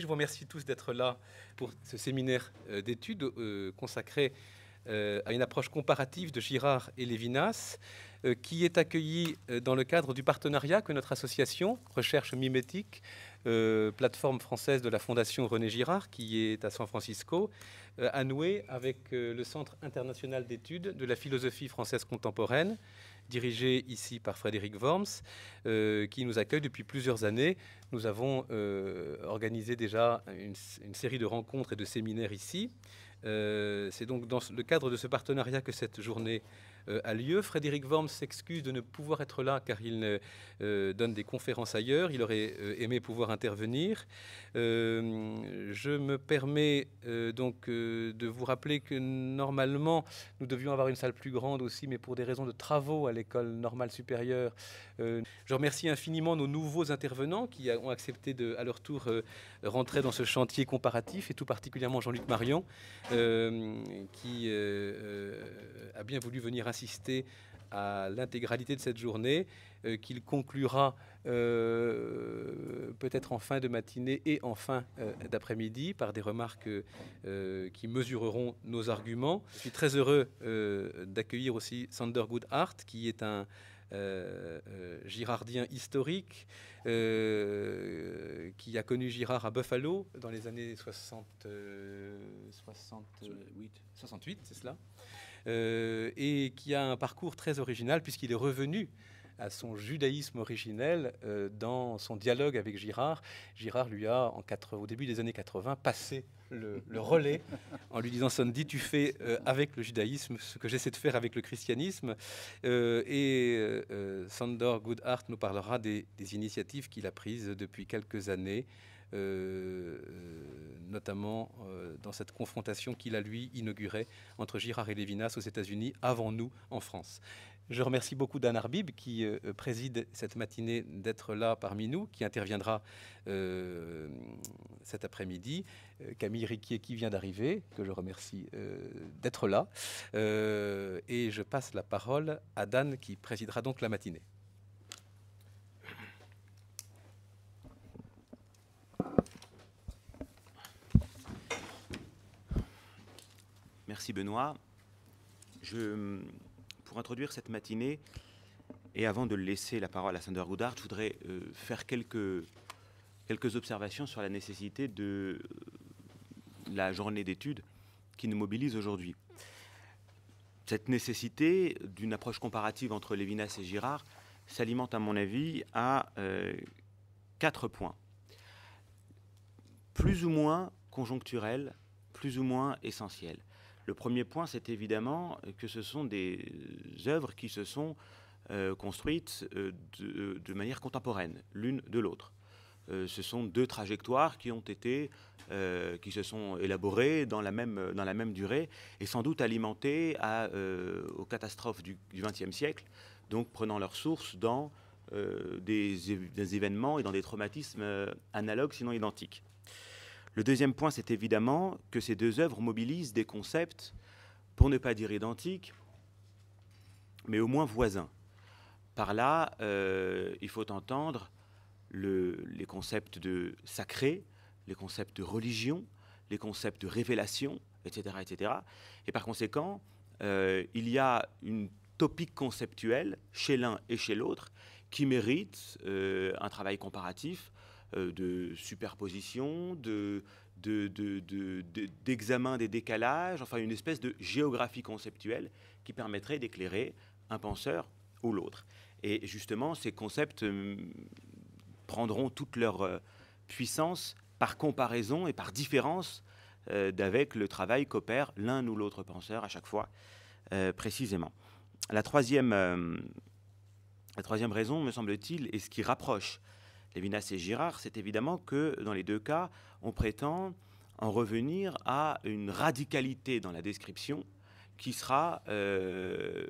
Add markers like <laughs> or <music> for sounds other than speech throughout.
Je vous remercie tous d'être là pour ce séminaire euh, d'études euh, consacré euh, à une approche comparative de Girard et Lévinas, qui est accueilli dans le cadre du partenariat que notre association Recherche Mimétique, plateforme française de la Fondation René Girard, qui est à San Francisco, a noué avec le Centre international d'études de la philosophie française contemporaine dirigé ici par Frédéric Worms, euh, qui nous accueille depuis plusieurs années. Nous avons euh, organisé déjà une, une, série de rencontres et de séminaires ici. Euh, c'est donc dans le cadre de ce partenariat que cette journée euh, a lieu. Frédéric Worm s'excuse de ne pouvoir être là car il euh, donne des conférences ailleurs. Il aurait euh, aimé pouvoir intervenir. je me permets donc de vous rappeler que normalement, nous devions avoir une salle plus grande aussi, mais pour des raisons de travaux à l'école normale supérieure. je remercie infiniment nos nouveaux intervenants qui ont accepté de, à leur tour rentrer dans ce chantier comparatif, et tout particulièrement Jean-Luc Marion, qui a bien voulu venir ainsi assister à l'intégralité de cette journée, euh, qu'il conclura euh, peut-être en fin de matinée et en fin euh, d'après-midi par des remarques qui mesureront nos arguments. Je suis très heureux d'accueillir aussi Sander Goodhart, qui est un girardien historique, qui a connu Girard à Buffalo dans les années 60, 68, 68 c'est cela euh, et qui a un parcours très original puisqu'il est revenu à son judaïsme originel euh, dans son dialogue avec Girard. Girard lui a, au début des années 80, passé le, relais <laughs> en lui disant Sandy, tu fais euh, avec le judaïsme ce que j'essaie de faire avec le christianisme. et Sandor Goodhart nous parlera des initiatives qu'il a prises depuis quelques années euh, euh, notamment euh, dans cette confrontation qu'il a, lui, inaugurée entre Girard et Lévinas aux États-Unis, avant nous, en France. Je remercie beaucoup Dan Arbib qui préside cette matinée d'être là parmi nous, qui interviendra cet après-midi. Camille Riquier qui vient d'arriver, que je remercie d'être là. et je passe la parole à Dan qui présidera donc la matinée. Merci Benoît. Je, pour introduire cette matinée, et avant de laisser la parole à Sander Goudard, je voudrais euh, faire quelques, observations sur la nécessité de euh, la journée d'études qui nous mobilise aujourd'hui. Cette nécessité d'une approche comparative entre Lévinas et Girard s'alimente, à mon avis, à euh, quatre points. Plus ou moins conjoncturels, plus ou moins essentiels. Le premier point, c'est évidemment que ce sont des œuvres qui se sont euh, construites euh, euh, de, manière contemporaine, l'une de l'autre. ce sont deux trajectoires qui ont été, qui se sont élaborées dans la même, durée et sans doute alimentées aux catastrophes du XXe siècle, donc prenant leur source dans des, événements et dans des traumatismes analogues, sinon identiques. Le deuxième point, c'est évidemment que ces deux œuvres mobilisent des concepts, pour ne pas dire identiques, mais au moins voisins. Par là, euh, il faut entendre les concepts de sacré, les concepts de religion, les concepts de révélation, etc. etc. Et par conséquent, euh, il y a une topique conceptuelle chez l'un et chez l'autre qui mérite euh, un travail comparatif euh, de superposition, de, d'examen des décalages, enfin une espèce de géographie conceptuelle qui permettrait d'éclairer un penseur ou l'autre. Et justement, ces concepts euh, prendront toute leur euh, puissance par comparaison et par différence d'avec le travail qu'opère l'un ou l'autre penseur à chaque fois précisément. La troisième, la troisième raison, me semble-t-il, est ce qui rapproche Lévinas et Girard, c'est évidemment que dans les deux cas, on prétend en revenir à une radicalité dans la description qui sera euh,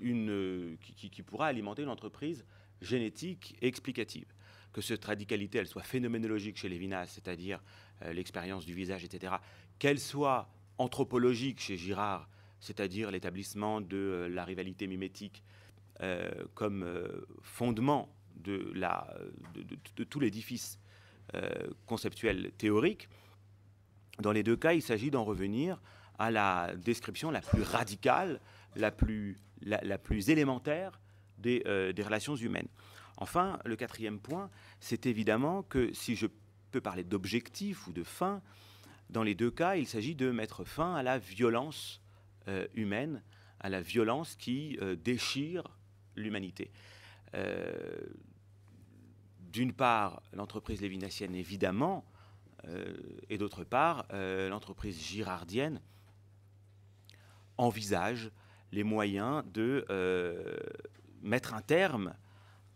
une qui, pourra alimenter une entreprise génétique explicative. Que cette radicalité, elle soit phénoménologique chez Lévinas, c'est-à-dire euh, l'expérience du visage, etc., qu'elle soit anthropologique chez Girard, c'est-à-dire l'établissement de euh, la rivalité mimétique comme fondement de, tout l'édifice euh, conceptuel théorique. Dans les deux cas, il s'agit d'en revenir à la description la plus radicale, la plus, élémentaire euh, des, relations humaines. Enfin, le quatrième point, c'est évidemment que si je peux parler d'objectif ou de fin, dans les deux cas, il s'agit de mettre fin à la violence euh, humaine, à la violence qui déchire l'humanité d'une part, l'entreprise lévinassienne, évidemment, euh, et d'autre part, euh, l'entreprise girardienne envisage les moyens de euh, mettre un terme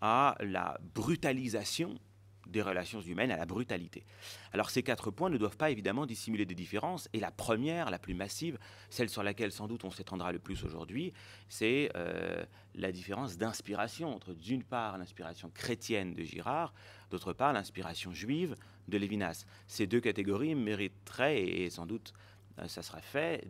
à la brutalisation des relations humaines à la brutalité. Alors ces quatre points ne doivent pas évidemment dissimuler des différences, et la première, la plus massive, celle sur laquelle sans doute on s'étendra le plus aujourd'hui, c'est euh, la différence d'inspiration entre d'une part l'inspiration chrétienne de Girard, d'autre part l'inspiration juive de Lévinas. Ces deux catégories mériteraient, et sans doute euh, ça sera fait,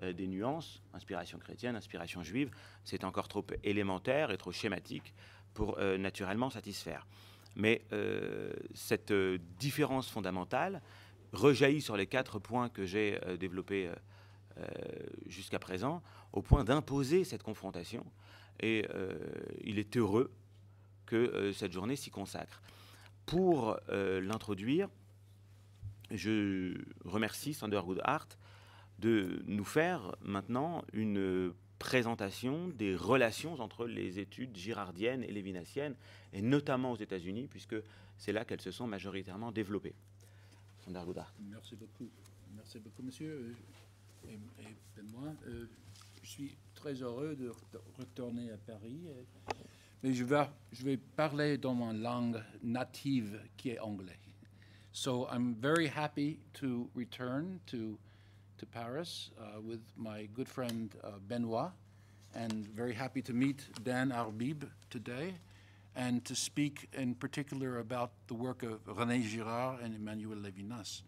euh, des nuances, inspiration chrétienne, inspiration juive, c'est encore trop élémentaire et trop schématique pour naturellement satisfaire. Mais euh, cette euh, différence fondamentale rejaillit sur les quatre points que j'ai euh, développés jusqu'à présent, au point d'imposer cette confrontation. Et il est heureux que cette journée s'y consacre. Pour l'introduire, je remercie Sander Goodhart de nous faire maintenant une présentation des relations entre les études girardiennes et lévinassiennes, et notamment aux États-Unis, puisque c'est là qu'elles se sont majoritairement développées. Merci beaucoup. Merci beaucoup, monsieur. Euh, et, moi, euh, je suis très heureux de retourner à Paris. Euh, mais je vais, je vais parler dans ma langue native qui est anglais. So I'm very happy to return to to Paris uh, with my good friend uh, Benoit, and very happy to meet Dan Arbib today and to speak in particular about the work of René Girard and Emmanuel Levinas,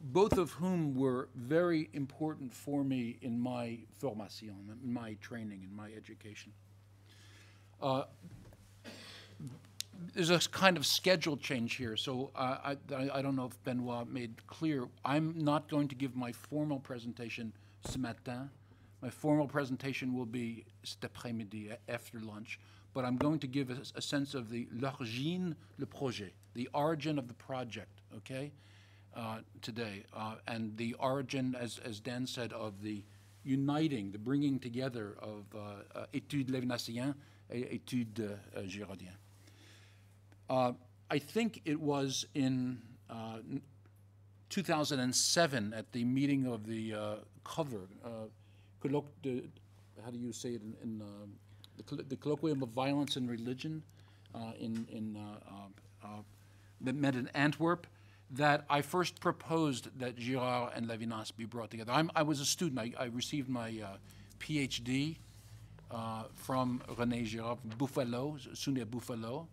both of whom were very important for me in my formation, in my training, in my education. Uh, there's a kind of schedule change here. So uh, I, I, don't know if Benoit made clear. I'm not going to give my formal presentation ce matin. My formal presentation will be cet après-midi, after lunch. But I'm going to give a, a sense of the l'origine, le projet, the origin of the project, okay, uh, today. Uh, and the origin, as, as Dan said, of the uniting, the bringing together of uh, uh, Études Levinasiens et Études uh, uh, I think it was in uh, 2007 at the meeting of the uh, cover, de, uh, how do you say it in, in uh, the, the, colloquium of violence and religion uh, in, in that met in Antwerp, that I first proposed that Girard and Levinas be brought together. I'm, i was a student. I, I received my PhD from René Girard, Buffalo, SUNY Buffalo.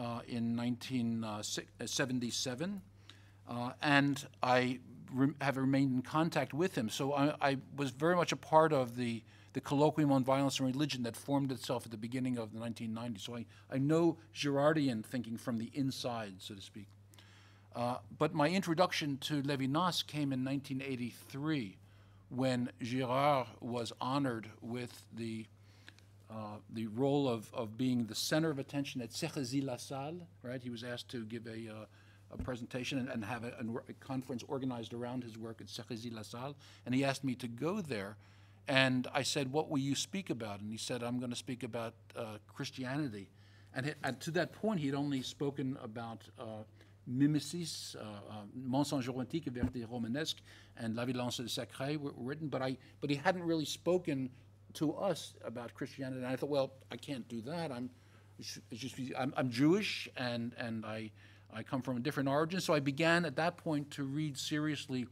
Uh, in 1977, uh, uh, and I re have remained in contact with him. So I, I, was very much a part of the, the colloquium on violence and religion that formed itself at the beginning of the 1990s. So I, I know Girardian thinking from the inside, so to speak. Uh, but my introduction to Levinas came in 1983 when Girard was honored with the uh, the role of, of being the center of attention at Sechezi La Salle, right? He was asked to give a, uh, a presentation and, and have a, a, conference organized around his work at Sechezi La Salle, and he asked me to go there. And I said, What will you speak about? And he said, I'm going to speak about uh, Christianity. And, and, to that point, he had only spoken about uh, mimesis, uh, uh, mensonge romantique et vérité romanesque, and La Violence Sacrée Sacré were written, but, I, but he hadn't really spoken to us about Christianity. And I thought, well, I can't do that. I'm, just, I'm, I'm Jewish and, and I, I come from a different origin. So I began at that point to read seriously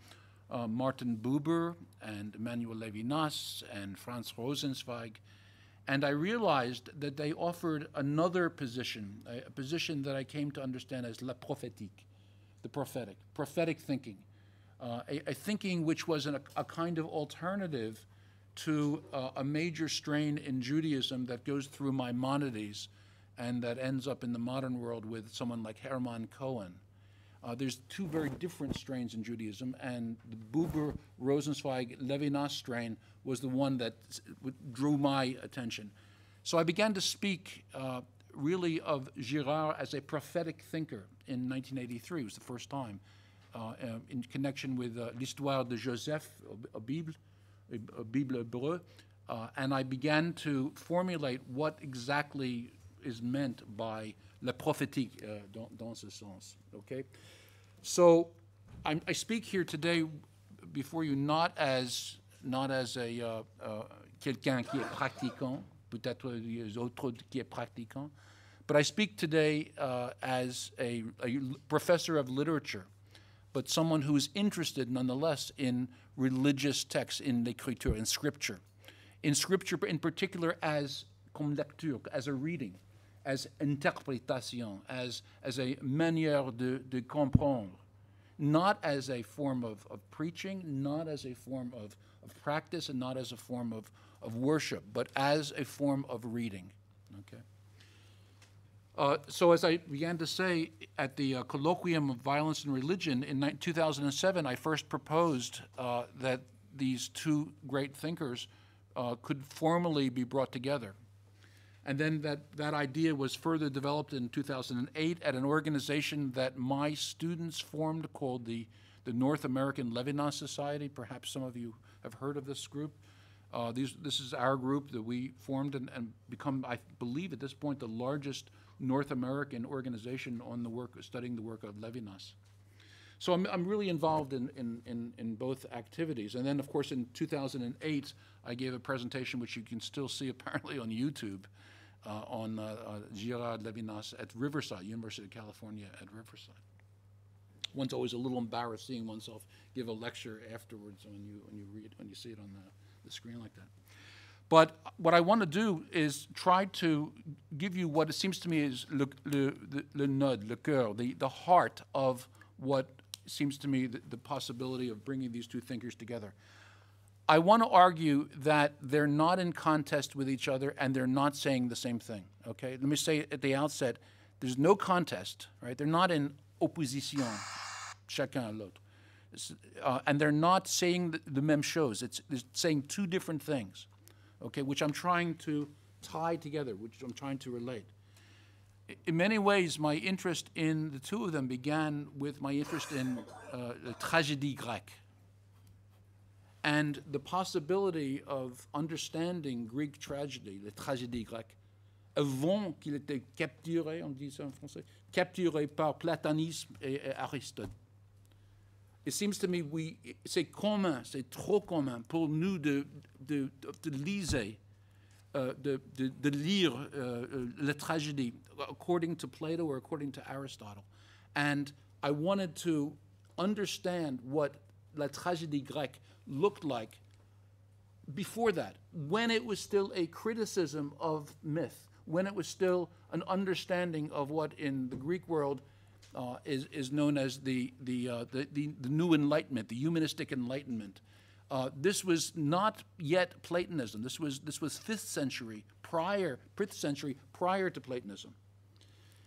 uh, Martin Buber and Emmanuel Levinas and Franz Rosenzweig. And I realized that they offered another position, a, a position that I came to understand as la prophétique, the prophetic, prophetic thinking, uh, a, a, thinking which was an, a, a kind of alternative to uh, a major strain in Judaism that goes through Maimonides and that ends up in the modern world with someone like Hermann Cohen. Uh, there's two very different strains in Judaism, and the Buber, Rosenzweig, Levinas strain was the one that drew my attention. So I began to speak uh, really of Girard as a prophetic thinker in 1983. It was the first time uh, uh in connection with uh, L'Histoire de Joseph, uh, a Bible, Bible Breu, uh, and I began to formulate what exactly is meant by le prophétique uh, dans, dans, ce sens. Okay? So I'm, i speak here today before you not as, not as a uh, quelqu'un qui est pratiquant, peut-être les autres qui est pratiquant, but I speak today uh, as a, a, professor of literature but someone who is interested nonetheless in religious texts, in l'écriture, in scripture. In scripture, in particular, as comme lecture, as a reading, as interprétation, as, as a manière de, de comprendre, not as a form of, of preaching, not as a form of, of practice, and not as a form of, of worship, but as a form of reading. Okay? Uh, so as I began to say at the uh, colloquium of violence and religion in 2007, I first proposed uh, that these two great thinkers uh, could formally be brought together. And then that, that idea was further developed in 2008 at an organization that my students formed called the, the North American Levinas Society. Perhaps some of you have heard of this group. Uh, these, this is our group that we formed and, and become, I believe at this point, the largest North American organization on the work, studying the work of Levinas. So I'm, I'm really involved in, in, in, in, both activities. And then, of course, in 2008, I gave a presentation which you can still see <laughs> apparently on YouTube uh, on uh, uh, Girard Levinas at Riverside, University of California at Riverside. One's always a little embarrassed seeing oneself give a lecture afterwards when you, when you read when you see it on the, the screen like that. But what I want to do is try to give you what it seems to me is le, le, le nœud, le the, the heart of what seems to me the, the possibility of bringing these two thinkers together. I want to argue that they're not in contest with each other and they're not saying the same thing. Okay, let me say at the outset, there's no contest, right? They're not in opposition, chacun à l'autre. Uh, and they're not saying the, the même chose. It's, it's saying two different things okay, which I'm trying to tie together, which I'm trying to relate. In many ways, my interest in the two of them began with my interest in uh, the tragédie grecque and the possibility of understanding Greek tragedy, the tragédie grecque, avant qu'il était capturé, on dit ça en français, capturé par platonisme et, et Aristote it seems to me we c'est commun, c'est trop commun pour nous de, de, de, de liser, uh, de, de, de, lire uh, la tragédie according to Plato or according to Aristotle. And I wanted to understand what la tragédie grecque looked like before that, when it was still a criticism of myth, when it was still an understanding of what in the Greek world uh, is, is known as the, the, uh, the, the, the, New Enlightenment, the Humanistic Enlightenment. Uh, this was not yet Platonism. This was, this was fifth century prior, fifth century prior to Platonism.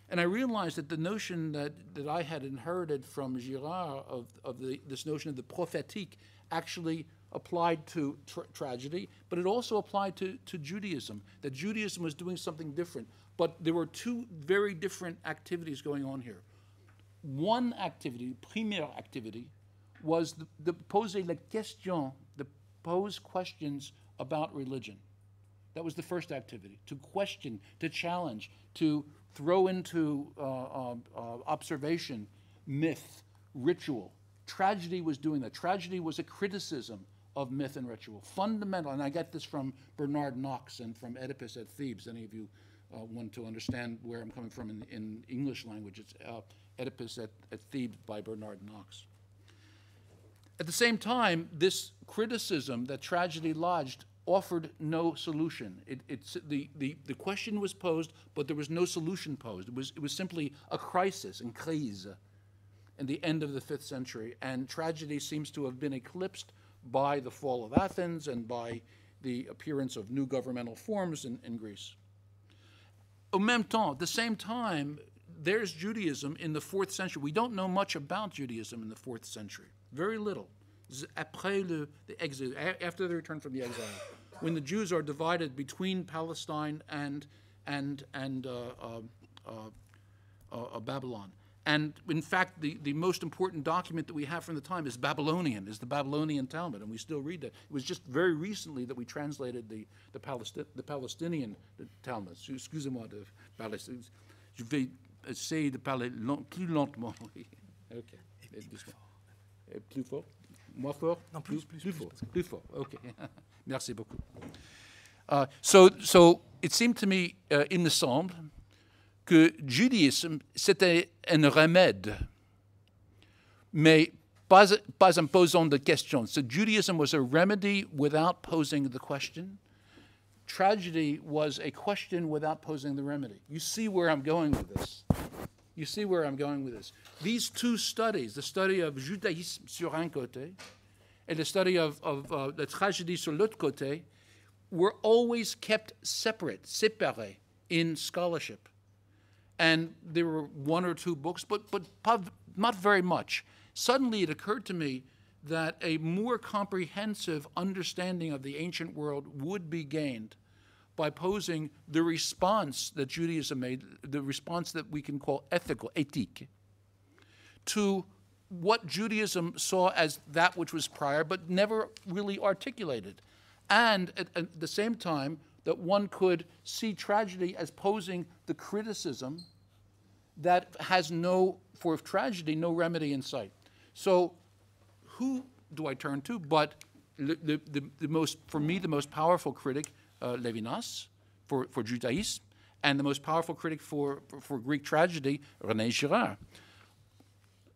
And I realized that the notion that, that I had inherited from Girard of, of the, this notion of the prophétique actually applied to tra tragedy, but it also applied to, to Judaism, that Judaism was doing something different. But there were two very different activities going on here one activity, premier activity, was the, the la question, the pose questions about religion. That was the first activity to question, to challenge, to throw into uh, uh, uh, observation myth, ritual. Tragedy was doing that. Tragedy was a criticism of myth and ritual. Fundamental, and I get this from Bernard Knox and from Oedipus at Thebes. Any of you uh, want to understand where I'm coming from in, in English language? It's uh, Oedipus at, at Thebes by Bernard Knox. At the same time, this criticism that tragedy lodged offered no solution. It, it's, the, the, the question was posed, but there was no solution posed. It was, it was simply a crisis, and crise, in the end of the fifth century, and tragedy seems to have been eclipsed by the fall of Athens and by the appearance of new governmental forms in, in Greece. Au même temps, at the same time, there's Judaism in the fourth century. We don't know much about Judaism in the fourth century, very little. Après le, the exil, after the return from the exile, when the Jews are divided between Palestine and and and uh, uh, Babylon. And in fact, the, the most important document that we have from the time is Babylonian, is the Babylonian Talmud, and we still read that. It was just very recently that we translated the, the, Palesti- the Palestinian Talmud, excusez-moi, the Palestinian. Essayez de parler plus lentement. <laughs> Oui. plus, fort. Moins fort. Non, plus, fort. Plus fort. ok. <laughs> Merci beaucoup. Uh, so, so it seemed to me, il me semble, que judaïsme, c'était un remède, mais pas, pas posant de questions. So Judaism was a remedy without posing the question. Tragedy was a question without posing the remedy. You see where I'm going with this. You see where I'm going with this. These two studies, the study of Judaism sur un côté and the study of, of uh, the tragédie sur l'autre côté, were always kept separate, séparés, in scholarship. And there were one or two books, but, but not very much. Suddenly it occurred to me that a more comprehensive understanding of the ancient world would be gained by posing the response that Judaism made, the response that we can call ethical, ethique, to what Judaism saw as that which was prior but never really articulated. And at, at the same time, that one could see tragedy as posing the criticism that has no, for tragedy, no remedy in sight. So who do I turn to but the, the, the most, for me, the most powerful critic, uh, Levinas, for, for Judaism, and the most powerful critic for, for, for Greek tragedy, René Girard.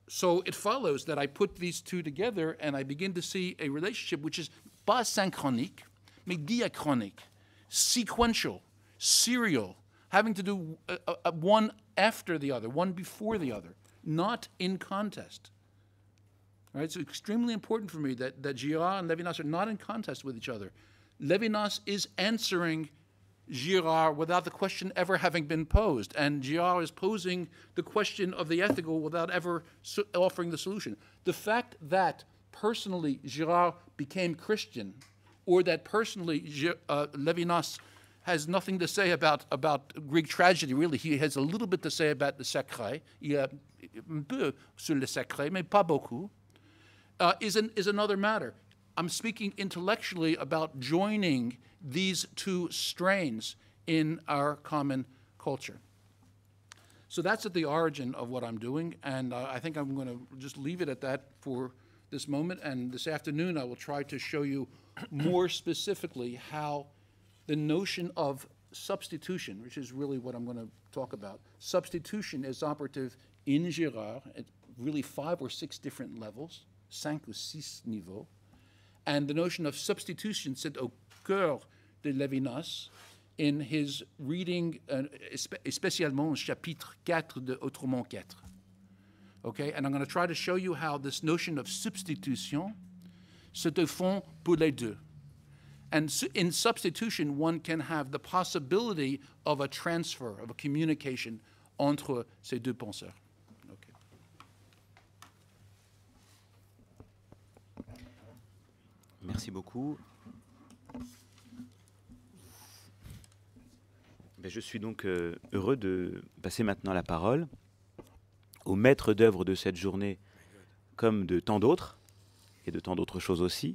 So it follows that I put these two together and I begin to see a relationship which is pas synchronique, mais diachronique, sequential, serial, having to do uh, uh, one after the other, one before the other, not in contest. Right? It's extremely important for me that, that Girard and Levinas are not in contest with each other. Levinas is answering Girard without the question ever having been posed, and Girard is posing the question of the ethical without ever so offering the solution. The fact that personally Girard became Christian, or that personally uh, Levinas has nothing to say about, about Greek tragedy, really. He has a little bit to say about the sacré. Il a un peu sur le sacré, mais pas beaucoup uh, is, an, is another matter. I'm speaking intellectually about joining these two strains in our common culture. So that's at the origin of what I'm doing, and uh, I think I'm going to just leave it at that for this moment. And this afternoon, I will try to show you more specifically how the notion of substitution, which is really what I'm going to talk about, substitution is operative in Girard at really five or six different levels cinq ou six niveaux. And the notion of substitution set au cœur de Levinas in his reading, uh, especially chapitre 4 de Autrement 4. Okay, and I'm going to try to show you how this notion of substitution se te pour les deux. And in substitution, one can have the possibility of a transfer, of a communication entre ces deux penseurs. Merci beaucoup. Ben, je suis donc euh, heureux de passer maintenant la parole au maître d'œuvre de cette journée, comme de tant d'autres, et de tant d'autres choses aussi,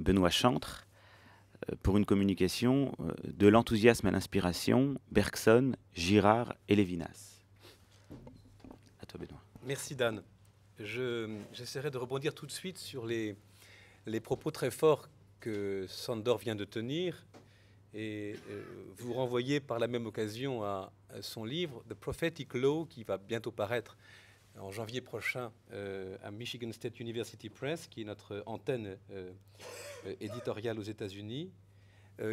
Benoît Chantre, euh, pour une communication euh, de l'enthousiasme à l'inspiration, Bergson, Girard et Lévinas. À toi, Benoît. Merci, Dan. J'essaierai de rebondir tout de suite sur les, les propos très forts que Sandor vient de tenir et euh, vous renvoyez par la même occasion à, son livre The Prophetic Law qui va bientôt paraître en janvier prochain euh, à Michigan State University Press, qui est notre antenne euh, éditoriale aux États-Unis,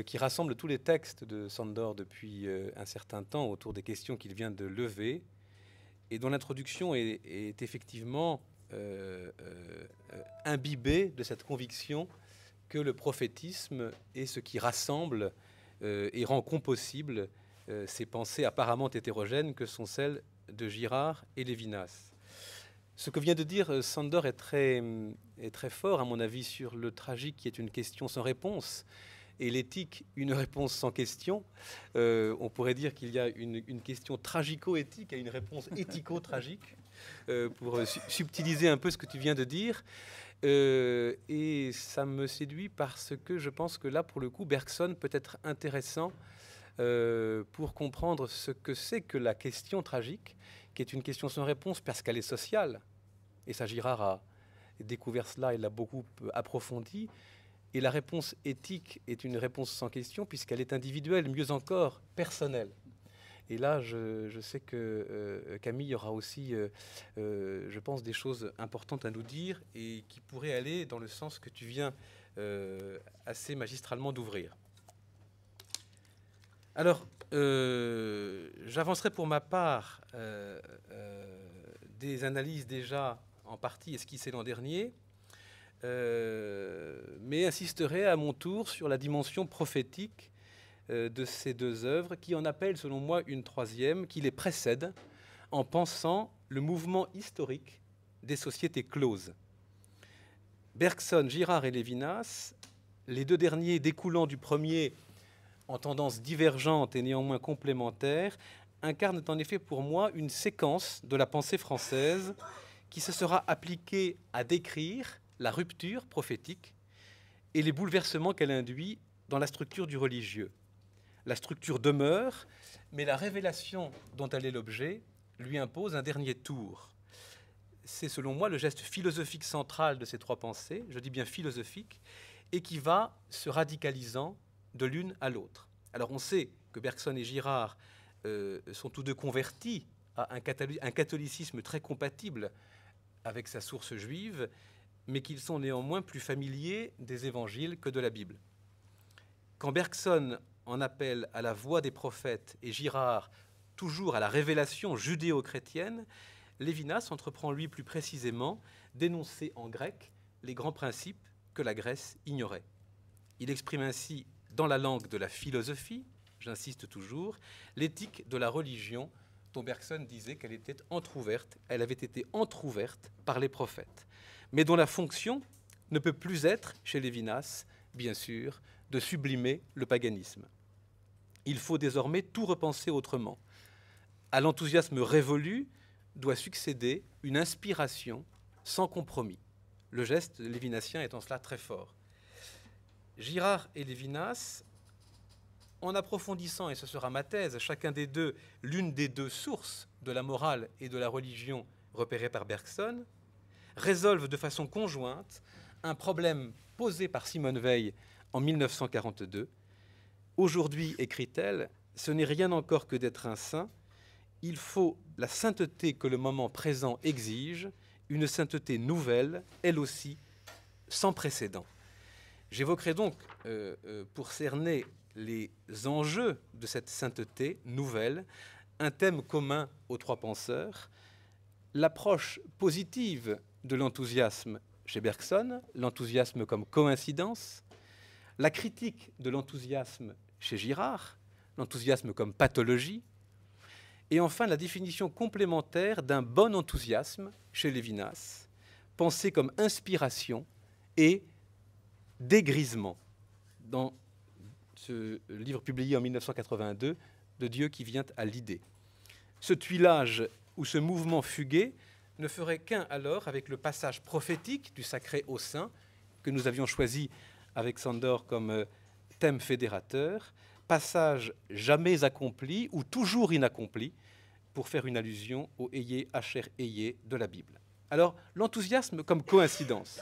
qui rassemble tous les textes de Sandor depuis un certain temps autour des questions qu'il vient de lever, et dont l'introduction est, est effectivement euh, euh, imbibé de cette conviction que le prophétisme est ce qui rassemble euh, et rend compossible ces pensées apparemment hétérogènes que sont celles de Girard et Lévinas. Ce que vient de dire Sandor est très, est très fort, à mon avis, sur le tragique qui est une question sans réponse et l'éthique une réponse sans question. on pourrait dire qu'il y a une, une question tragico-éthique et une réponse <laughs> éthico-tragique. Euh, pour subtiliser un peu ce que tu viens de dire. Euh, et ça me séduit parce que je pense que là, pour le coup, Bergson peut être intéressant euh, pour comprendre ce que c'est que la question tragique, qui est une question sans réponse parce qu'elle est sociale. Et ça, Girard a découvert cela, il l'a beaucoup approfondi. Et la réponse éthique est une réponse sans question puisqu'elle est individuelle, mieux encore, personnelle. Et là, je, sais que euh, Camille aura aussi, euh, euh, je pense, des choses importantes à nous dire et qui pourraient aller dans le sens que tu viens assez magistralement d'ouvrir. Alors, j'avancerai pour ma part des analyses déjà en partie esquissées l'an dernier. mais insisterai à mon tour sur la dimension prophétique euh, de ces deux œuvres, qui en appellent, selon moi une troisième, qui les précède en pensant le mouvement historique des sociétés closes. Bergson, Girard et Levinas, les deux derniers découlant du premier en tendance divergente et néanmoins complémentaire, incarnent en effet pour moi une séquence de la pensée française qui se sera appliquée à décrire la rupture prophétique et les bouleversements qu'elle induit dans la structure du religieux. La structure demeure, mais la révélation dont elle est l'objet lui impose un dernier tour. C'est selon moi le geste philosophique central de ces trois pensées, je dis bien philosophique, et qui va se radicalisant de l'une à l'autre. Alors on sait que Bergson et Girard euh, sont tous deux convertis à un, un catholicisme très compatible avec sa source juive, mais qu'ils sont néanmoins plus familiers des évangiles que de la Bible. Quand Bergson en appel à la voix des prophètes et Girard toujours à la révélation judéo-chrétienne, Lévinas entreprend lui plus précisément d'énoncer en grec les grands principes que la Grèce ignorait. Il exprime ainsi dans la langue de la philosophie, j'insiste toujours, l'éthique de la religion dont Bergson disait qu'elle était entr'ouverte, elle avait été entr'ouverte par les prophètes, mais dont la fonction ne peut plus être, chez Lévinas, bien sûr, de sublimer le paganisme. Il faut désormais tout repenser autrement. À l'enthousiasme révolu doit succéder une inspiration sans compromis. Le geste lévinassien est en cela très fort. Girard et Lévinas, en approfondissant, et ce sera ma thèse, chacun des deux, l'une des deux sources de la morale et de la religion repérées par Bergson, résolvent de façon conjointe un problème posé par Simone Veil en 1942. Aujourd'hui, écrit-elle, ce n'est rien encore que d'être un saint. Il faut la sainteté que le moment présent exige, une sainteté nouvelle, elle aussi, sans précédent. J'évoquerai donc, euh, euh, pour cerner les enjeux de cette sainteté nouvelle, un thème commun aux trois penseurs, l'approche positive de l'enthousiasme chez Bergson, l'enthousiasme comme coïncidence, la critique de l'enthousiasme chez Girard, l'enthousiasme comme pathologie, et enfin la définition complémentaire d'un bon enthousiasme chez Lévinas, pensé comme inspiration et dégrisement dans ce livre publié en 1982 de Dieu qui vient à l'idée. Ce tuilage ou ce mouvement fugué ne ferait qu'un alors avec le passage prophétique du sacré au saint que nous avions choisi avec Sandor comme euh, thème fédérateur, passage jamais accompli ou toujours inaccompli, pour faire une allusion au ayez, cher ayez de la Bible. Alors, l'enthousiasme comme coïncidence.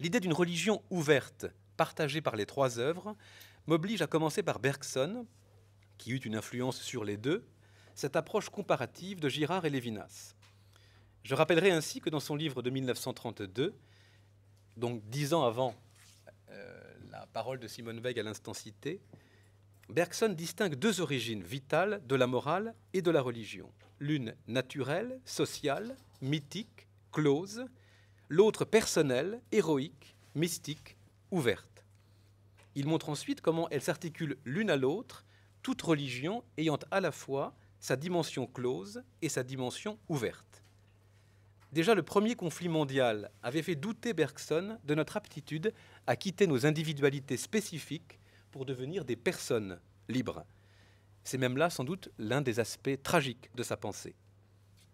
L'idée d'une religion ouverte, partagée par les trois œuvres, m'oblige à commencer par Bergson, qui eut une influence sur les deux, cette approche comparative de Girard et Lévinas. Je rappellerai ainsi que dans son livre de 1932, donc dix ans avant euh, la parole de Simone Weil à l'instant Bergson distingue deux origines vitales de la morale et de la religion. L'une naturelle, sociale, mythique, close, l'autre personnelle, héroïque, mystique, ouverte. Il montre ensuite comment elles s'articulent l'une à l'autre, toute religion ayant à la fois sa dimension close et sa dimension ouverte. Déjà, le premier conflit mondial avait fait douter Bergson de notre aptitude à quitter nos individualités spécifiques pour devenir des personnes libres. C'est même là sans doute l'un des aspects tragiques de sa pensée.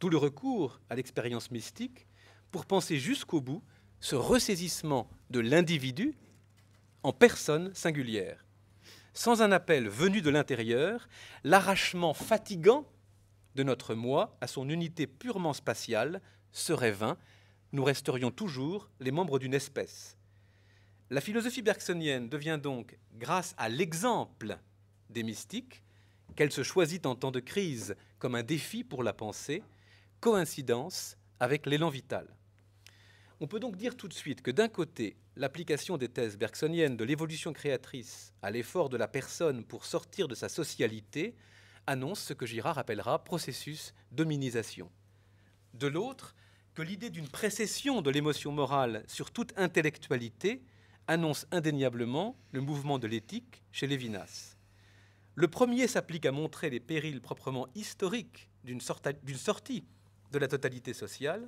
Tout le recours à l'expérience mystique pour penser jusqu'au bout ce ressaisissement de l'individu en personne singulière. Sans un appel venu de l'intérieur, l'arrachement fatigant de notre moi à son unité purement spatiale serait vain, nous resterions toujours les membres d'une espèce. La philosophie bergsonienne devient donc, grâce à l'exemple des mystiques, qu'elle se choisit en temps de crise comme un défi pour la pensée, coïncidence avec l'élan vital. On peut donc dire tout de suite que d'un côté, l'application des thèses bergsoniennes de l'évolution créatrice à l'effort de la personne pour sortir de sa socialité annonce ce que Girard appellera processus dominisation. De l'autre, que l'idée d'une précession de l'émotion morale sur toute intellectualité annonce indéniablement le mouvement de l'éthique chez Lévinas. Le premier s'applique à montrer les périls proprement historiques d'une sortie de la totalité sociale,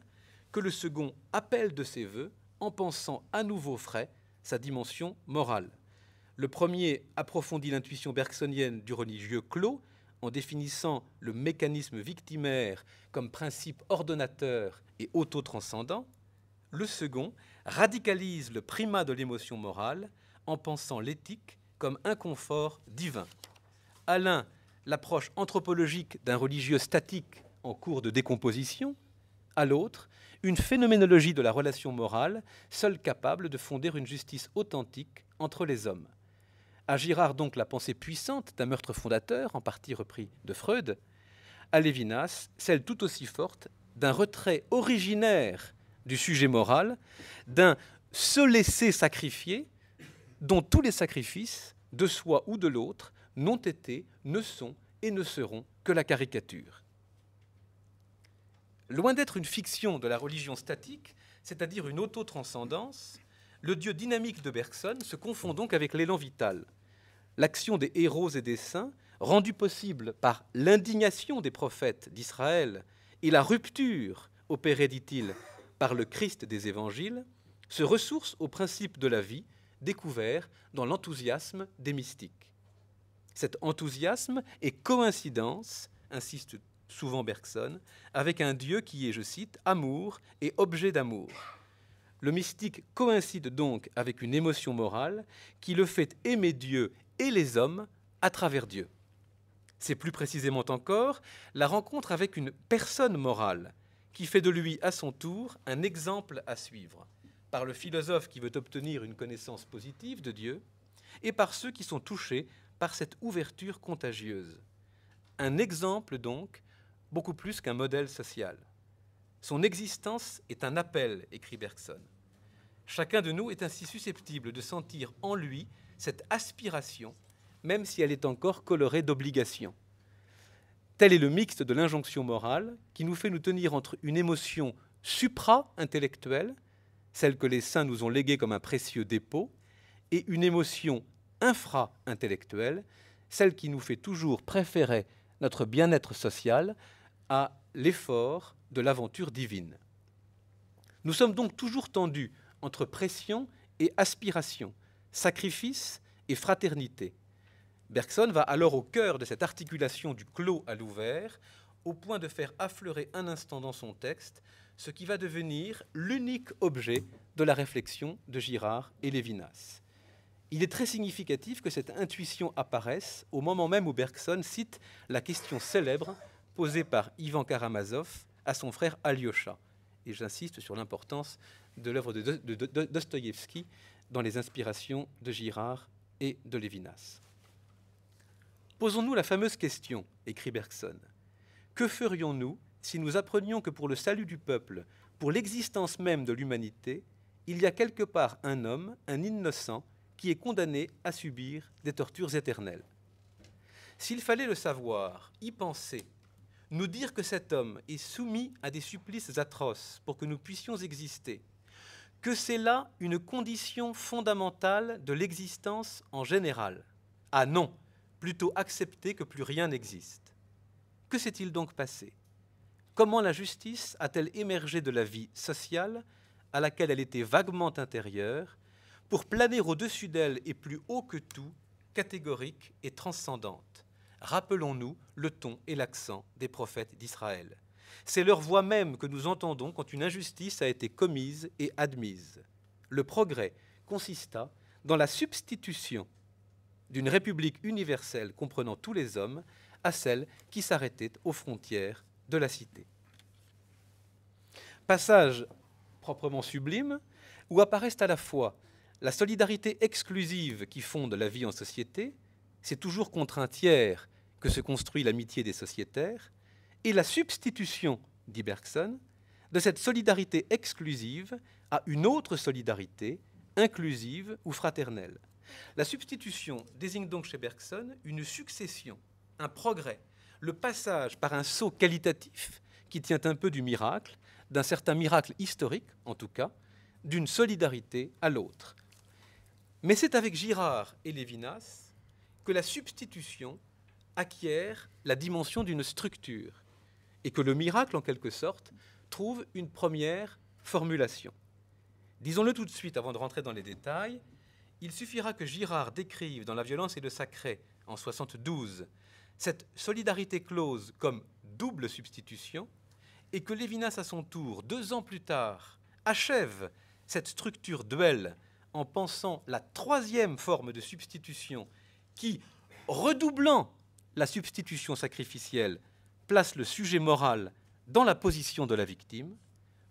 que le second appelle de ses voeux en pensant à nouveau frais sa dimension morale. Le premier approfondit l'intuition bergsonienne du religieux clos en définissant le mécanisme victimaire comme principe ordonnateur et autotranscendant, le second radicalise le primat de l'émotion morale en pensant l'éthique comme un confort divin. À l'un, l'approche anthropologique d'un religieux statique en cours de décomposition, à l'autre, une phénoménologie de la relation morale, seule capable de fonder une justice authentique entre les hommes. À Girard donc la pensée puissante d'un meurtre fondateur, en partie repris de Freud, à Lévinas, celle tout aussi forte d'un retrait originaire du sujet moral, d'un se laisser sacrifier, dont tous les sacrifices, de soi ou de l'autre, n'ont été, ne sont et ne seront que la caricature. Loin d'être une fiction de la religion statique, c'est-à-dire une autotranscendance, le dieu dynamique de Bergson se confond donc avec l'élan vital. L'action des héros et des saints, rendue possible par l'indignation des prophètes d'Israël et la rupture opérée, dit-il, par le Christ des évangiles, se ressource au principe de la vie découvert dans l'enthousiasme des mystiques. Cet enthousiasme est coïncidence, insiste souvent Bergson, avec un Dieu qui est, je cite, amour et objet d'amour. Le mystique coïncide donc avec une émotion morale qui le fait aimer Dieu et les hommes à travers Dieu. C'est plus précisément encore la rencontre avec une personne morale qui fait de lui à son tour un exemple à suivre par le philosophe qui veut obtenir une connaissance positive de Dieu et par ceux qui sont touchés par cette ouverture contagieuse. Un exemple donc, beaucoup plus qu'un modèle social. Son existence est un appel, écrit Bergson. Chacun de nous est ainsi susceptible de sentir en lui cette aspiration même si elle est encore colorée d'obligations. Tel est le mixte de l'injonction morale qui nous fait nous tenir entre une émotion supra-intellectuelle, celle que les saints nous ont léguée comme un précieux dépôt, et une émotion infra-intellectuelle, celle qui nous fait toujours préférer notre bien-être social à l'effort de l'aventure divine. Nous sommes donc toujours tendus entre pression et aspiration, sacrifice et fraternité. Bergson va alors au cœur de cette articulation du clos à l'ouvert, au point de faire affleurer un instant dans son texte ce qui va devenir l'unique objet de la réflexion de Girard et Lévinas. Il est très significatif que cette intuition apparaisse au moment même où Bergson cite la question célèbre posée par Ivan Karamazov à son frère Alyosha. Et j'insiste sur l'importance de l'œuvre de Dostoïevski dans les inspirations de Girard et de Lévinas. Posons-nous la fameuse question, écrit Bergson. Que ferions-nous si nous apprenions que pour le salut du peuple, pour l'existence même de l'humanité, il y a quelque part un homme, un innocent, qui est condamné à subir des tortures éternelles S'il fallait le savoir, y penser, nous dire que cet homme est soumis à des supplices atroces pour que nous puissions exister, que c'est là une condition fondamentale de l'existence en général. Ah non, plutôt accepter que plus rien n'existe. Que s'est-il donc passé Comment la justice a-t-elle émergé de la vie sociale à laquelle elle était vaguement intérieure pour planer au-dessus d'elle et plus haut que tout, catégorique et transcendante Rappelons-nous le ton et l'accent des prophètes d'Israël. C'est leur voix même que nous entendons quand une injustice a été commise et admise. Le progrès consista dans la substitution d'une république universelle comprenant tous les hommes à celle qui s'arrêtait aux frontières de la cité. Passage proprement sublime, où apparaissent à la fois la solidarité exclusive qui fonde la vie en société, c'est toujours contre un tiers que se construit l'amitié des sociétaires, et la substitution, dit Bergson, de cette solidarité exclusive à une autre solidarité, inclusive ou fraternelle. La substitution désigne donc chez Bergson une succession, un progrès, le passage par un saut qualitatif qui tient un peu du miracle, d'un certain miracle historique en tout cas, d'une solidarité à l'autre. Mais c'est avec Girard et Lévinas que la substitution acquiert la dimension d'une structure et que le miracle, en quelque sorte, trouve une première formulation. Disons-le tout de suite avant de rentrer dans les détails, il suffira que Girard décrive dans La violence et le sacré en 72 cette solidarité close comme double substitution et que Lévinas, à son tour, deux ans plus tard, achève cette structure duelle en pensant la troisième forme de substitution qui, redoublant la substitution sacrificielle, place le sujet moral dans la position de la victime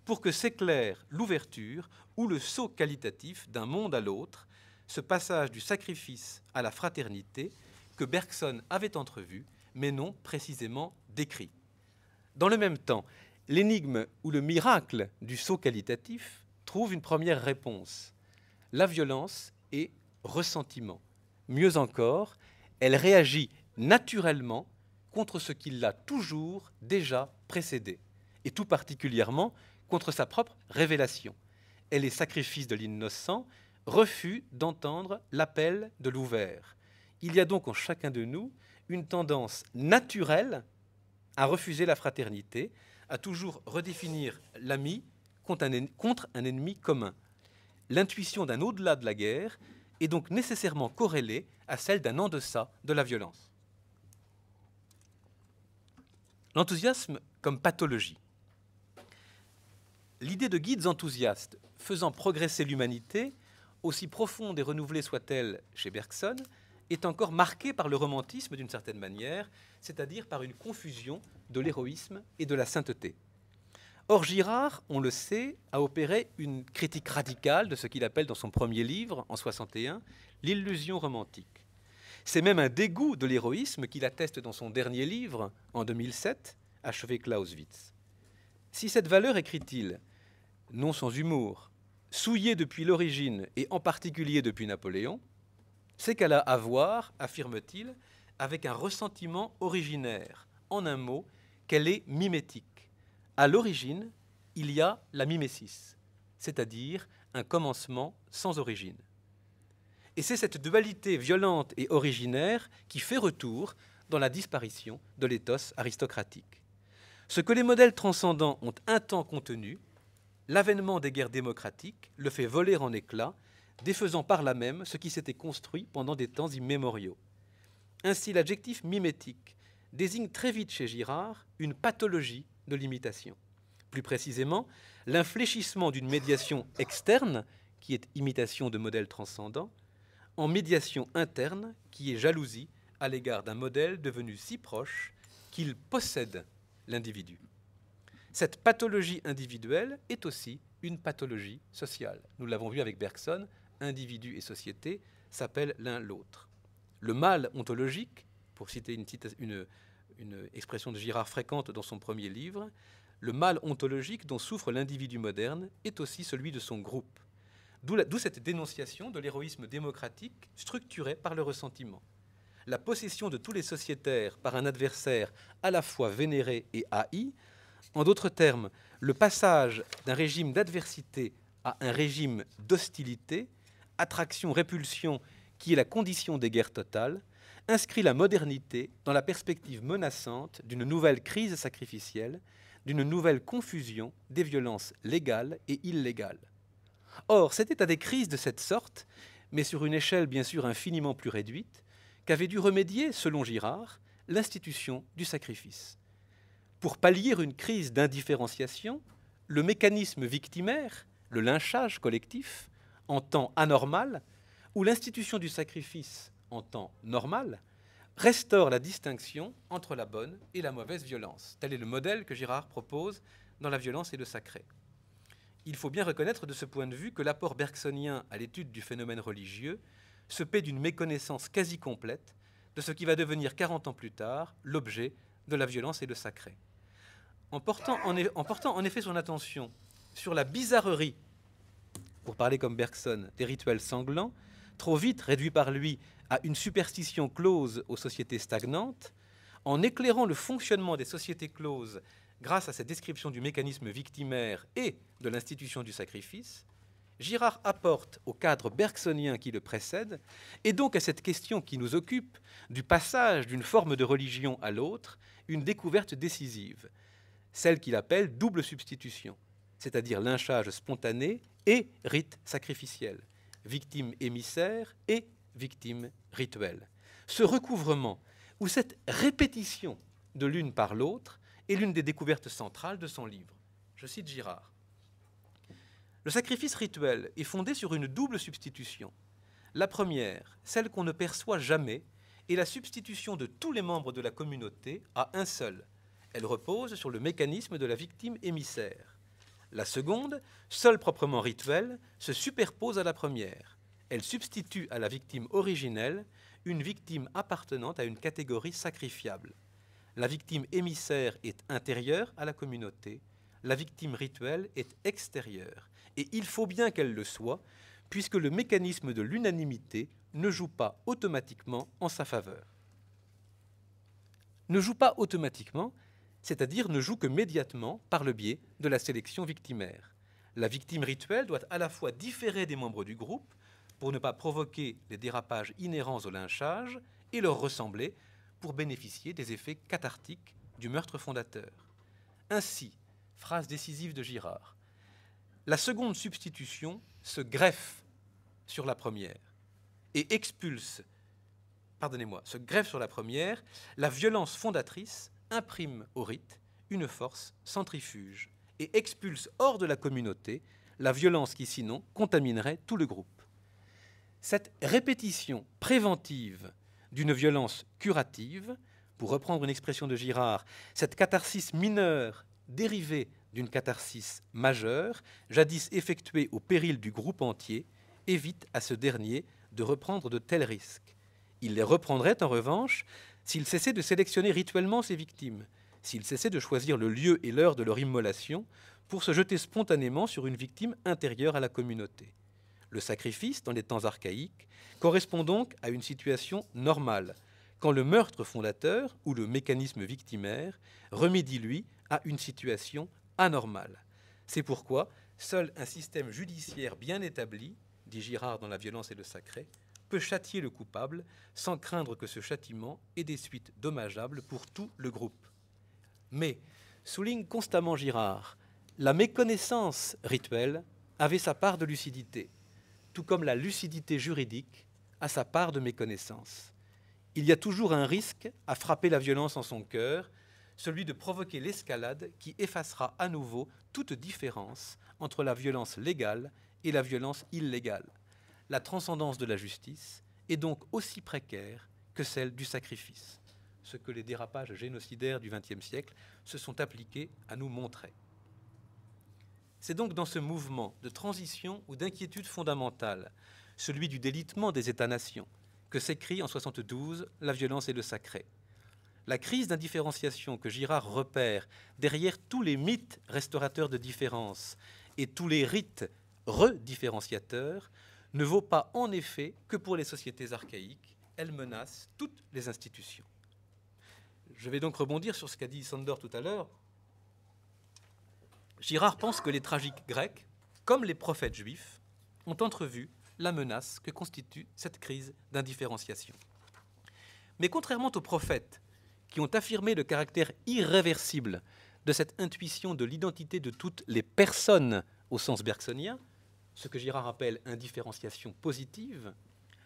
pour que s'éclaire l'ouverture ou le saut qualitatif d'un monde à l'autre ce passage du sacrifice à la fraternité que Bergson avait entrevu, mais non précisément décrit. Dans le même temps, l'énigme ou le miracle du saut qualitatif trouve une première réponse. La violence est ressentiment. Mieux encore, elle réagit naturellement contre ce qui l'a toujours déjà précédé, et tout particulièrement contre sa propre révélation. Elle est sacrifice de l'innocent, refus d'entendre l'appel de l'ouvert. Il y a donc en chacun de nous une tendance naturelle à refuser la fraternité, à toujours redéfinir l'ami contre, un ennemi commun. L'intuition d'un au-delà de la guerre est donc nécessairement corrélée à celle d'un en-deçà de la violence. L'enthousiasme comme pathologie. L'idée de guides enthousiastes faisant progresser l'humanité aussi profonde et renouvelée soit-elle chez Bergson, est encore marquée par le romantisme d'une certaine manière, c'est-à-dire par une confusion de l'héroïsme et de la sainteté. Or, Girard, on le sait, a opéré une critique radicale de ce qu'il appelle dans son premier livre, en 61, l'illusion romantique. C'est même un dégoût de l'héroïsme qu'il atteste dans son dernier livre, en 2007, achevé Clausewitz. Si cette valeur, écrit-il, non sans humour, souillée depuis l'origine et en particulier depuis Napoléon, c'est qu'elle a à voir, affirme-t-il, avec un ressentiment originaire, en un mot, qu'elle est mimétique. À l'origine, il y a la mimésis, c'est-à-dire un commencement sans origine. Et c'est cette dualité violente et originaire qui fait retour dans la disparition de l'éthos aristocratique. Ce que les modèles transcendants ont un temps contenu, L'avènement des guerres démocratiques le fait voler en éclats, défaisant par là même ce qui s'était construit pendant des temps immémoriaux. Ainsi, l'adjectif mimétique désigne très vite chez Girard une pathologie de l'imitation. Plus précisément, l'infléchissement d'une médiation externe, qui est imitation de modèles transcendants, en médiation interne, qui est jalousie à l'égard d'un modèle devenu si proche qu'il possède l'individu. Cette pathologie individuelle est aussi une pathologie sociale. Nous l'avons vu avec Bergson, individu et société s'appellent l'un l'autre. Le mal ontologique, pour citer une, expression de Girard fréquente dans son premier livre, le mal ontologique dont souffre l'individu moderne est aussi celui de son groupe. D'où cette dénonciation de l'héroïsme démocratique structuré par le ressentiment. La possession de tous les sociétaires par un adversaire à la fois vénéré et haï en d'autres termes, le passage d'un régime d'adversité à un régime d'hostilité, attraction-répulsion, qui est la condition des guerres totales, inscrit la modernité dans la perspective menaçante d'une nouvelle crise sacrificielle, d'une nouvelle confusion des violences légales et illégales. Or, c'était à des crises de cette sorte, mais sur une échelle bien sûr infiniment plus réduite, qu'avait dû remédier, selon Girard, l'institution du sacrifice pour pallier une crise d'indifférenciation, le mécanisme victimaire, le lynchage collectif, en temps anormal, ou l'institution du sacrifice en temps normal, restaure la distinction entre la bonne et la mauvaise violence. Tel est le modèle que Girard propose dans La violence et le sacré. Il faut bien reconnaître de ce point de vue que l'apport bergsonien à l'étude du phénomène religieux se paie d'une méconnaissance quasi complète de ce qui va devenir 40 ans plus tard l'objet de la violence et le sacré en portant en, effet son attention sur la bizarrerie, pour parler comme Bergson, des rituels sanglants, trop vite réduits par lui à une superstition close aux sociétés stagnantes, en éclairant le fonctionnement des sociétés closes grâce à cette description du mécanisme victimaire et de l'institution du sacrifice, Girard apporte au cadre bergsonien qui le précède, et donc à cette question qui nous occupe, du passage d'une forme de religion à l'autre, une découverte décisive, celle qu'il appelle double substitution, c'est-à-dire lynchage spontané et rite sacrificiel, victime émissaire et victime rituelle. Ce recouvrement ou cette répétition de l'une par l'autre est l'une des découvertes centrales de son livre. Je cite Girard. Le sacrifice rituel est fondé sur une double substitution. La première, celle qu'on ne perçoit jamais, est la substitution de tous les membres de la communauté à un seul, elle repose sur le mécanisme de la victime émissaire. La seconde, seule proprement rituelle, se superpose à la première. Elle substitue à la victime originelle une victime appartenant à une catégorie sacrifiable. La victime émissaire est intérieure à la communauté, la victime rituelle est extérieure, et il faut bien qu'elle le soit, puisque le mécanisme de l'unanimité ne joue pas automatiquement en sa faveur. Ne joue pas automatiquement c'est-à-dire ne joue que médiatement par le biais de la sélection victimaire. La victime rituelle doit à la fois différer des membres du groupe pour ne pas provoquer les dérapages inhérents au lynchage et leur ressembler pour bénéficier des effets cathartiques du meurtre fondateur. Ainsi, phrase décisive de Girard, la seconde substitution se greffe sur la première et expulse, pardonnez-moi, se greffe sur la première la violence fondatrice imprime au rite une force centrifuge et expulse hors de la communauté la violence qui sinon contaminerait tout le groupe. Cette répétition préventive d'une violence curative, pour reprendre une expression de Girard, cette catharsis mineure dérivée d'une catharsis majeure, jadis effectuée au péril du groupe entier, évite à ce dernier de reprendre de tels risques. Il les reprendrait en revanche s'il cessait de sélectionner rituellement ses victimes, s'il cessait de choisir le lieu et l'heure de leur immolation pour se jeter spontanément sur une victime intérieure à la communauté. Le sacrifice, dans les temps archaïques, correspond donc à une situation normale, quand le meurtre fondateur ou le mécanisme victimaire remédie, lui, à une situation anormale. C'est pourquoi seul un système judiciaire bien établi, dit Girard dans La violence et le sacré, châtier le coupable sans craindre que ce châtiment ait des suites dommageables pour tout le groupe. Mais, souligne constamment Girard, la méconnaissance rituelle avait sa part de lucidité, tout comme la lucidité juridique a sa part de méconnaissance. Il y a toujours un risque à frapper la violence en son cœur, celui de provoquer l'escalade qui effacera à nouveau toute différence entre la violence légale et la violence illégale la transcendance de la justice est donc aussi précaire que celle du sacrifice, ce que les dérapages génocidaires du XXe siècle se sont appliqués à nous montrer. C'est donc dans ce mouvement de transition ou d'inquiétude fondamentale, celui du délitement des États-nations, que s'écrit en 72 La violence et le sacré. La crise d'indifférenciation que Girard repère derrière tous les mythes restaurateurs de différence et tous les rites redifférenciateurs ne vaut pas en effet que pour les sociétés archaïques. Elle menace toutes les institutions. Je vais donc rebondir sur ce qu'a dit Sandor tout à l'heure. Girard pense que les tragiques grecs, comme les prophètes juifs, ont entrevu la menace que constitue cette crise d'indifférenciation. Mais contrairement aux prophètes, qui ont affirmé le caractère irréversible de cette intuition de l'identité de toutes les personnes au sens bergsonien, ce que Girard appelle indifférenciation positive,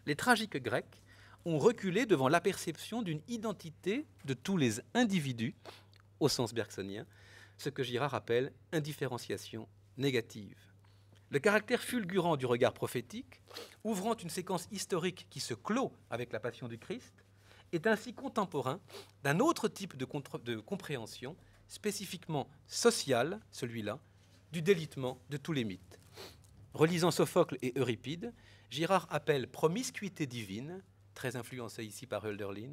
les tragiques grecs ont reculé devant la perception d'une identité de tous les individus, au sens bergsonien, ce que Girard appelle indifférenciation négative. Le caractère fulgurant du regard prophétique, ouvrant une séquence historique qui se clôt avec la passion du Christ, est ainsi contemporain d'un autre type de, de compréhension, spécifiquement sociale, celui-là, du délitement de tous les mythes. Relisant Sophocle et Euripide, Girard appelle promiscuité divine, très influencée ici par Hölderlin,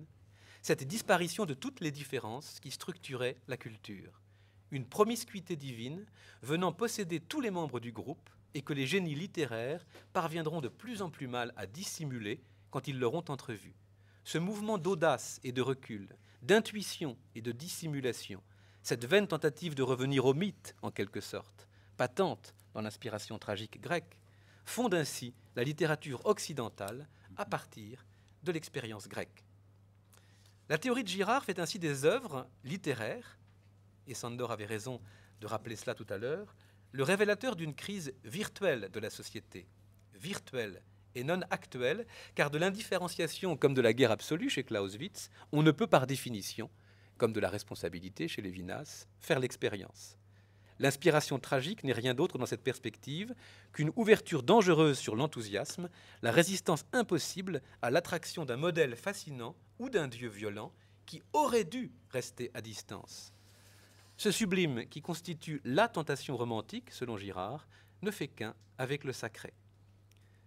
cette disparition de toutes les différences qui structuraient la culture. Une promiscuité divine venant posséder tous les membres du groupe et que les génies littéraires parviendront de plus en plus mal à dissimuler quand ils l'auront entrevu. Ce mouvement d'audace et de recul, d'intuition et de dissimulation, cette vaine tentative de revenir au mythe en quelque sorte, patente, dans l'inspiration tragique grecque, fonde ainsi la littérature occidentale à partir de l'expérience grecque. La théorie de Girard fait ainsi des œuvres littéraires, et Sandor avait raison de rappeler cela tout à l'heure, le révélateur d'une crise virtuelle de la société, virtuelle et non actuelle, car de l'indifférenciation comme de la guerre absolue chez Clausewitz, on ne peut par définition, comme de la responsabilité chez Lévinas, faire l'expérience. L'inspiration tragique n'est rien d'autre dans cette perspective qu'une ouverture dangereuse sur l'enthousiasme, la résistance impossible à l'attraction d'un modèle fascinant ou d'un dieu violent qui aurait dû rester à distance. Ce sublime qui constitue la tentation romantique, selon Girard, ne fait qu'un avec le sacré.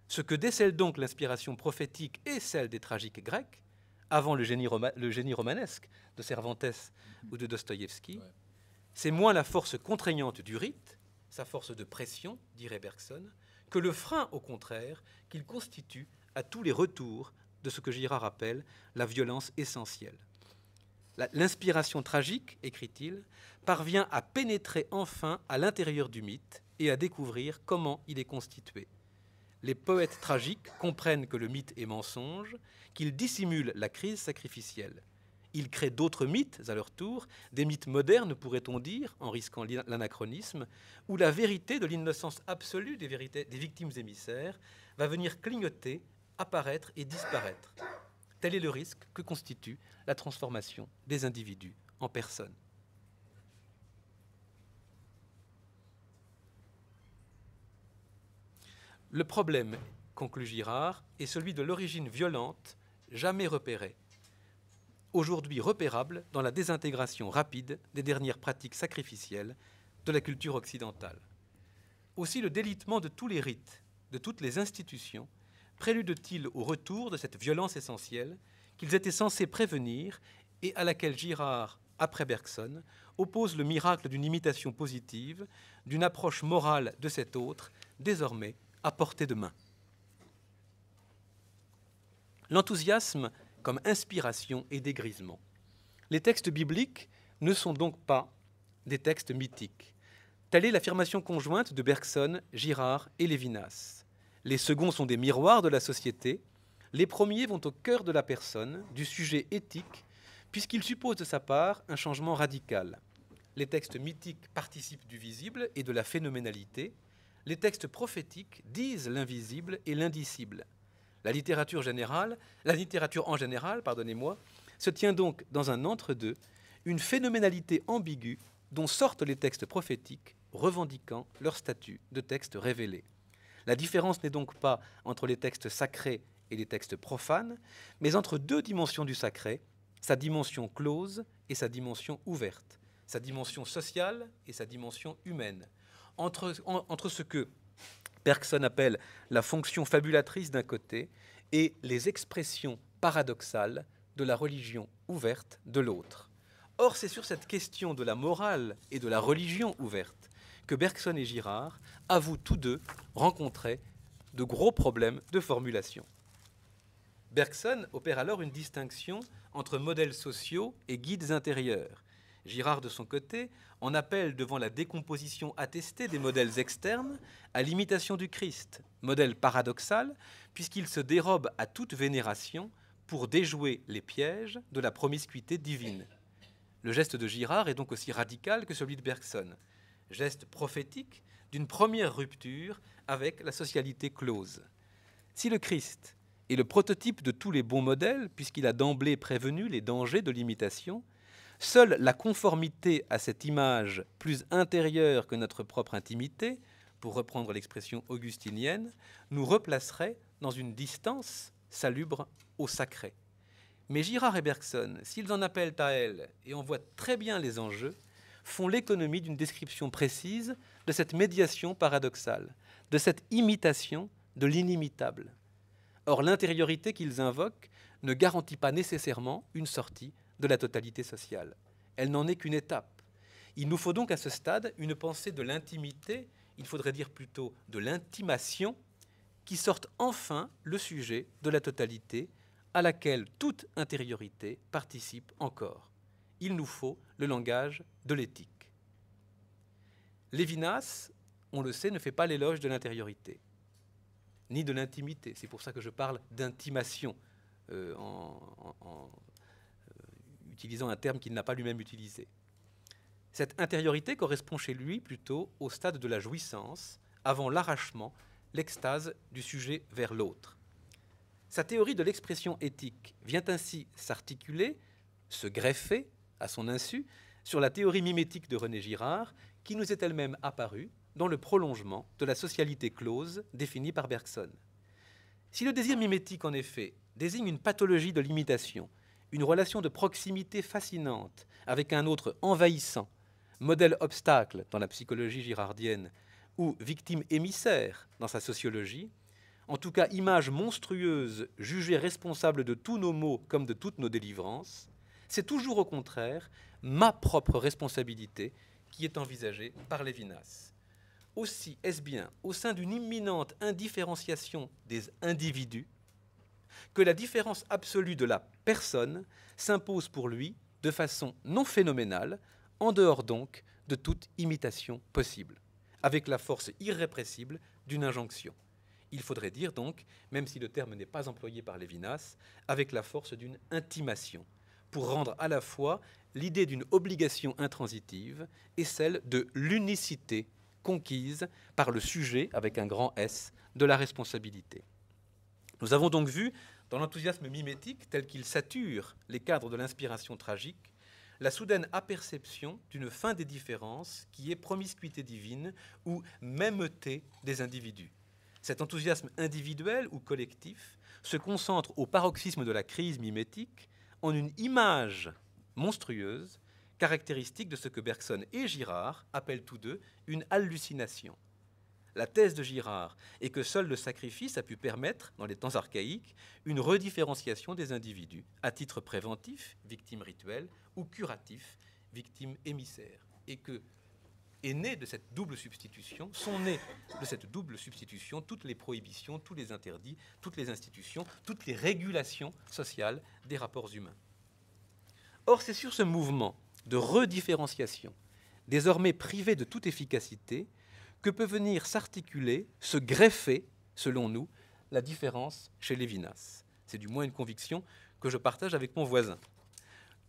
Ce que décèle donc l'inspiration prophétique et celle des tragiques grecs, avant le génie, romanesque de Cervantes ou de Dostoïevski, c'est moins la force contraignante du rite, sa force de pression, dirait Bergson, que le frein, au contraire, qu'il constitue à tous les retours de ce que Girard appelle la violence essentielle. L'inspiration tragique, écrit-il, parvient à pénétrer enfin à l'intérieur du mythe et à découvrir comment il est constitué. Les poètes tragiques comprennent que le mythe est mensonge, qu'il dissimule la crise sacrificielle. Ils créent d'autres mythes à leur tour, des mythes modernes, pourrait-on dire, en risquant l'anachronisme, où la vérité de l'innocence absolue des, des victimes émissaires va venir clignoter, apparaître et disparaître. Tel est le risque que constitue la transformation des individus en personnes. Le problème, conclut Girard, est celui de l'origine violente, jamais repérée, aujourd'hui repérable dans la désintégration rapide des dernières pratiques sacrificielles de la culture occidentale. Aussi le délitement de tous les rites, de toutes les institutions, prélude-t-il au retour de cette violence essentielle qu'ils étaient censés prévenir et à laquelle Girard, après Bergson, oppose le miracle d'une imitation positive, d'une approche morale de cet autre, désormais à portée de main. L'enthousiasme comme inspiration et dégrisement. Les textes bibliques ne sont donc pas des textes mythiques. Telle est l'affirmation conjointe de Bergson, Girard et Lévinas. Les seconds sont des miroirs de la société, les premiers vont au cœur de la personne, du sujet éthique, puisqu'ils supposent de sa part un changement radical. Les textes mythiques participent du visible et de la phénoménalité, les textes prophétiques disent l'invisible et l'indicible. La littérature générale, la littérature en général, pardonnez-moi, se tient donc dans un entre-deux, une phénoménalité ambiguë dont sortent les textes prophétiques revendiquant leur statut de texte révélé. La différence n'est donc pas entre les textes sacrés et les textes profanes, mais entre deux dimensions du sacré, sa dimension close et sa dimension ouverte, sa dimension sociale et sa dimension humaine, entre, entre ce que Bergson appelle la fonction fabulatrice d'un côté et les expressions paradoxales de la religion ouverte de l'autre. Or, c'est sur cette question de la morale et de la religion ouverte que Bergson et Girard avouent tous deux rencontrer de gros problèmes de formulation. Bergson opère alors une distinction entre modèles sociaux et guides intérieurs, Girard, de son côté, en appelle devant la décomposition attestée des modèles externes à l'imitation du Christ, modèle paradoxal, puisqu'il se dérobe à toute vénération pour déjouer les pièges de la promiscuité divine. Le geste de Girard est donc aussi radical que celui de Bergson, geste prophétique d'une première rupture avec la socialité close. Si le Christ est le prototype de tous les bons modèles, puisqu'il a d'emblée prévenu les dangers de l'imitation, Seule la conformité à cette image plus intérieure que notre propre intimité, pour reprendre l'expression augustinienne, nous replacerait dans une distance salubre au sacré. Mais Girard et Bergson, s'ils en appellent à elle, et en voient très bien les enjeux, font l'économie d'une description précise de cette médiation paradoxale, de cette imitation de l'inimitable. Or, l'intériorité qu'ils invoquent ne garantit pas nécessairement une sortie de la totalité sociale. Elle n'en est qu'une étape. Il nous faut donc à ce stade une pensée de l'intimité, il faudrait dire plutôt de l'intimation, qui sorte enfin le sujet de la totalité à laquelle toute intériorité participe encore. Il nous faut le langage de l'éthique. Lévinas, on le sait, ne fait pas l'éloge de l'intériorité, ni de l'intimité. C'est pour ça que je parle d'intimation euh, utilisant un terme qu'il n'a pas lui-même utilisé. Cette intériorité correspond chez lui plutôt au stade de la jouissance, avant l'arrachement, l'extase du sujet vers l'autre. Sa théorie de l'expression éthique vient ainsi s'articuler, se greffer, à son insu, sur la théorie mimétique de René Girard, qui nous est elle-même apparue dans le prolongement de la socialité close définie par Bergson. Si le désir mimétique, en effet, désigne une pathologie de l'imitation, une relation de proximité fascinante avec un autre envahissant, modèle obstacle dans la psychologie girardienne ou victime émissaire dans sa sociologie, en tout cas image monstrueuse jugée responsable de tous nos maux comme de toutes nos délivrances, c'est toujours au contraire ma propre responsabilité qui est envisagée par Lévinas. Aussi est-ce bien au sein d'une imminente indifférenciation des individus que la différence absolue de la personne s'impose pour lui de façon non phénoménale, en dehors donc de toute imitation possible, avec la force irrépressible d'une injonction. Il faudrait dire donc, même si le terme n'est pas employé par Lévinas, avec la force d'une intimation, pour rendre à la fois l'idée d'une obligation intransitive et celle de l'unicité conquise par le sujet, avec un grand S, de la responsabilité. Nous avons donc vu, dans l'enthousiasme mimétique tel qu'il sature les cadres de l'inspiration tragique, la soudaine aperception d'une fin des différences qui est promiscuité divine ou mêmeté des individus. Cet enthousiasme individuel ou collectif se concentre au paroxysme de la crise mimétique en une image monstrueuse, caractéristique de ce que Bergson et Girard appellent tous deux une hallucination la thèse de Girard est que seul le sacrifice a pu permettre, dans les temps archaïques, une redifférenciation des individus à titre préventif, victime rituelle, ou curatif, victime émissaire, et que est né de cette double substitution, sont nées de cette double substitution toutes les prohibitions, tous les interdits, toutes les institutions, toutes les régulations sociales des rapports humains. Or, c'est sur ce mouvement de redifférenciation, désormais privé de toute efficacité, que peut venir s'articuler, se greffer, selon nous, la différence chez Lévinas. C'est du moins une conviction que je partage avec mon voisin.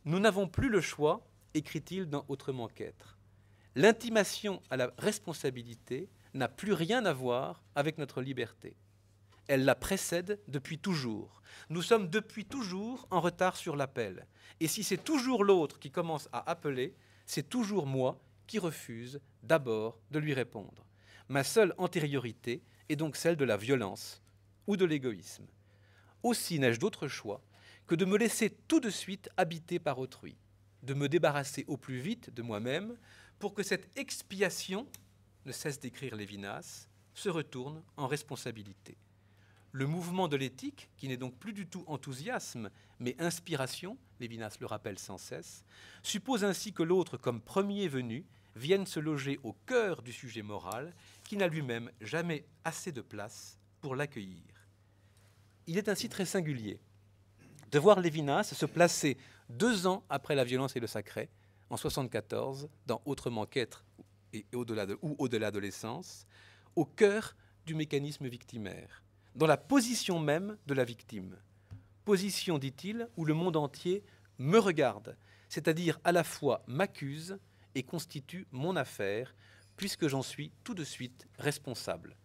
Nous n'avons plus le choix, écrit-il dans Autrement qu'être. L'intimation à la responsabilité n'a plus rien à voir avec notre liberté. Elle la précède depuis toujours. Nous sommes depuis toujours en retard sur l'appel. Et si c'est toujours l'autre qui commence à appeler, c'est toujours moi qui refuse d'abord de lui répondre. Ma seule antériorité est donc celle de la violence ou de l'égoïsme. Aussi n'ai-je d'autre choix que de me laisser tout de suite habiter par autrui, de me débarrasser au plus vite de moi-même pour que cette expiation, ne cesse d'écrire Lévinas, se retourne en responsabilité. Le mouvement de l'éthique, qui n'est donc plus du tout enthousiasme, mais inspiration, Lévinas le rappelle sans cesse, suppose ainsi que l'autre, comme premier venu, viennent se loger au cœur du sujet moral qui n'a lui-même jamais assez de place pour l'accueillir. Il est ainsi très singulier de voir Lévinas se placer deux ans après la violence et le sacré, en 1974, dans Autrement qu'être et au-delà de, ou au-delà de l'essence, au cœur du mécanisme victimaire, dans la position même de la victime. Position, dit-il, où le monde entier me regarde, c'est-à-dire à la fois m'accuse et constitue mon affaire, puisque j'en suis tout de suite responsable.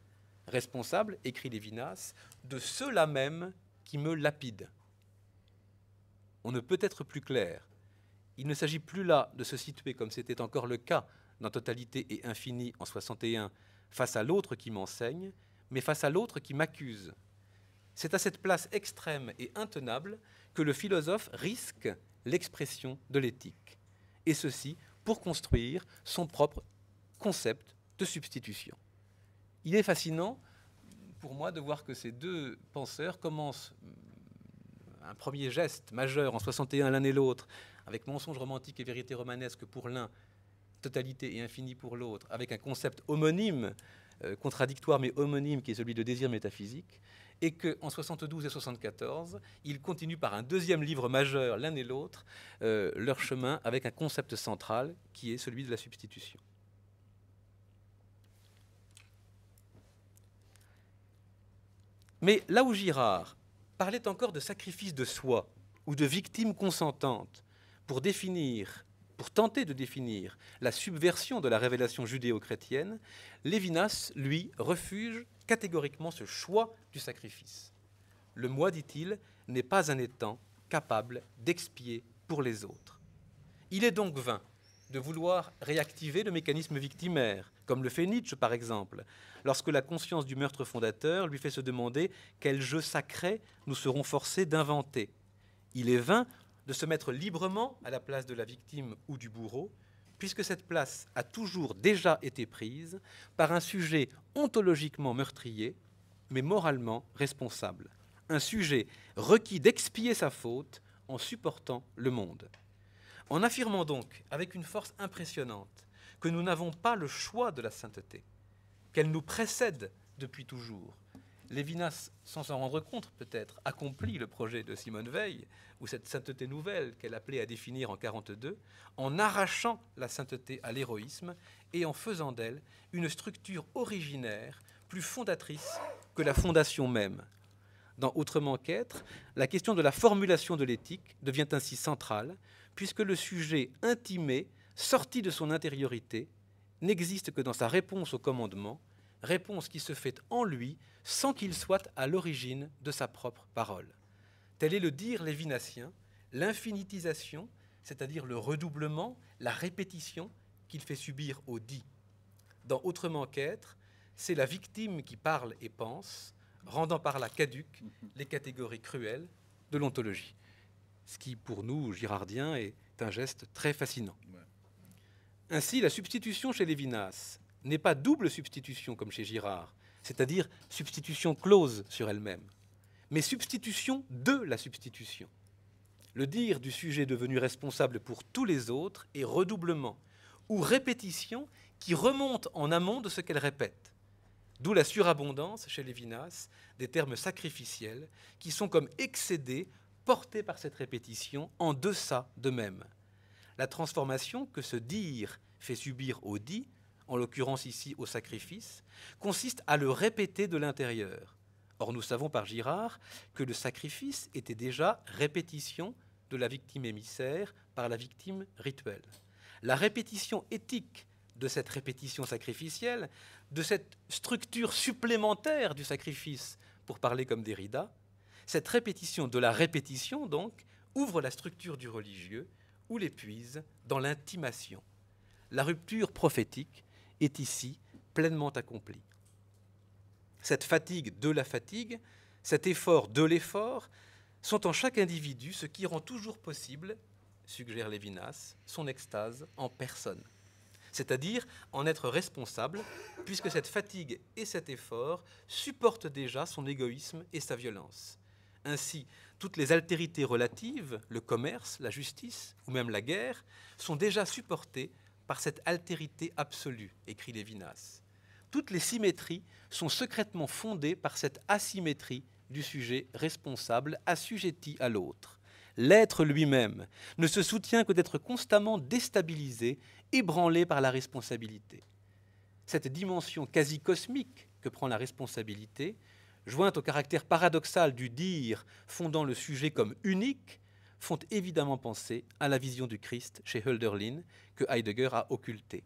Responsable, écrit Lévinas, de ceux-là même qui me lapident. On ne peut être plus clair. Il ne s'agit plus là de se situer, comme c'était encore le cas dans Totalité et Infini en 61, face à l'autre qui m'enseigne, mais face à l'autre qui m'accuse. C'est à cette place extrême et intenable que le philosophe risque l'expression de l'éthique, et ceci pour construire son propre concept de substitution. Il est fascinant pour moi de voir que ces deux penseurs commencent un premier geste majeur en 61 l'un et l'autre, avec mensonge romantique et vérité romanesque pour l'un, totalité et infini pour l'autre, avec un concept homonyme, euh, contradictoire mais homonyme, qui est celui de désir métaphysique, et qu'en 72 et 74, ils continuent par un deuxième livre majeur, l'un et l'autre, euh, leur chemin avec un concept central qui est celui de la substitution. Mais là où Girard parlait encore de sacrifice de soi ou de victime consentante pour définir, pour tenter de définir la subversion de la révélation judéo-chrétienne, Lévinas, lui, refuge catégoriquement ce choix du sacrifice. Le moi, dit-il, n'est pas un étant capable d'expier pour les autres. Il est donc vain de vouloir réactiver le mécanisme victimaire, comme le fait Nietzsche par exemple, lorsque la conscience du meurtre fondateur lui fait se demander quel jeu sacré nous serons forcés d'inventer. Il est vain de se mettre librement à la place de la victime ou du bourreau, puisque cette place a toujours déjà été prise par un sujet ontologiquement meurtrier, mais moralement responsable. Un sujet requis d'expier sa faute en supportant le monde. En affirmant donc, avec une force impressionnante, que nous n'avons pas le choix de la sainteté, qu'elle nous précède depuis toujours, Lévinas, sans s'en rendre compte peut-être, accomplit le projet de Simone Veil, ou cette sainteté nouvelle qu'elle appelait à définir en 1942, en arrachant la sainteté à l'héroïsme et en faisant d'elle une structure originaire, plus fondatrice que la fondation même. Dans Autrement qu'être, la question de la formulation de l'éthique devient ainsi centrale, puisque le sujet intimé, sorti de son intériorité, n'existe que dans sa réponse au commandement, réponse qui se fait en lui sans qu'il soit à l'origine de sa propre parole. Tel est le dire lévinassien, l'infinitisation, c'est-à-dire le redoublement, la répétition qu'il fait subir au dit. Dans Autrement qu'être, c'est la victime qui parle et pense, rendant par là caduque les catégories cruelles de l'ontologie. Ce qui, pour nous, girardiens, est un geste très fascinant. Ainsi, la substitution chez Lévinas n'est pas double substitution comme chez Girard, c'est-à-dire substitution close sur elle-même, mais substitution de la substitution. Le dire du sujet devenu responsable pour tous les autres est redoublement ou répétition qui remonte en amont de ce qu'elle répète. D'où la surabondance chez Lévinas des termes sacrificiels qui sont comme excédés, portés par cette répétition, en deçà d'eux-mêmes. La transformation que ce dire fait subir au dit en l'occurrence ici au sacrifice, consiste à le répéter de l'intérieur. Or nous savons par Girard que le sacrifice était déjà répétition de la victime émissaire par la victime rituelle. La répétition éthique de cette répétition sacrificielle, de cette structure supplémentaire du sacrifice, pour parler comme Derrida, cette répétition de la répétition, donc, ouvre la structure du religieux ou l'épuise dans l'intimation. La rupture prophétique est ici pleinement accompli. Cette fatigue de la fatigue, cet effort de l'effort, sont en chaque individu ce qui rend toujours possible, suggère Lévinas, son extase en personne, c'est-à-dire en être responsable, puisque cette fatigue et cet effort supportent déjà son égoïsme et sa violence. Ainsi, toutes les altérités relatives, le commerce, la justice ou même la guerre, sont déjà supportées par cette altérité absolue, écrit Lévinas. Toutes les symétries sont secrètement fondées par cette asymétrie du sujet responsable assujetti à l'autre. L'être lui-même ne se soutient que d'être constamment déstabilisé, ébranlé par la responsabilité. Cette dimension quasi cosmique que prend la responsabilité, jointe au caractère paradoxal du dire fondant le sujet comme unique, font évidemment penser à la vision du Christ chez Hölderlin que Heidegger a occultée.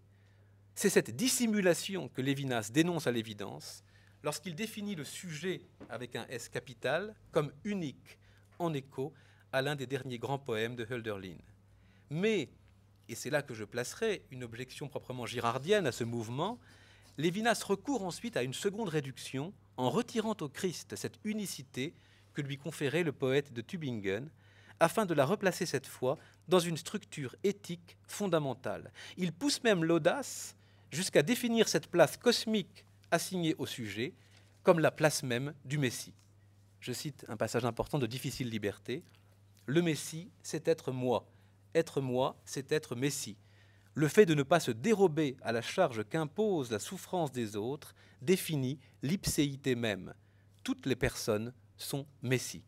C'est cette dissimulation que Lévinas dénonce à l'évidence lorsqu'il définit le sujet avec un S capital comme unique, en écho à l'un des derniers grands poèmes de Hölderlin. Mais, et c'est là que je placerai une objection proprement girardienne à ce mouvement, Lévinas recourt ensuite à une seconde réduction en retirant au Christ cette unicité que lui conférait le poète de Tübingen, afin de la replacer cette fois dans une structure éthique fondamentale. Il pousse même l'audace jusqu'à définir cette place cosmique assignée au sujet comme la place même du Messie. Je cite un passage important de Difficile Liberté. Le Messie, c'est être moi. Être moi, c'est être Messie. Le fait de ne pas se dérober à la charge qu'impose la souffrance des autres définit l'ipséité même. Toutes les personnes sont Messies. »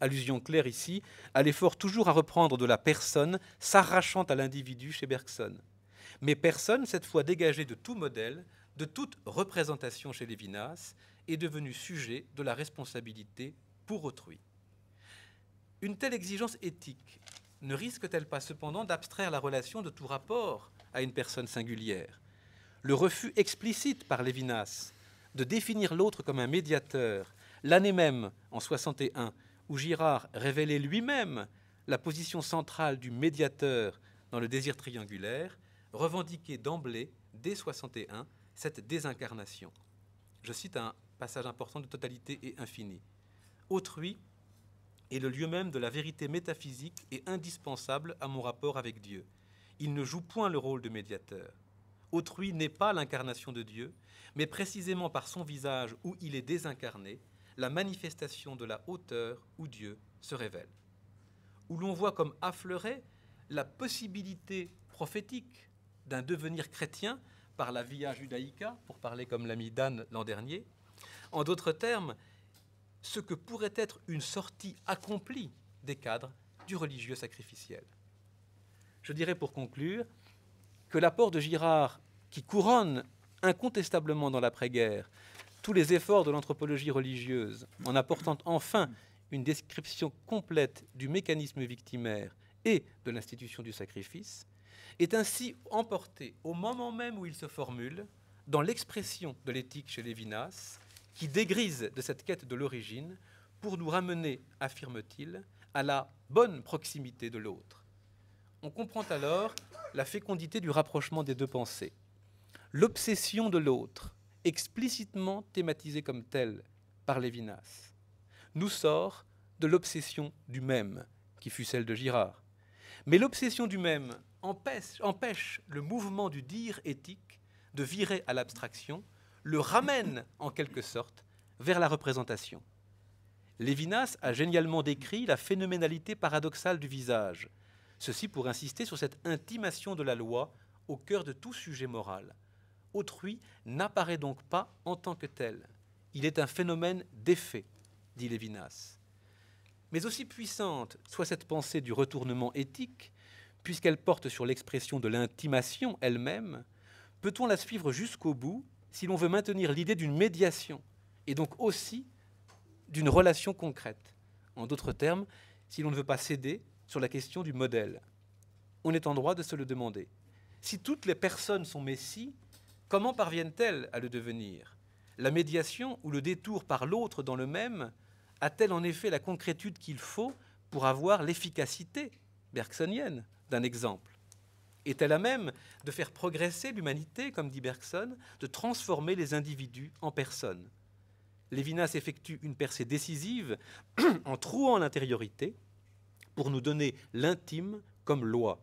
allusion claire ici à l'effort toujours à reprendre de la personne, s'arrachant à l'individu chez Bergson. Mais personne, cette fois dégagée de tout modèle, de toute représentation chez Lévinas, est devenue sujet de la responsabilité pour autrui. Une telle exigence éthique ne risque-t-elle pas cependant d'abstraire la relation de tout rapport à une personne singulière Le refus explicite par Lévinas de définir l'autre comme un médiateur, l'année même, en 61, où Girard révélait lui-même la position centrale du médiateur dans le désir triangulaire, revendiquait d'emblée, dès 61, cette désincarnation. Je cite un passage important de Totalité et Infini. Autrui est le lieu même de la vérité métaphysique et indispensable à mon rapport avec Dieu. Il ne joue point le rôle de médiateur. Autrui n'est pas l'incarnation de Dieu, mais précisément par son visage où il est désincarné, la manifestation de la hauteur où Dieu se révèle, où l'on voit comme affleurer la possibilité prophétique d'un devenir chrétien par la Via Judaïca, pour parler comme l'ami Dan l'an dernier. En d'autres termes, ce que pourrait être une sortie accomplie des cadres du religieux sacrificiel. Je dirais pour conclure que l'apport de Girard, qui couronne incontestablement dans l'après-guerre tous les efforts de l'anthropologie religieuse en apportant enfin une description complète du mécanisme victimaire et de l'institution du sacrifice, est ainsi emporté au moment même où il se formule dans l'expression de l'éthique chez Lévinas, qui dégrise de cette quête de l'origine pour nous ramener, affirme-t-il, à la bonne proximité de l'autre. On comprend alors la fécondité du rapprochement des deux pensées. L'obsession de l'autre, explicitement thématisé comme tel par Lévinas, nous sort de l'obsession du même, qui fut celle de Girard. Mais l'obsession du même empêche, empêche le mouvement du dire éthique de virer à l'abstraction, le ramène en quelque sorte vers la représentation. Lévinas a génialement décrit la phénoménalité paradoxale du visage, ceci pour insister sur cette intimation de la loi au cœur de tout sujet moral autrui n'apparaît donc pas en tant que tel. Il est un phénomène d'effet, dit Lévinas. Mais aussi puissante soit cette pensée du retournement éthique, puisqu'elle porte sur l'expression de l'intimation elle-même, peut-on la suivre jusqu'au bout si l'on veut maintenir l'idée d'une médiation, et donc aussi d'une relation concrète En d'autres termes, si l'on ne veut pas céder sur la question du modèle. On est en droit de se le demander. Si toutes les personnes sont messies, Comment parviennent-elles à le devenir La médiation ou le détour par l'autre dans le même a-t-elle en effet la concrétude qu'il faut pour avoir l'efficacité bergsonienne d'un exemple Est-elle à même de faire progresser l'humanité, comme dit Bergson, de transformer les individus en personnes Lévinas effectue une percée décisive <clears throat> en trouant l'intériorité pour nous donner l'intime comme loi.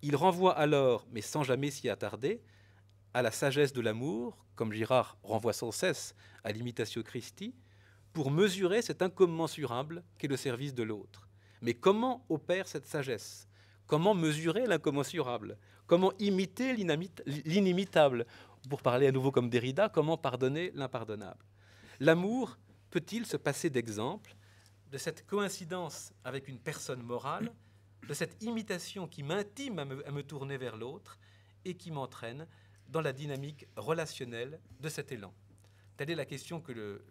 Il renvoie alors, mais sans jamais s'y attarder, à la sagesse de l'amour, comme Girard renvoie sans cesse à l'imitatio Christi, pour mesurer cet incommensurable qui est le service de l'autre. Mais comment opère cette sagesse Comment mesurer l'incommensurable Comment imiter l'inimitable Pour parler à nouveau comme Derrida, comment pardonner l'impardonnable L'amour peut-il se passer d'exemple, de cette coïncidence avec une personne morale, de cette imitation qui m'intime à me tourner vers l'autre et qui m'entraîne dans la dynamique relationnelle de cet élan Telle est la question que le,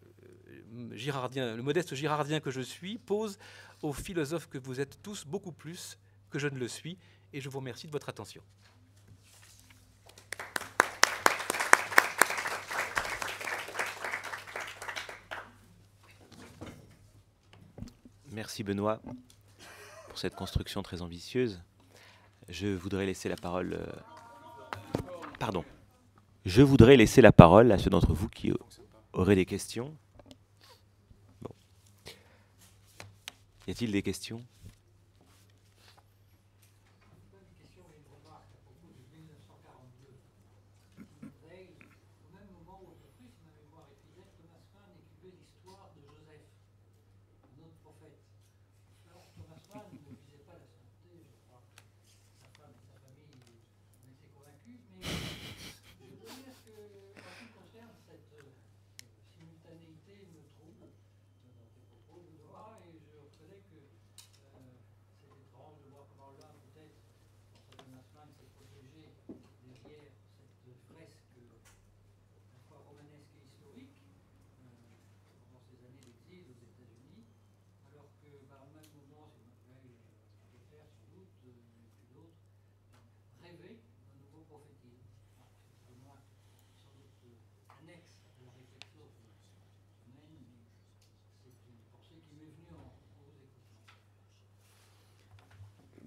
euh, le modeste Girardien que je suis pose aux philosophes que vous êtes tous beaucoup plus que je ne le suis, et je vous remercie de votre attention. Merci Benoît pour cette construction très ambitieuse. Je voudrais laisser la parole euh, Pardon. Je voudrais laisser la parole à ceux d'entre vous qui auraient des questions. Y a-t-il des questions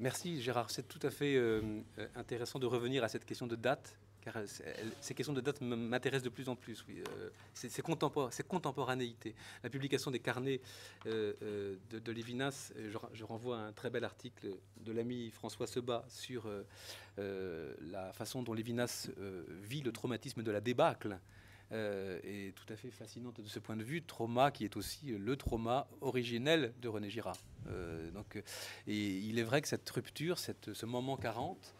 Merci Gérard, c'est tout à fait euh, euh, intéressant de revenir à cette question de date, car ces questions de date m'intéressent de plus en plus. Oui. Euh, c'est contemporanéité. La publication des carnets de, Lévinas, je, renvoie à un très bel article de l'ami François Sebat sur la façon dont Lévinas vit le traumatisme de la débâcle euh, est tout à fait fascinante de ce point de vue. Trauma qui est aussi euh, le trauma originel de René Girard. Euh, donc, et il est vrai que cette rupture, cette, ce moment 40,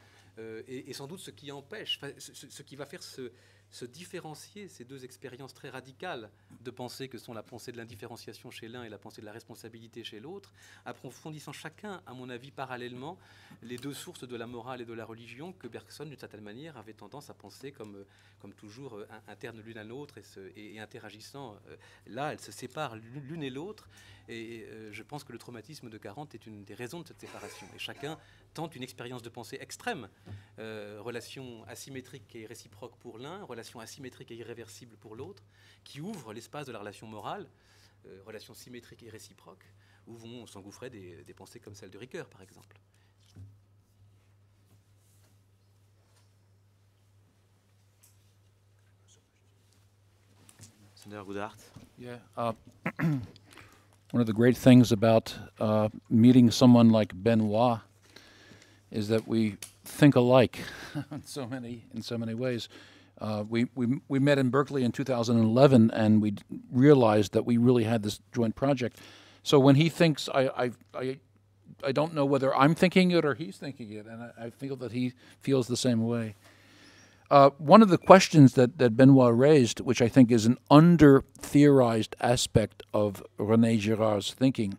est, sans doute ce qui empêche, ce qui va faire ce, se différencier ces deux expériences très radicales de pensée que sont la pensée de l'indifférenciation chez l'un et la pensée de la responsabilité chez l'autre, approfondissant chacun, à mon avis, parallèlement les deux sources de la morale et de la religion que Bergson, d'une certaine manière, avait tendance à penser comme, euh, comme toujours euh, interne l'une à l'autre et, interagissant. Euh, là, elles se séparent l'une et l'autre, et, je pense que le traumatisme de 40 est une des raisons de cette séparation. Et chacun tente une expérience de pensée extrême. Euh, relation asymétrique et réciproque pour l'un, relation asymétrique et irréversible pour l'autre, qui ouvre l'espace de la relation morale, euh, relation symétrique et réciproque, où vont s'engouffrer des, pensées comme celle de Ricoeur, par exemple. Yeah. Uh, <clears throat> one of the great things about uh, meeting someone like Benoit is that we think alike <laughs> in so many in so many ways. Uh, we, we, we met in Berkeley in 2011, and we realized that we really had this joint project. So when he thinks, I, I, I, I don't know whether I'm thinking it or he's thinking it, and I, I feel that he feels the same way. Uh, one of the questions that, that Benoit raised, which I think is an under theorized aspect of Rene Girard's thinking,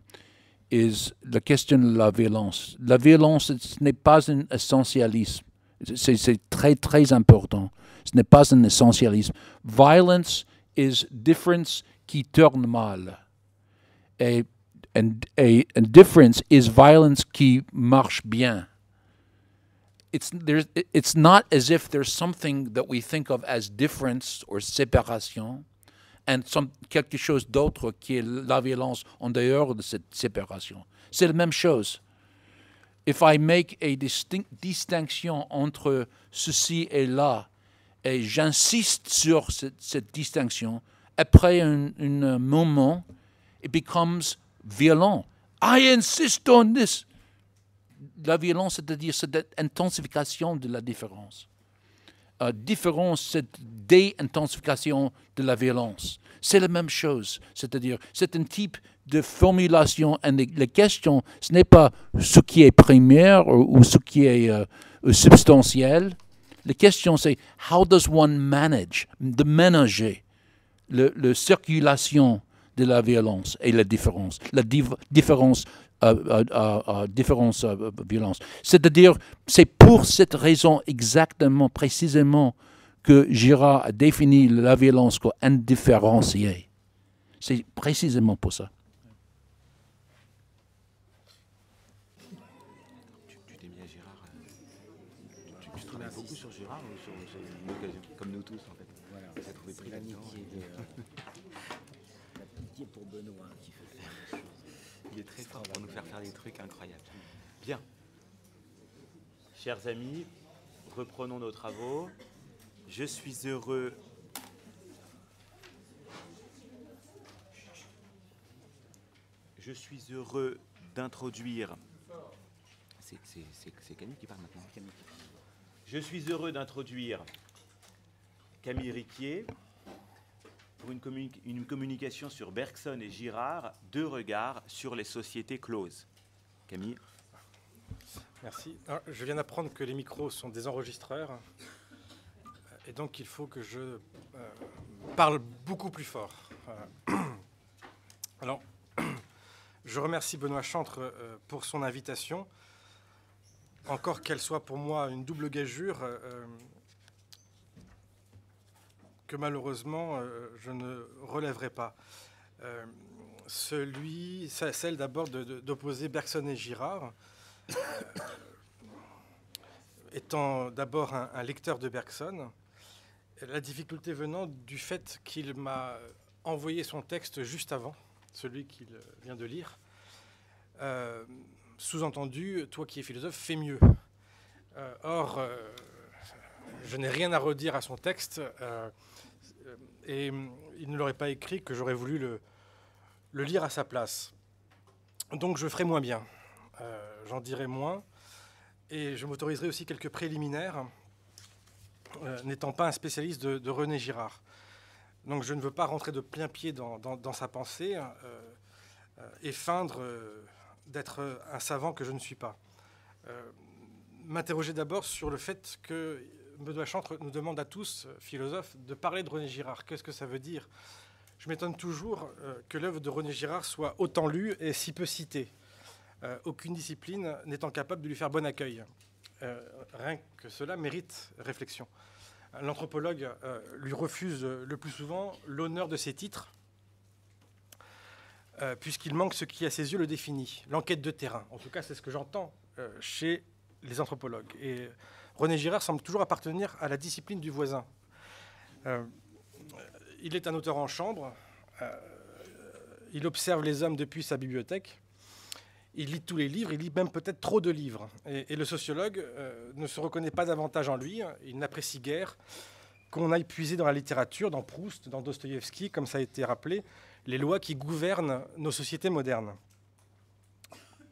Is la question de la violence. La violence, ce n'est pas un essentialisme. C'est très, très important. Ce n'est pas un essentialisme. Violence is difference qui tourne mal. Et, difference is violence qui marche bien. It's, it's not as if there's something that we think of as difference or séparation et quelque chose d'autre qui est la violence en dehors de cette séparation. C'est la même chose. If I make a distinct, distinction entre ceci et là, et j'insiste sur cette, distinction, après un, un moment, it becomes violent. I insist on this. La violence, c'est-à-dire cette intensification de la différence. La euh, différence, cette déintensification de la violence. C'est la même chose, c'est-à-dire c'est un type de formulation et les questions, ce n'est pas ce qui est primaire ou, ce qui est euh, substantiel. La question c'est how does one manage, de ménager la circulation de la violence et la différence, la différence à différence euh, violence. C'est-à-dire, c'est pour cette raison exactement, précisément, que Girard a défini la violence comme indifférenciée. C'est précisément pour ça. Chers amis, reprenons nos travaux. Je suis heureux Je suis heureux d'introduire C'est Camille qui parle maintenant. Je suis heureux d'introduire Camille Riquier pour une, une communication sur Bergson et Girard, deux regards sur les sociétés closes. Camille Merci. je viens d'apprendre que les micros sont des enregistreurs et donc il faut que je euh, parle beaucoup plus fort. Euh, alors, je remercie Benoît Chantre euh, pour son invitation. Encore qu'elle soit pour moi une double gageure que malheureusement je ne relèverai pas. celui, celle d'abord d'opposer Bergson et Girard. Euh, étant d'abord un, lecteur de Bergson, la difficulté venant du fait qu'il m'a envoyé son texte juste avant, celui qu'il vient de lire. Euh, sous-entendu, toi qui es philosophe, fais mieux. Euh, or, je n'ai rien à redire à son texte, et il ne l'aurait pas écrit que j'aurais voulu le, le, lire à sa place. Donc je ferai moins bien j'en dirai moins. Et je m'autoriserai aussi quelques préliminaires, euh, n'étant pas un spécialiste de, René Girard. Donc je ne veux pas rentrer de plein pied dans, sa pensée hein, euh, euh, et feindre d'être un savant que je ne suis pas. M'interroger d'abord sur le fait que Benoît Chantre nous demande à tous, philosophes, de parler de René Girard. Qu'est-ce que ça veut dire Je m'étonne toujours que l'œuvre de René Girard soit autant lue et si peu citée. Euh, aucune discipline n'étant capable de lui faire bon accueil. Euh, rien que cela mérite réflexion. L'anthropologue euh, lui refuse le plus souvent l'honneur de ses titres, puisqu'il manque ce qui, à ses yeux, le définit, l'enquête de terrain. En tout cas, c'est ce que j'entends chez les anthropologues. Et René Girard semble toujours appartenir à la discipline du voisin. il est un auteur en chambre, il observe les hommes depuis sa bibliothèque, il lit tous les livres, il lit même peut-être trop de livres. Et, le sociologue euh, ne se reconnaît pas davantage en lui, il n'apprécie guère qu'on aille puiser dans la littérature, dans Proust, dans Dostoïevski, comme ça a été rappelé, les lois qui gouvernent nos sociétés modernes.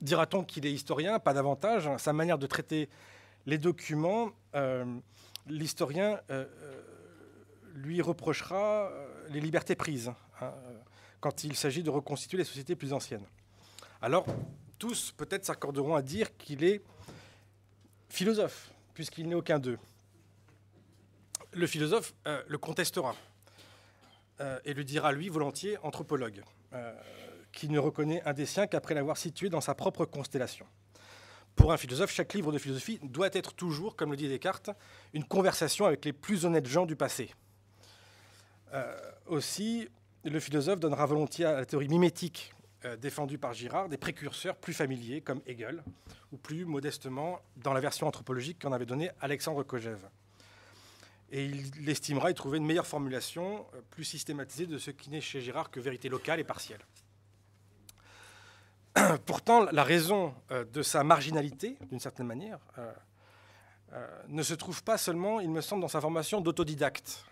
Dira-t-on qu'il est historien Pas davantage. Sa manière de traiter les documents, euh, l'historien euh, lui reprochera les libertés prises hein, quand il s'agit de reconstituer les sociétés plus anciennes. Alors, tous peut-être s'accorderont à dire qu'il est philosophe, puisqu'il n'est aucun d'eux. Le philosophe euh, le contestera euh, et le dira, lui, volontiers, anthropologue, euh, qui ne reconnaît un des siens qu'après l'avoir situé dans sa propre constellation. Pour un philosophe, chaque livre de philosophie doit être toujours, comme le dit Descartes, une conversation avec les plus honnêtes gens du passé. aussi, le philosophe donnera volontiers à la théorie mimétique euh, défendu par Girard, des précurseurs plus familiers comme Hegel, ou plus modestement dans la version anthropologique qu'en avait donnée Alexandre Kojève. Et il estimera y trouver une meilleure formulation, euh, plus systématisée de ce qui n'est chez Girard que vérité locale et partielle. <coughs> Pourtant, la raison euh, de sa marginalité, d'une certaine manière, ne se trouve pas seulement, il me semble, dans sa formation d'autodidacte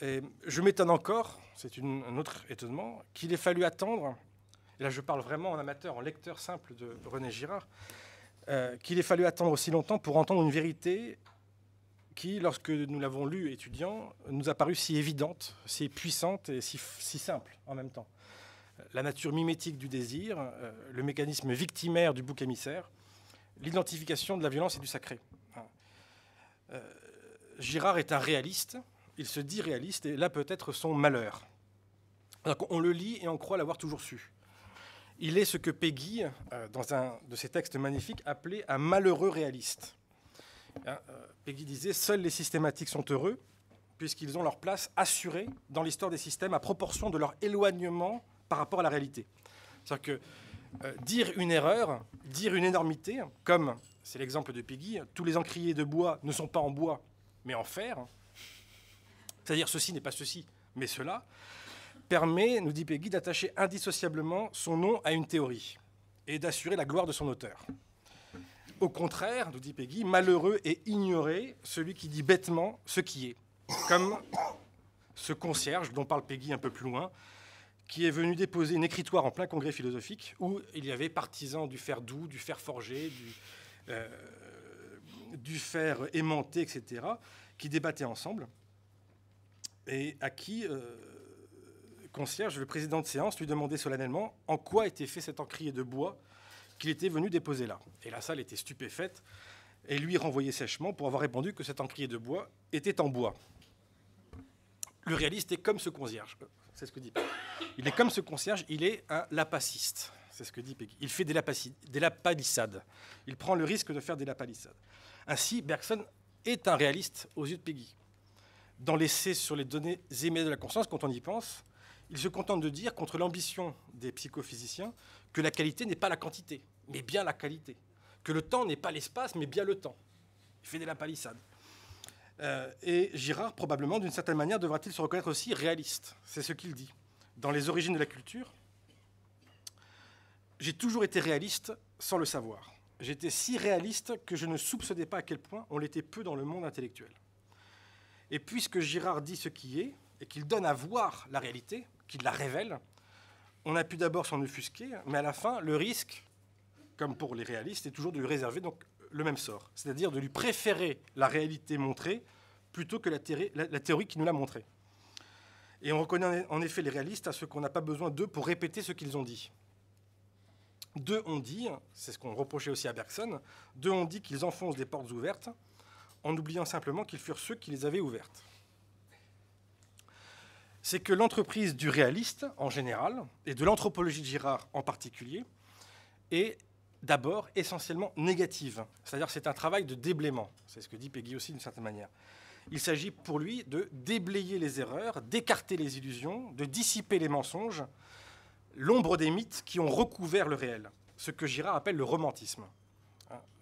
je m'étonne encore, c'est un autre étonnement, qu'il ait fallu attendre, et là je parle vraiment en amateur, en lecteur simple de René Girard, euh, qu'il ait fallu attendre aussi longtemps pour entendre une vérité qui, lorsque nous l'avons lu étudiant, nous a paru si évidente, si puissante et si, simple en même temps. La nature mimétique du désir, euh, le mécanisme victimaire du bouc émissaire, l'identification de la violence et du sacré. Hein. Euh, Girard est un réaliste, il se dit réaliste et là peut-être son malheur. on le lit et on croit l'avoir toujours su. Il est ce que Peggy, euh, dans un de ses textes magnifiques, appelait un malheureux réaliste. Hein, euh, Peggy disait Seuls les systématiques sont heureux, puisqu'ils ont leur place assurée dans l'histoire des systèmes à proportion de leur éloignement par rapport à la réalité. C'est-à-dire que euh, dire une erreur, dire une énormité, comme c'est l'exemple de Peggy, tous les encriers de bois ne sont pas en bois, mais en fer, c'est-à-dire ceci n'est pas ceci, mais cela, permet, nous dit Peggy, d'attacher indissociablement son nom à une théorie et d'assurer la gloire de son auteur. Au contraire, nous dit Peggy, malheureux et ignoré, celui qui dit bêtement ce qui est, comme ce concierge dont parle Peggy un peu plus loin, qui est venu déposer une écritoire en plein congrès philosophique où il y avait partisans du fer doux, du fer forgé, du, euh, du fer aimanté, etc., qui débattaient ensemble et à qui euh, concierge, le président de séance, lui demandait solennellement en quoi était fait cet encrier de bois qu'il était venu déposer là. Et la salle était stupéfaite et lui renvoyait sèchement pour avoir répondu que cet encrier de bois était en bois. Le réaliste est comme ce concierge. Euh, c'est ce que dit Peggy. Il est comme ce concierge, il est un lapaciste. C'est ce que dit Peggy. Il fait des, des lapalissades. Il prend le risque de faire des lapalissades. Ainsi, Bergson est un réaliste aux yeux de Peggy dans l'essai sur les données émises de la conscience, quand on y pense, il se contente de dire, contre l'ambition des psychophysiciens, que la qualité n'est pas la quantité, mais bien la qualité. Que le temps n'est pas l'espace, mais bien le temps. Il fait de la palissade. Euh, et Girard, probablement, d'une certaine manière, devra-t-il se reconnaître aussi réaliste. C'est ce qu'il dit. Dans Les origines de la culture, j'ai toujours été réaliste sans le savoir. J'étais si réaliste que je ne soupçonnais pas à quel point on l'était peu dans le monde intellectuel. Et puisque Girard dit ce qui est, et qu'il donne à voir la réalité, qu'il la révèle, on a pu d'abord s'en offusquer, mais à la fin, le risque, comme pour les réalistes, est toujours de lui réserver donc le même sort, c'est-à-dire de lui préférer la réalité montrée plutôt que la théorie, la théorie qui nous l'a montrée. Et on reconnaît en effet les réalistes à ce qu'on n'a pas besoin d'eux pour répéter ce qu'ils ont dit. Deux ont dit, c'est ce qu'on reprochait aussi à Bergson, deux ont dit qu'ils enfoncent des portes ouvertes, en oubliant simplement qu'ils furent ceux qui les avaient ouvertes. C'est que l'entreprise du réaliste en général, et de l'anthropologie de Girard en particulier, est d'abord essentiellement négative. C'est-à-dire c'est un travail de déblaiement. C'est ce que dit Peggy aussi d'une certaine manière. Il s'agit pour lui de déblayer les erreurs, d'écarter les illusions, de dissiper les mensonges, l'ombre des mythes qui ont recouvert le réel, ce que Girard appelle le romantisme.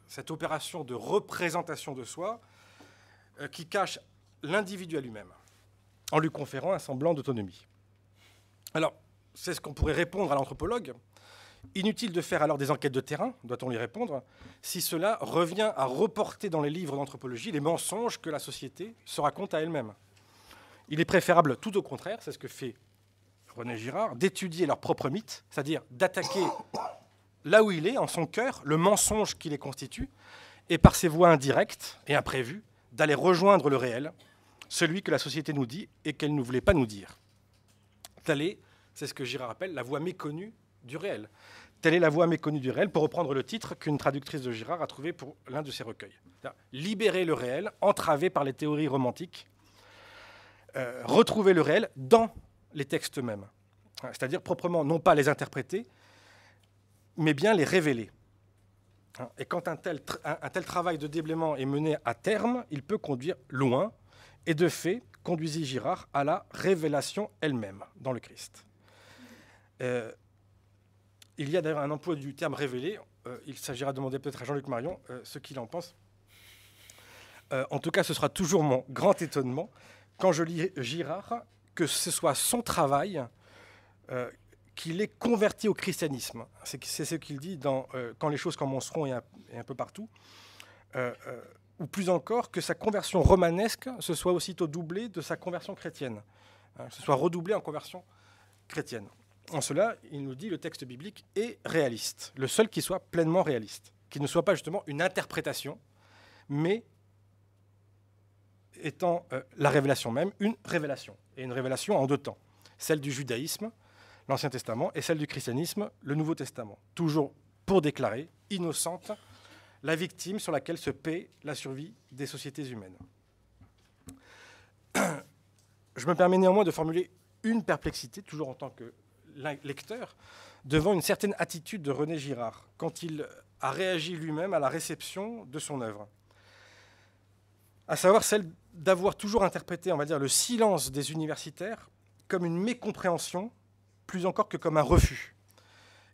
Cette opération de représentation de soi euh, qui cache l'individu à lui-même, en lui conférant un semblant d'autonomie. Alors, c'est ce qu'on pourrait répondre à l'anthropologue. Inutile de faire alors des enquêtes de terrain, doit-on lui répondre, si cela revient à reporter dans les livres d'anthropologie les mensonges que la société se raconte à elle-même. Il est préférable, tout au contraire, c'est ce que fait René Girard, d'étudier leur propre mythe, c'est-à-dire d'attaquer là où il est, en son cœur, le mensonge qui les constitue, et par ses voies indirectes et imprévues, d'aller rejoindre le réel, celui que la société nous dit et qu'elle ne voulait pas nous dire. Telle est, c'est ce que Girard appelle la voie méconnue du réel. Telle est la voie méconnue du réel, pour reprendre le titre qu'une traductrice de Girard a trouvé pour l'un de ses recueils. Libérer le réel, entravé par les théories romantiques, euh, retrouver le réel dans les textes mêmes cest C'est-à-dire proprement, non pas les interpréter, mais bien les révéler. Hein. Et quand un tel, tel travail de déblaiement est mené à terme, il peut conduire loin, et de fait, conduisit Girard à la révélation elle-même dans le Christ. Euh, il y a d'ailleurs un emploi du terme révélé. Euh, il s'agira de demander peut-être à Jean-Luc Marion euh, ce qu'il en pense. en tout cas, ce sera toujours mon grand étonnement quand je lis Girard que ce soit son travail qu'il est converti au christianisme. C'est ce qu'il dit dans euh, Quand les choses commenceront et un, et un peu partout. Euh, euh, ou plus encore, que sa conversion romanesque se soit aussitôt doublée de sa conversion chrétienne, hein, se soit redoublée en conversion chrétienne. En cela, il nous dit le texte biblique est réaliste, le seul qui soit pleinement réaliste, qui ne soit pas justement une interprétation, mais étant la révélation même, une révélation, et une révélation en deux temps, celle du judaïsme, l'Ancien Testament, et celle du christianisme, le Nouveau Testament. Toujours pour déclarer innocente la victime sur laquelle se paie la survie des sociétés humaines. <clears throat> Je me permets néanmoins de formuler une perplexité, toujours en tant que lecteur, devant une certaine attitude de René Girard quand il a réagi lui-même à la réception de son œuvre. À savoir celle d'avoir toujours interprété, on va dire, le silence des universitaires comme une mécompréhension plus encore que comme un refus,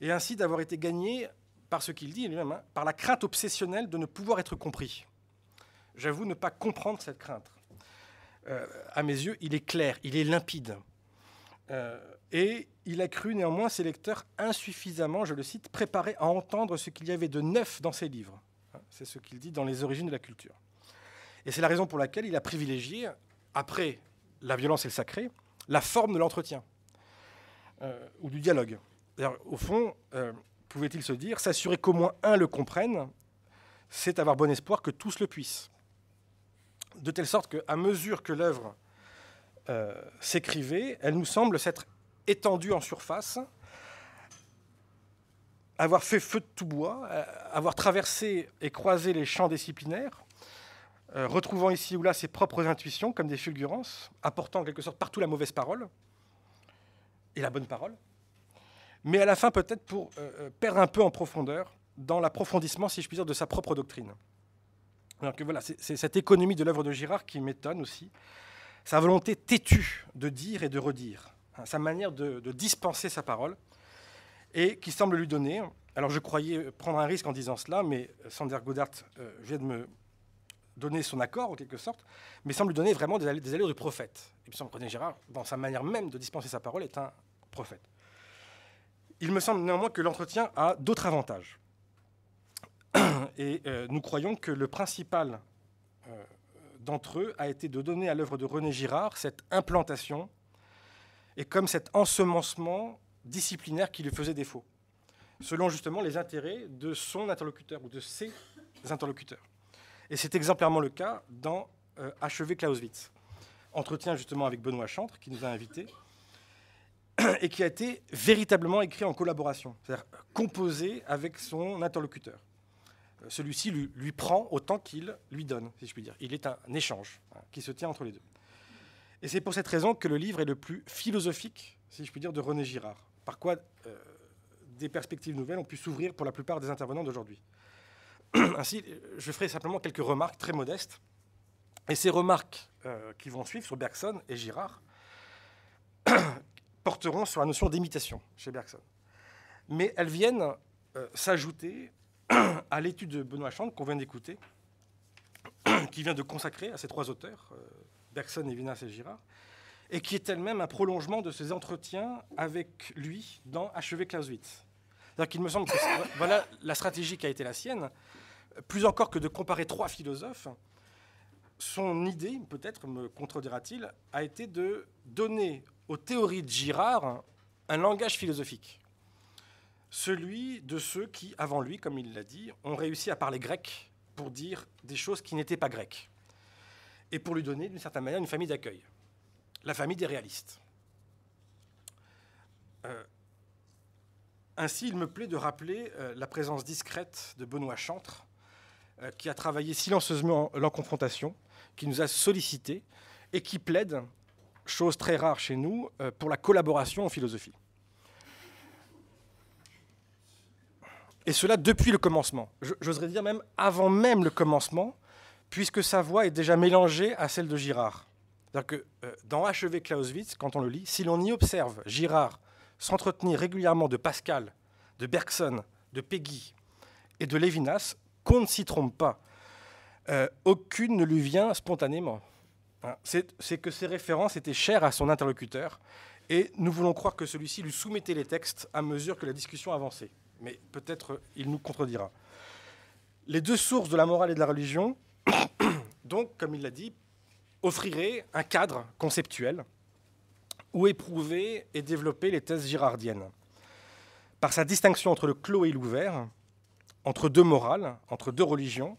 et ainsi d'avoir été gagné par ce qu'il dit lui-même, hein, par la crainte obsessionnelle de ne pouvoir être compris. J'avoue ne pas comprendre cette crainte. Euh, à mes yeux, il est clair, il est limpide. Euh, et il a cru néanmoins ses lecteurs insuffisamment, je le cite, préparés à entendre ce qu'il y avait de neuf dans ses livres. Hein, c'est ce qu'il dit dans Les origines de la culture. Et c'est la raison pour laquelle il a privilégié, après la violence et le sacré, la forme de l'entretien. Euh, ou du dialogue. Au fond, euh, pouvait-il se dire, s'assurer qu'au moins un le comprenne, c'est avoir bon espoir que tous le puissent. De telle sorte qu'à mesure que l'œuvre euh, s'écrivait, elle nous semble s'être étendue en surface, avoir fait feu de tout bois, avoir traversé et croisé les champs disciplinaires, retrouvant ici ou là ses propres intuitions comme des fulgurances, apportant en quelque sorte partout la mauvaise parole, et la bonne parole, mais à la fin peut-être pour euh, euh, perdre un peu en profondeur dans l'approfondissement, si je puis dire, de sa propre doctrine. Alors que voilà, c'est cette économie de l'œuvre de Girard qui m'étonne aussi, sa volonté têtue de dire et de redire, hein, sa manière de, dispenser sa parole, et qui semble lui donner, alors je croyais prendre un risque en disant cela, mais Sander Goddard euh, vient de me donner son accord, en quelque sorte, mais semble lui donner vraiment des, allures, de prophète. Il me semble que René Girard, dans sa manière même de dispenser sa parole, est un prophète. Il me semble néanmoins que l'entretien a d'autres avantages. <clears throat> Et euh, nous croyons que le principal euh, d'entre eux a été de donner à l'œuvre de René Girard cette implantation et comme cet ensemencement disciplinaire qui lui faisait défaut, selon justement les intérêts de son interlocuteur ou de ses interlocuteurs. Et c'est exemplairement le cas dans euh, Achevé Achever Clausewitz. Entretien justement avec Benoît Chantre, qui nous a invités, et qui a été véritablement écrit en collaboration, c'est-à-dire composé avec son interlocuteur. Euh, celui-ci lui, prend autant qu'il lui donne, si je puis dire. Il est un échange hein, qui se tient entre les deux. Et c'est pour cette raison que le livre est le plus philosophique, si je puis dire, de René Girard. Par quoi euh, des perspectives nouvelles ont pu s'ouvrir pour la plupart des intervenants d'aujourd'hui. <clears throat> Ainsi, je ferai simplement quelques remarques très modestes. Et ces remarques euh, qui vont suivre sur Bergson et Girard <clears throat> porteront sur la notion d'imitation chez Bergson. Mais elles viennent euh, s'ajouter <clears throat> à l'étude de Benoît Chand qu'on vient d'écouter, qui vient de consacrer à ces trois auteurs, euh, Bergson, Evinas et Girard, et qui est elle-même un prolongement de ses entretiens avec lui dans 15 8 C'est-à-dire qu'il me semble que voilà la stratégie qui a été la sienne, plus encore que de comparer trois philosophes, son idée, peut-être me contredira-t-il, a été de donner aux théories de Girard un langage philosophique, celui de ceux qui, avant lui, comme il l'a dit, ont réussi à parler grec pour dire des choses qui n'étaient pas grecques, et pour lui donner, d'une certaine manière, une famille d'accueil, la famille des réalistes. Euh, ainsi, il me plaît de rappeler euh, la présence discrète de Benoît Chantre euh, qui a travaillé silencieusement l'en confrontation, qui nous a sollicité, et qui plaide, chose très rare chez nous, euh, pour la collaboration en philosophie. Et cela depuis le commencement, j'oserais dire même avant même le commencement, puisque sa voix est déjà mélangée à celle de Girard. C'est-à-dire que euh, dans Achevé Clausewitz, quand on le lit, si l'on y observe Girard s'entretenir régulièrement de Pascal, de Bergson, de Peggy et de Lévinas, ne s'y trompe pas. Euh, aucune ne lui vient spontanément. Hein, c'est que ces références étaient chères à son interlocuteur, et nous voulons croire que celui-ci lui soumettait les textes à mesure que la discussion avançait. Mais peut-être euh, il nous contredira. Les deux sources de la morale et de la religion, <coughs> donc, comme il l'a dit, offriraient un cadre conceptuel où éprouver et développer les thèses girardiennes. Par sa distinction entre le clos et l'ouvert, entre deux morales, entre deux religions,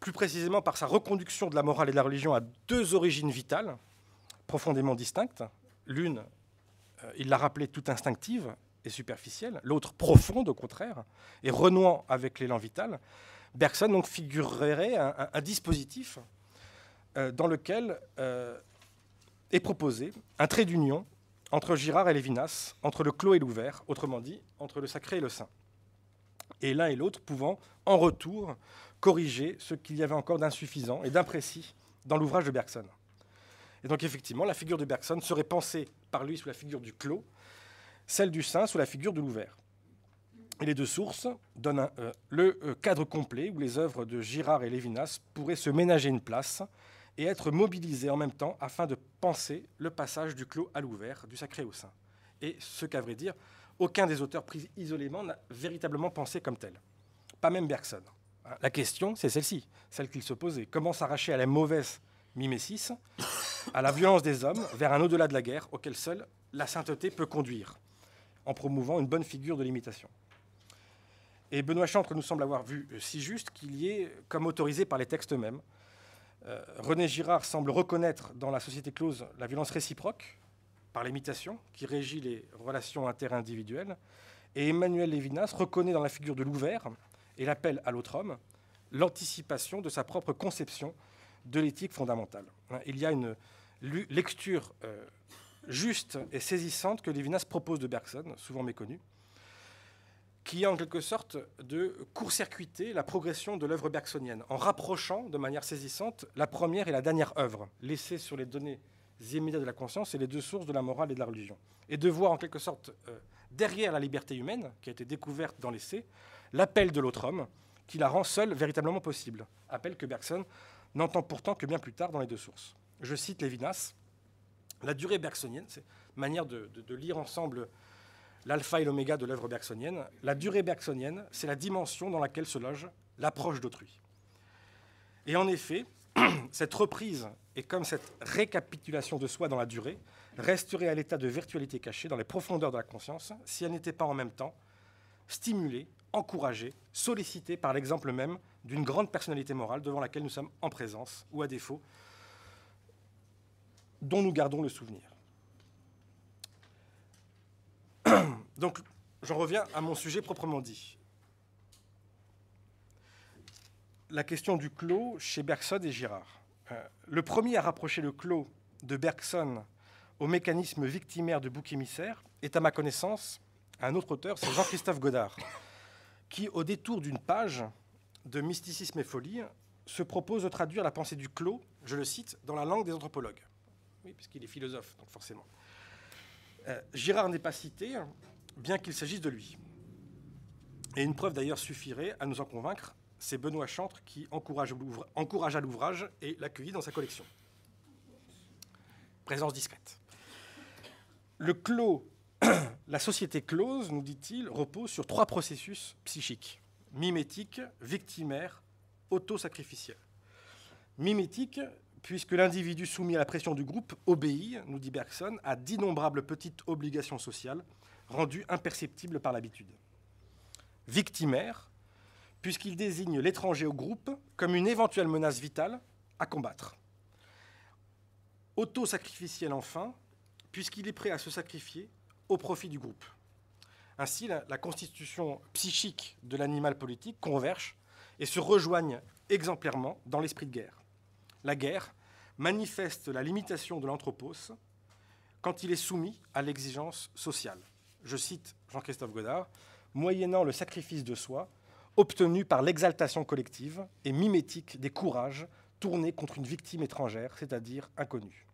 plus précisément par sa reconduction de la morale et de la religion à deux origines vitales profondément distinctes. L'une, euh, il l'a rappelé, toute instinctive et superficielle, l'autre profonde au contraire, et renouant avec l'élan vital. Bergson donc figurerait un, dispositif euh, dans lequel euh, est proposé un trait d'union entre Girard et Lévinas, entre le clos et l'ouvert, autrement dit, entre le sacré et le saint et l'un et l'autre pouvant, en retour, corriger ce qu'il y avait encore d'insuffisant et d'imprécis dans l'ouvrage de Bergson. Et donc effectivement, la figure de Bergson serait pensée par lui sous la figure du clos, celle du saint sous la figure de l'ouvert. Et les deux sources donnent euh, le euh, cadre complet où les œuvres de Girard et Lévinas pourraient se ménager une place et être mobilisées en même temps afin de penser le passage du clos à l'ouvert, du sacré au saint. Et ce qu'à vrai dire, aucun des auteurs pris isolément n'a véritablement pensé comme tel. Pas même Bergson. Hein, la question, c'est celle-ci, celle, qu'il se posait. Comment s'arracher à la mauvaise mimésis, à la violence des hommes, vers un au-delà de la guerre auquel seule la sainteté peut conduire, en promouvant une bonne figure de l'imitation. Et Benoît Chantre nous semble avoir vu euh, si juste qu'il y est comme autorisé par les textes mêmes. Euh, René Girard semble reconnaître dans la société close la violence réciproque par l'imitation, qui régit les relations inter-individuelles, Et Emmanuel Lévinas reconnaît dans la figure de l'ouvert et l'appel à l'autre homme l'anticipation de sa propre conception de l'éthique fondamentale. Il y a une lecture euh, juste et saisissante que Levinas propose de Bergson, souvent méconnue, qui est en quelque sorte de court-circuiter la progression de l'œuvre bergsonienne en rapprochant de manière saisissante la première et la dernière œuvre, laissée sur les données immédiats de la conscience, et les deux sources de la morale et de la religion. Et de voir en quelque sorte euh, derrière la liberté humaine, qui a été découverte dans l'essai, l'appel de l'autre homme, qui la rend seule véritablement possible. Appel que Bergson n'entend pourtant que bien plus tard dans les deux sources. Je cite Lévinas, la durée bergsonienne, c'est manière de, de lire ensemble l'alpha et l'oméga de l'œuvre bergsonienne. La durée bergsonienne, c'est la dimension dans laquelle se loge l'approche d'autrui. Et en effet, <clears throat> cette reprise et comme cette récapitulation de soi dans la durée resterait à l'état de virtualité cachée dans les profondeurs de la conscience si elle n'était pas en même temps stimulée, encouragée, sollicitée par l'exemple même d'une grande personnalité morale devant laquelle nous sommes en présence ou à défaut dont nous gardons le souvenir. <clears throat> Donc j'en reviens à mon sujet proprement dit la question du clos chez Bergson et Girard. Euh, le premier à rapprocher le clos de Bergson au mécanisme victimaire de bouc émissaire est, à ma connaissance, un autre auteur, c'est Jean-Christophe Godard, qui, au détour d'une page de Mysticisme et folie, se propose de traduire la pensée du clos, je le cite, dans la langue des anthropologues. Oui, puisqu'il est philosophe, donc forcément. Euh, Girard n'est pas cité, bien qu'il s'agisse de lui. Et une preuve d'ailleurs suffirait à nous en convaincre c'est Benoît Chantre qui encourage, encouragea l'ouvrage et l'accueillit dans sa collection. Présence discrète. Le clos, <clears throat> la société close, nous dit-il, repose sur trois processus psychiques mimétique, victimaire, autosacrificiel. Mimétique, puisque l'individu soumis à la pression du groupe obéit, nous dit Bergson, à d'innombrables petites obligations sociales rendues imperceptibles par l'habitude. Victimaire, puisqu'il désigne l'étranger au groupe comme une éventuelle menace vitale à combattre. Auto-sacrificiel enfin, puisqu'il est prêt à se sacrifier au profit du groupe. Ainsi, la, constitution psychique de l'animal politique converge et se rejoigne exemplairement dans l'esprit de guerre. La guerre manifeste la limitation de l'anthropos quand il est soumis à l'exigence sociale. Je cite Jean-Christophe Godard, Moyennant le sacrifice de soi, obtenue par l'exaltation collective et mimétique des courages tournés contre une victime étrangère, c'est-à-dire inconnue.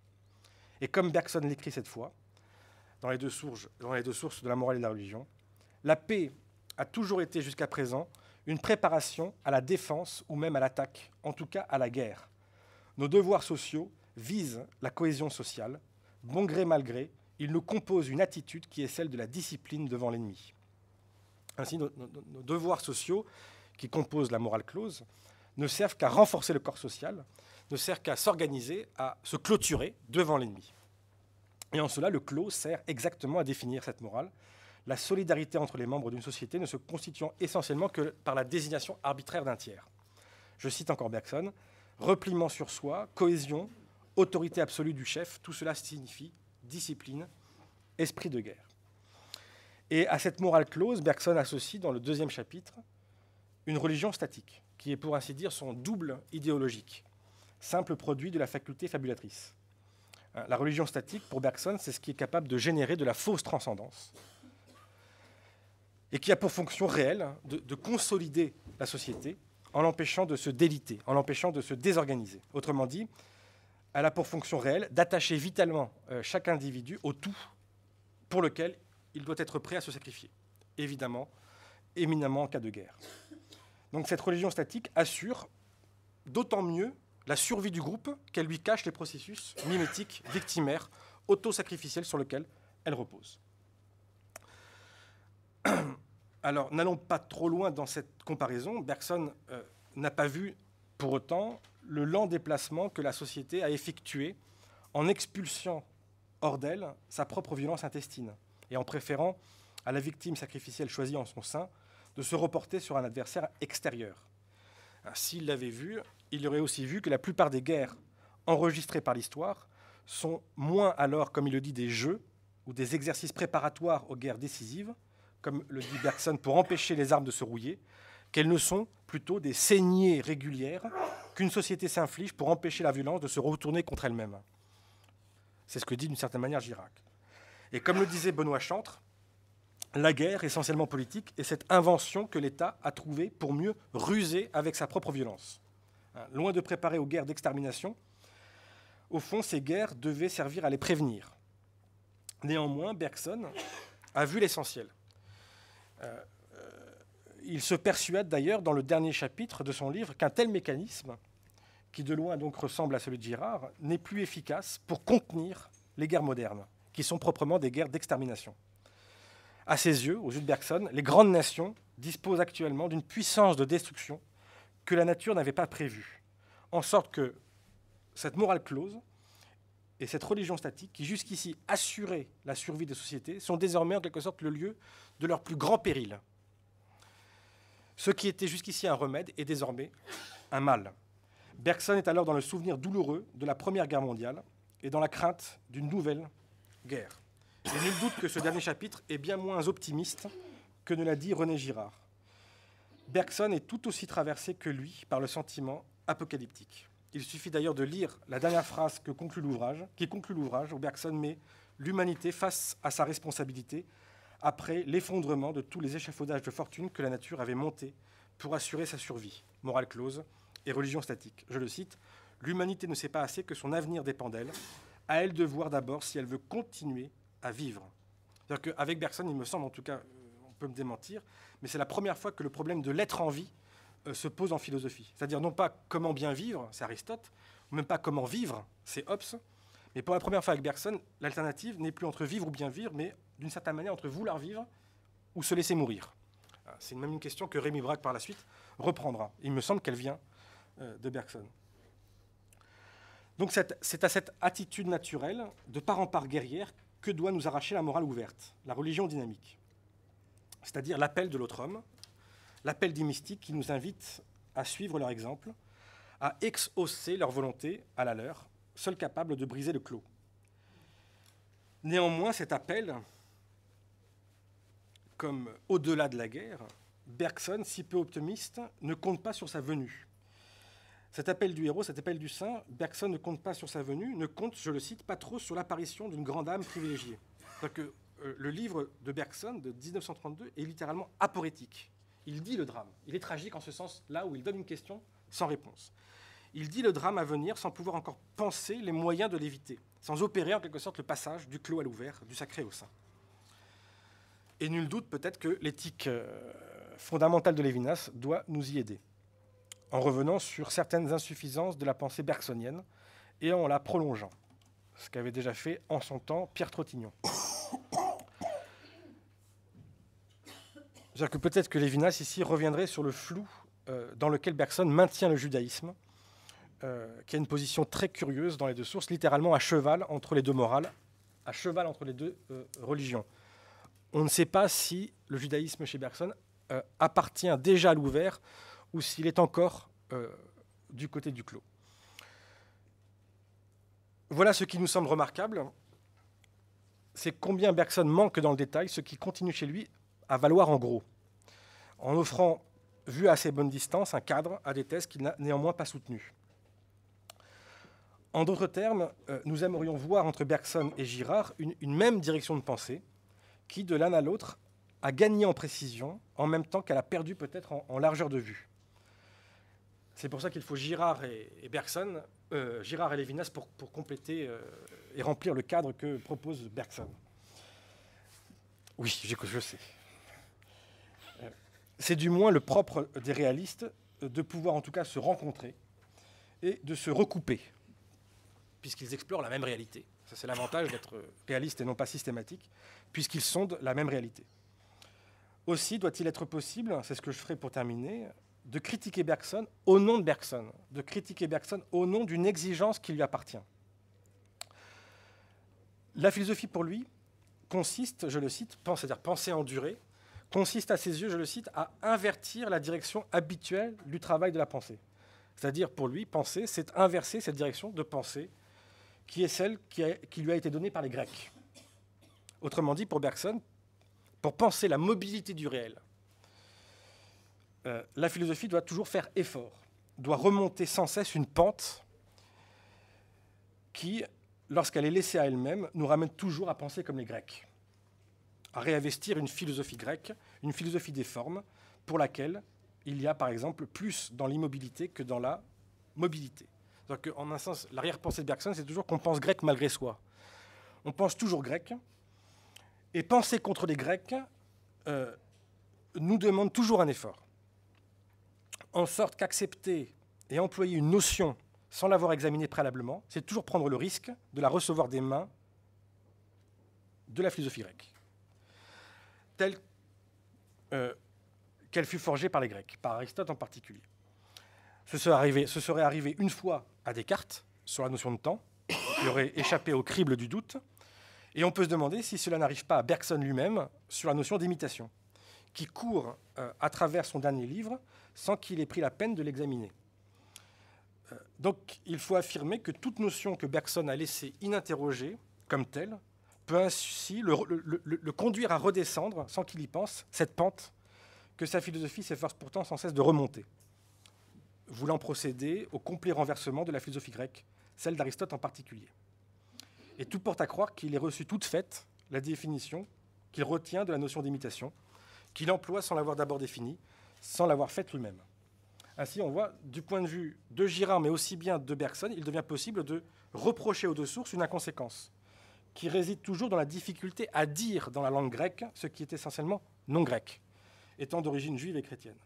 Et comme Bergson l'écrit cette fois, dans les, deux sources, dans les deux sources de la morale et de la religion, la paix a toujours été jusqu'à présent une préparation à la défense ou même à l'attaque, en tout cas à la guerre. Nos devoirs sociaux visent la cohésion sociale. Bon gré mal gré, ils nous composent une attitude qui est celle de la discipline devant l'ennemi. Ainsi, nos, devoirs sociaux, qui composent la morale close, ne servent qu'à renforcer le corps social, ne servent qu'à s'organiser, à se clôturer devant l'ennemi. Et en cela, le clos sert exactement à définir cette morale. La solidarité entre les membres d'une société ne se constituant essentiellement que par la désignation arbitraire d'un tiers. Je cite encore Bergson, repliement sur soi, cohésion, autorité absolue du chef, tout cela signifie discipline, esprit de guerre. Et à cette morale close, Bergson associe dans le deuxième chapitre une religion statique, qui est pour ainsi dire son double idéologique, simple produit de la faculté fabulatrice. Euh, la religion statique, pour Bergson, c'est ce qui est capable de générer de la fausse transcendance, et qui a pour fonction réelle de, consolider la société en l'empêchant de se déliter, en l'empêchant de se désorganiser. Autrement dit, elle a pour fonction réelle d'attacher vitalement euh, chaque individu au tout pour lequel il doit être prêt à se sacrifier, évidemment, éminemment en cas de guerre. Donc cette religion statique assure d'autant mieux la survie du groupe qu'elle lui cache les processus mimétiques, victimaires, auto-sacrificiels sur lesquels elle repose. <clears throat> Alors, n'allons pas trop loin dans cette comparaison. Bergson euh, n'a pas vu, pour autant, le lent déplacement que la société a effectué en expulsant hors d'elle sa propre violence intestine, et en préférant à la victime sacrificielle choisie en son sein de se reporter sur un adversaire extérieur. S'il l'avait vu, il aurait aussi vu que la plupart des guerres enregistrées par l'histoire sont moins alors, comme il le dit, des jeux ou des exercices préparatoires aux guerres décisives, comme le dit Bergson, pour empêcher les armes de se rouiller, qu'elles ne sont plutôt des saignées régulières qu'une société s'inflige pour empêcher la violence de se retourner contre elle-même. C'est ce que dit d'une certaine manière Girac. Et comme le disait Benoît Chantre, la guerre, essentiellement politique, est cette invention que l'État a trouvée pour mieux ruser avec sa propre violence. Hein, loin de préparer aux guerres d'extermination, au fond, ces guerres devaient servir à les prévenir. Néanmoins, Bergson a vu l'essentiel. Euh, euh, il se persuade d'ailleurs dans le dernier chapitre de son livre qu'un tel mécanisme, qui de loin donc ressemble à celui de Girard, n'est plus efficace pour contenir les guerres modernes qui sont proprement des guerres d'extermination. À ses yeux, aux yeux de Bergson, les grandes nations disposent actuellement d'une puissance de destruction que la nature n'avait pas prévue, en sorte que cette morale close et cette religion statique, qui jusqu'ici assuraient la survie des sociétés, sont désormais en quelque sorte le lieu de leur plus grand péril. Ce qui était jusqu'ici un remède est désormais un mal. Bergson est alors dans le souvenir douloureux de la Première Guerre mondiale et dans la crainte d'une nouvelle guerre. Et nul doute que ce dernier chapitre est bien moins optimiste que ne l'a dit René Girard. Bergson est tout aussi traversé que lui par le sentiment apocalyptique. Il suffit d'ailleurs de lire la dernière phrase que conclut l'ouvrage, qui conclut l'ouvrage où Bergson met l'humanité face à sa responsabilité après l'effondrement de tous les échafaudages de fortune que la nature avait montés pour assurer sa survie, morale close et religion statique. Je le cite, L'humanité ne sait pas assez que son avenir dépend d'elle, à elle de voir d'abord si elle veut continuer à vivre. C'est-à-dire qu'avec Bergson, il me semble, en tout cas, euh, on peut me démentir, mais c'est la première fois que le problème de l'être en vie euh, se pose en philosophie. C'est-à-dire non pas comment bien vivre, c'est Aristote, même pas comment vivre, c'est Hobbes, mais pour la première fois avec Bergson, l'alternative n'est plus entre vivre ou bien vivre, mais d'une certaine manière entre vouloir vivre ou se laisser mourir. Ah, c'est même une question que Rémi Braque, par la suite, reprendra. Il me semble qu'elle vient euh, de Bergson. Donc c'est à cette attitude naturelle, de part en part guerrière, que doit nous arracher la morale ouverte, la religion dynamique, c'est-à-dire l'appel de l'autre homme, l'appel des mystiques qui nous invitent à suivre leur exemple, à exhausser leur volonté à la leur, seule capable de briser le clos. Néanmoins, cet appel, comme au-delà de la guerre, Bergson, si peu optimiste, ne compte pas sur sa venue. Cet appel du héros, cet appel du saint, Bergson ne compte pas sur sa venue, ne compte, je le cite, pas trop sur l'apparition d'une grande âme privilégiée. Euh, le livre de Bergson de 1932 est littéralement aporétique. Il dit le drame. Il est tragique en ce sens là où il donne une question sans réponse. Il dit le drame à venir sans pouvoir encore penser les moyens de l'éviter, sans opérer en quelque sorte le passage du clos à l'ouvert, du sacré au saint. Et nul doute peut-être que l'éthique euh, fondamentale de Lévinas doit nous y aider en revenant sur certaines insuffisances de la pensée bergsonienne et en la prolongeant, ce qu'avait déjà fait en son temps Pierre Trottignon. que peut-être que Lévinas ici reviendrait sur le flou euh, dans lequel Bergson maintient le judaïsme, euh, qui a une position très curieuse dans les deux sources, littéralement à cheval entre les deux morales, à cheval entre les deux euh, religions. On ne sait pas si le judaïsme chez Bergson appartient déjà à l'ouvert ou s'il est encore euh, du côté du clos. Voilà ce qui nous semble remarquable, c'est combien Bergson manque dans le détail, ce qui continue chez lui à valoir en gros, en offrant, vu à assez bonne distance, un cadre à des thèses qu'il n'a néanmoins pas soutenues. En d'autres termes, euh, nous aimerions voir entre Bergson et Girard une, même direction de pensée qui, de l'un à l'autre, a gagné en précision en même temps qu'elle a perdu peut-être en largeur de vue. C'est pour ça qu'il faut Girard et, Bergson, euh, Girard et Lévinas pour, compléter euh, et remplir le cadre que propose Bergson. Oui, je, je sais. Euh, c'est du moins le propre des réalistes de pouvoir en tout cas se rencontrer et de se recouper, puisqu'ils explorent la même réalité. Ça, c'est l'avantage d'être réaliste et non pas systématique, puisqu'ils sondent la même réalité. Aussi doit-il être possible, c'est ce que je ferai pour terminer, de critiquer Bergson au nom de Bergson, de critiquer Bergson au nom d'une exigence qui lui appartient. La philosophie pour lui consiste, je le cite, c'est-à-dire penser en durée, consiste à ses yeux, je le cite, à invertir la direction habituelle du travail de la pensée. C'est-à-dire pour lui, penser, c'est inverser cette direction de pensée qui est celle qui, qui lui a été donnée par les Grecs. Autrement dit, pour Bergson, pour penser la mobilité du réel, euh, la philosophie doit toujours faire effort, doit remonter sans cesse une pente qui, lorsqu'elle est laissée à elle-même, nous ramène toujours à penser comme les Grecs, à réinvestir une philosophie grecque, une philosophie des formes, pour laquelle il y a par exemple plus dans l'immobilité que dans la mobilité. Donc, en un sens, l'arrière-pensée de Bergson, c'est toujours qu'on pense grec malgré soi. On pense toujours grec. Et penser contre les Grecs euh, nous demande toujours un effort en sorte qu'accepter et employer une notion sans l'avoir examinée préalablement, c'est toujours prendre le risque de la recevoir des mains de la philosophie grecque, telle euh, qu'elle fut forgée par les Grecs, par Aristote en particulier. Ce serait, arrivé, une fois à Descartes sur la notion de temps, qui aurait échappé au crible du doute, et on peut se demander si cela n'arrive pas à Bergson lui-même sur la notion d'imitation, qui court euh, à travers son dernier livre sans qu'il ait pris la peine de l'examiner. Euh, donc il faut affirmer que toute notion que Bergson a laissée ininterrogée, comme telle, peut ainsi le, conduire à redescendre, sans qu'il y pense, cette pente que sa philosophie s'efforce pourtant sans cesse de remonter, voulant procéder au complet renversement de la philosophie grecque, celle d'Aristote en particulier. Et tout porte à croire qu'il ait reçu toute faite la définition qu'il retient de la notion d'imitation, qu'il emploie sans l'avoir d'abord définie, sans l'avoir faite lui-même. Ainsi, on voit, du point de vue de Girard, mais aussi bien de Bergson, il devient possible de reprocher aux deux sources une inconséquence, qui réside toujours dans la difficulté à dire dans la langue grecque ce qui est essentiellement non grec, étant d'origine juive et chrétienne.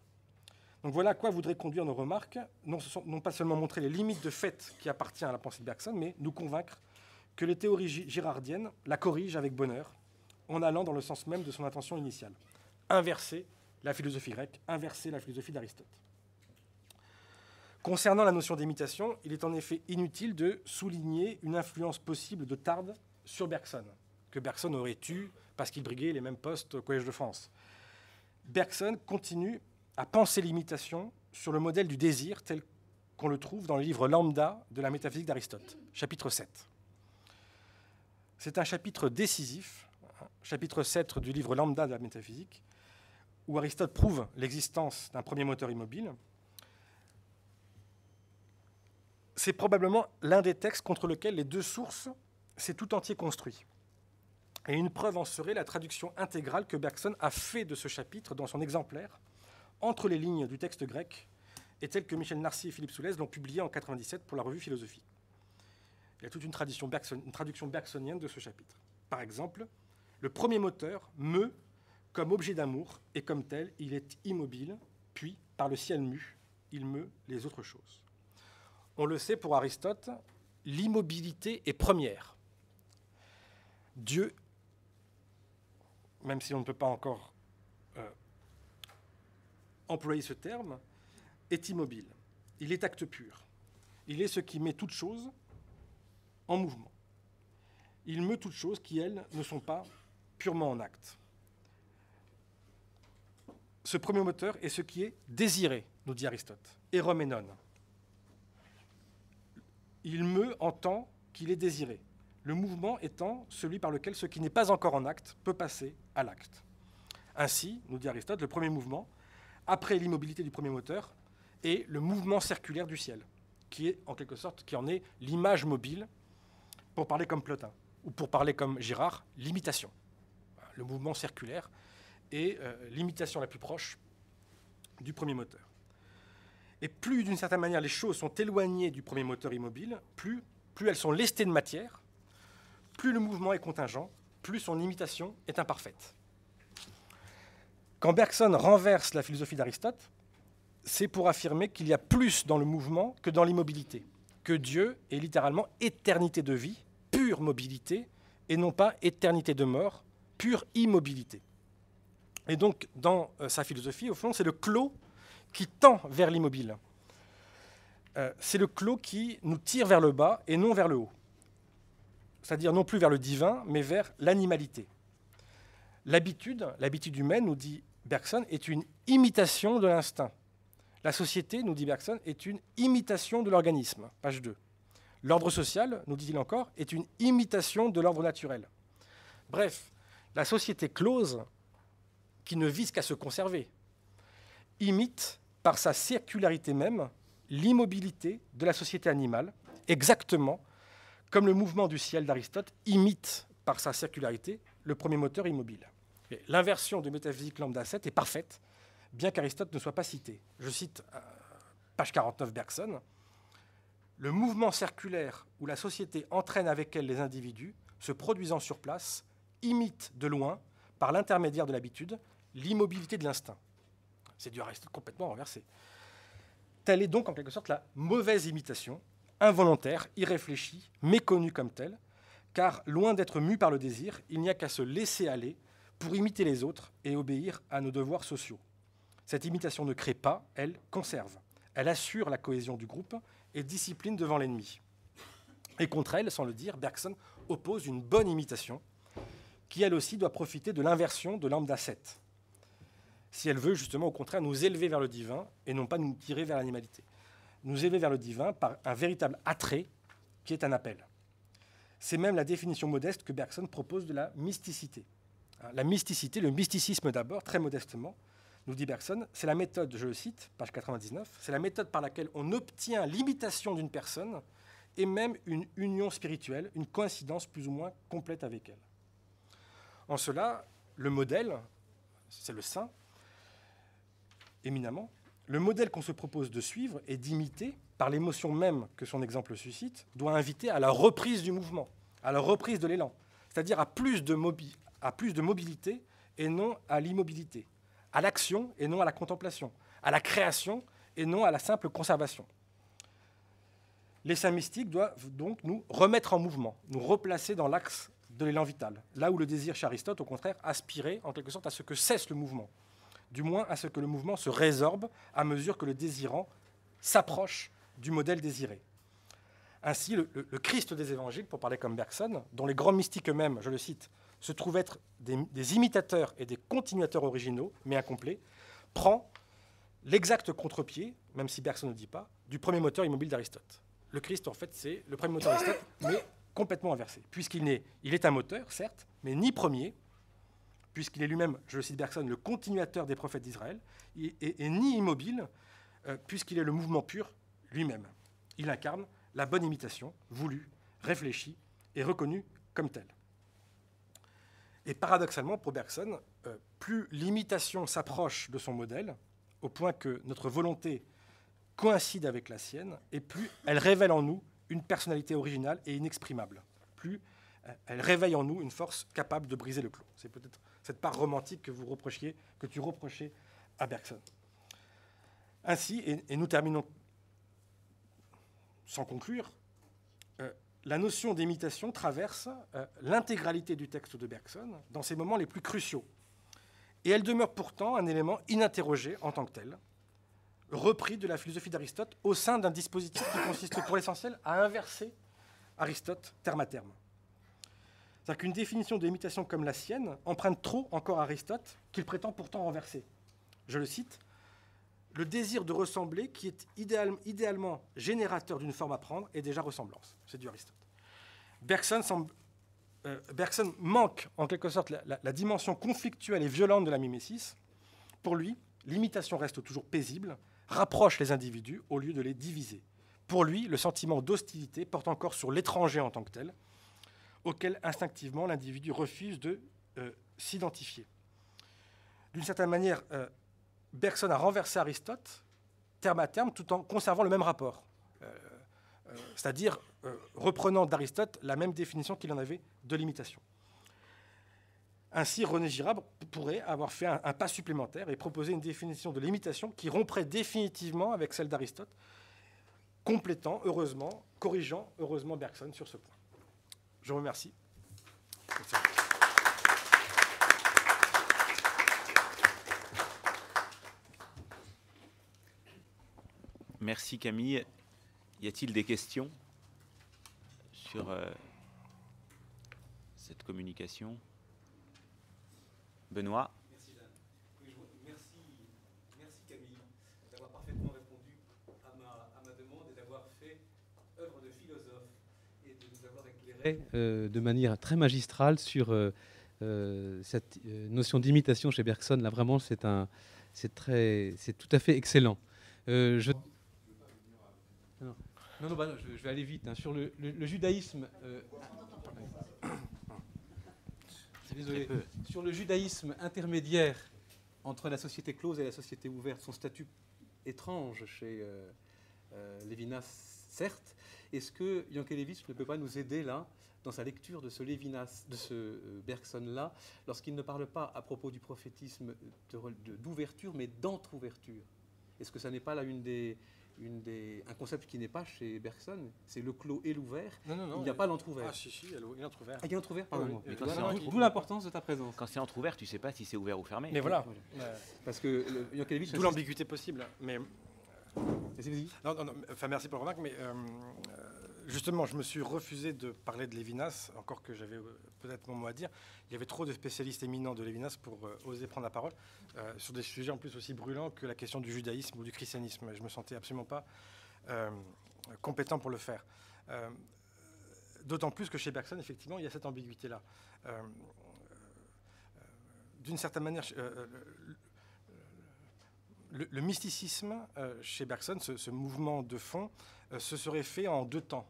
Donc voilà à quoi voudraient conduire nos remarques, non, pas seulement montrer les limites de fait qui appartient à la pensée de Bergson, mais nous convaincre que les théories girardiennes la corrigent avec bonheur, en allant dans le sens même de son intention initiale, inverser la philosophie grecque, inverser la philosophie d'Aristote. Concernant la notion d'imitation, il est en effet inutile de souligner une influence possible de Tarde sur Bergson, que Bergson aurait eu parce qu'il briguait les mêmes postes au Collège de France. Bergson continue à penser l'imitation sur le modèle du désir tel qu'on le trouve dans le livre Lambda de la métaphysique d'Aristote, chapitre 7. C'est un chapitre décisif, chapitre 7 du livre Lambda de la métaphysique, où Aristote prouve l'existence d'un premier moteur immobile, c'est probablement l'un des textes contre lequel les deux sources s'est tout entier construit. Et une preuve en serait la traduction intégrale que Bergson a fait de ce chapitre dans son exemplaire, entre les lignes du texte grec, et telle que Michel Narcy et Philippe Soulez l'ont publié en 1997 pour la revue Philosophie. Il y a toute une, tradition traduction bergsonienne de ce chapitre. Par exemple, le premier moteur, me, comme objet d'amour, et comme tel, il est immobile, puis, par le ciel mu, il meut les autres choses. On le sait pour Aristote, l'immobilité est première. Dieu, même si on ne peut pas encore euh, employer ce terme, est immobile. Il est acte pur. Il est ce qui met toutes choses en mouvement. Il meut toutes choses qui, elles, ne sont pas purement en acte ce premier moteur est ce qui est désiré, nous dit Aristote, Héroménon. Il meut en tant qu'il est désiré, le mouvement étant celui par lequel ce qui n'est pas encore en acte peut passer à l'acte. Ainsi, nous dit Aristote, le premier mouvement, après l'immobilité du premier moteur, est le mouvement circulaire du ciel, qui est en quelque sorte, qui en est l'image mobile, pour parler comme Plotin, ou pour parler comme Girard, l'imitation. Le mouvement circulaire, et euh, l'imitation la plus proche du premier moteur. Et plus, d'une certaine manière, les choses sont éloignées du premier moteur immobile, plus, plus elles sont lestées de matière, plus le mouvement est contingent, plus son imitation est imparfaite. Quand Bergson renverse la philosophie d'Aristote, c'est pour affirmer qu'il y a plus dans le mouvement que dans l'immobilité, que Dieu est littéralement éternité de vie, pure mobilité, et non pas éternité de mort, pure immobilité. Et donc, dans euh, sa philosophie, au fond, c'est le clos qui tend vers l'immobile. Euh, c'est le clos qui nous tire vers le bas et non vers le haut. C'est-à-dire non plus vers le divin, mais vers l'animalité. L'habitude, l'habitude humaine, nous dit Bergson, est une imitation de l'instinct. La société, nous dit Bergson, est une imitation de l'organisme, page 2. L'ordre social, nous dit-il encore, est une imitation de l'ordre naturel. Bref, la société close qui ne vise qu'à se conserver, imite par sa circularité même l'immobilité de la société animale, exactement comme le mouvement du ciel d'Aristote imite par sa circularité le premier moteur immobile. L'inversion du métaphysique lambda 7 est parfaite, bien qu'Aristote ne soit pas cité. Je cite euh, page 49 Bergson. Le mouvement circulaire où la société entraîne avec elle les individus, se produisant sur place, imite de loin, par l'intermédiaire de l'habitude, l'immobilité de l'instinct. C'est du reste complètement renversé. Telle est donc en quelque sorte la mauvaise imitation, involontaire, irréfléchie, méconnue comme telle, car loin d'être mue par le désir, il n'y a qu'à se laisser aller pour imiter les autres et obéir à nos devoirs sociaux. Cette imitation ne crée pas, elle conserve. Elle assure la cohésion du groupe et discipline devant l'ennemi. Et contre elle, sans le dire, Bergson oppose une bonne imitation, qui elle aussi doit profiter de l'inversion de lambda 7 si elle veut justement au contraire nous élever vers le divin et non pas nous tirer vers l'animalité. Nous élever vers le divin par un véritable attrait qui est un appel. C'est même la définition modeste que Bergson propose de la mysticité. Hein, la mysticité, le mysticisme d'abord, très modestement, nous dit Bergson, c'est la méthode, je le cite, page 99, c'est la méthode par laquelle on obtient l'imitation d'une personne et même une union spirituelle, une coïncidence plus ou moins complète avec elle. En cela, le modèle, c'est le saint, éminemment, le modèle qu'on se propose de suivre et d'imiter, par l'émotion même que son exemple suscite, doit inviter à la reprise du mouvement, à la reprise de l'élan, c'est-à-dire à, plus de mobilité et non à l'immobilité, à l'action et non à la contemplation, à la création et non à la simple conservation. Les saints mystiques doivent donc nous remettre en mouvement, nous replacer dans l'axe de l'élan vital, là où le désir chez au contraire, aspirait en quelque sorte à ce que cesse le mouvement, du moins à ce que le mouvement se résorbe à mesure que le désirant s'approche du modèle désiré. Ainsi, le, Christ des évangiles, pour parler comme Bergson, dont les grands mystiques eux-mêmes, je le cite, se trouvent être des, imitateurs et des continuateurs originaux, mais incomplets, prend l'exact contre-pied, même si Bergson ne le dit pas, du premier moteur immobile d'Aristote. Le Christ, en fait, c'est le premier moteur d'Aristote, mais complètement inversé, puisqu'il il est un moteur, certes, mais ni premier, puisqu'il est lui-même, je cite Bergson, le continuateur des prophètes d'Israël, et, ni immobile, euh, puisqu'il est le mouvement pur lui-même. Il incarne la bonne imitation, voulue, réfléchie et reconnue comme telle. Et paradoxalement, pour Bergson, euh, plus l'imitation s'approche de son modèle, au point que notre volonté coïncide avec la sienne, et plus elle révèle en nous une personnalité originale et inexprimable. Plus elle réveille en nous une force capable de briser le clou. C'est peut-être cette part romantique que vous reprochiez, que tu reprochais à Bergson. Ainsi, et, nous terminons sans conclure, euh, la notion d'imitation traverse euh, l'intégralité du texte de Bergson dans ses moments les plus cruciaux. Et elle demeure pourtant un élément ininterrogé en tant que tel, repris de la philosophie d'Aristote au sein d'un dispositif qui consiste pour l'essentiel à inverser Aristote terme à terme. C'est-à-dire qu'une définition de l'imitation comme la sienne emprunte trop encore Aristote, qu'il prétend pourtant renverser. Je le cite Le désir de ressembler, qui est idéalement générateur d'une forme à prendre, est déjà ressemblance. C'est du Aristote. Euh, Bergson, manque en quelque sorte la, la dimension conflictuelle et violente de la mimésis. Pour lui, l'imitation reste toujours paisible, rapproche les individus au lieu de les diviser. Pour lui, le sentiment d'hostilité porte encore sur l'étranger en tant que tel, auquel instinctivement l'individu refuse de euh, s'identifier. D'une certaine manière, euh, Bergson a renversé Aristote, terme à terme, tout en conservant le même rapport, euh, c'est-à-dire reprenant d'Aristote la même définition qu'il en avait de l'imitation. Ainsi, René Girard pourrait avoir fait un, un, pas supplémentaire et proposer une définition de l'imitation qui romprait définitivement avec celle d'Aristote, complétant, heureusement, corrigeant, heureusement, Bergson sur ce point. Je vous remercie. Merci. Camille. Y a-t-il des questions sur euh, cette communication Benoît Euh, de manière très magistrale sur euh, euh, cette notion d'imitation chez Bergson. Là, vraiment, c'est un, c'est très, c'est tout à fait excellent. je... Non, non, bah, je, vais aller vite. Hein. Sur le, judaïsme. <coughs> Sur le judaïsme intermédiaire entre la société close et la société ouverte, son statut étrange chez Lévinas, certes, est-ce que Yankelevitch ne peut pas nous aider là, dans sa lecture de ce Lévinas, de ce euh, Bergson-là, lorsqu'il ne parle pas à propos du prophétisme d'ouverture, mais d'entre-ouverture Est-ce que ça n'est pas là une des, une des, un concept qui n'est pas chez Bergson, c'est le clos et l'ouvert. Il n'y a pas euh, l'entrouvert. Ah si, si, il y a l'entrouvert. Ah, il y a l'entrouvert, pardon. Ah d'où l'importance de ta présence. Quand c'est entre-ouvert, tu ne sais pas si c'est ouvert ou fermé. Mais voilà. Parce que Yankelevitch... D'où l'ambiguïté possible. Mais enfin, merci pour le remarque, mais euh, euh, justement, je me suis refusé de parler de Lévinas, encore que j'avais euh, peut-être mon mot à dire. Il y avait trop de spécialistes éminents de Lévinas pour oser prendre la parole sur des sujets en plus aussi brûlants que la question du judaïsme ou du christianisme. Je me sentais absolument pas compétent pour le faire. D'autant plus que chez Bergson, effectivement, il y a cette ambiguïté-là d'une certaine manière, le, mysticisme euh, chez Bergson, ce, mouvement de fond, euh, se serait fait en deux temps.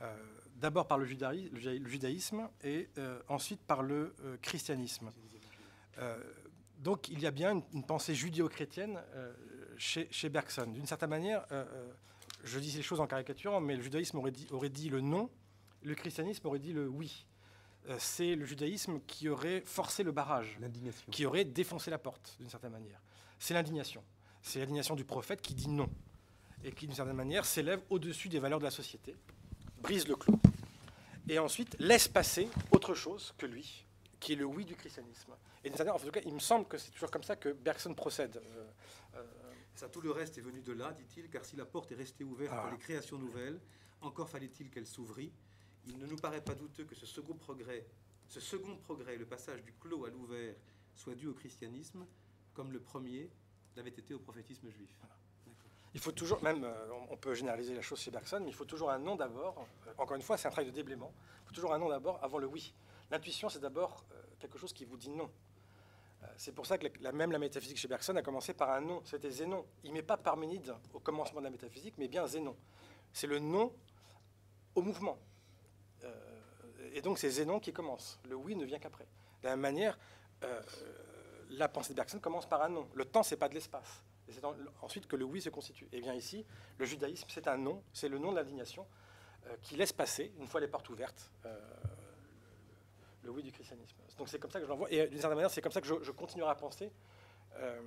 Euh, d'abord par le, judaïsme et ensuite par le christianisme. donc il y a bien une, pensée judéo-chrétienne chez, Bergson. D'une certaine manière, je dis ces choses en caricature, mais le judaïsme aurait dit, le non, le christianisme aurait dit le oui. c'est le judaïsme qui aurait forcé le barrage, qui aurait défoncé la porte, d'une certaine manière c'est l'indignation. C'est l'indignation du prophète qui dit non et qui, d'une certaine manière, s'élève au-dessus des valeurs de la société, brise le clou, et ensuite laisse passer autre chose que lui, qui est le oui du christianisme. Et en tout cas, il me semble que c'est toujours comme ça que Bergson procède. Euh, euh. ça, tout le reste est venu de là, dit-il, car si la porte est restée ouverte ah. pour les créations nouvelles, encore fallait-il qu'elle s'ouvrit. Il ne nous paraît pas douteux que ce second progrès, ce second progrès, le passage du clos à l'ouvert, soit dû au christianisme, comme le premier l'avait été au prophétisme juif. Il faut toujours, même, euh, on peut généraliser la chose chez Bergson, mais il faut toujours un nom d'abord. Euh, encore une fois, c'est un travail de déblaiement. Il faut toujours un nom d'abord avant le oui. L'intuition, c'est d'abord euh, quelque chose qui vous dit non. C'est pour ça que la, même la métaphysique chez Bergson a commencé par un nom C'était Zénon. Il met pas Parménide au commencement de la métaphysique, mais bien Zénon. C'est le nom au mouvement. et donc c'est Zénon qui commence. Le oui ne vient qu'après. De la même manière, la pensée de Bergson commence par un non. Le temps, c'est pas de l'espace. Et c'est ensuite que le oui se constitue. Et eh bien ici, le judaïsme, c'est un non, c'est le nom de l'indignation euh, qui laisse passer, une fois les portes ouvertes, euh, le oui du christianisme. Donc c'est comme ça que je l'envoie. Et d'une certaine manière, c'est comme ça que je, continuerai à penser euh,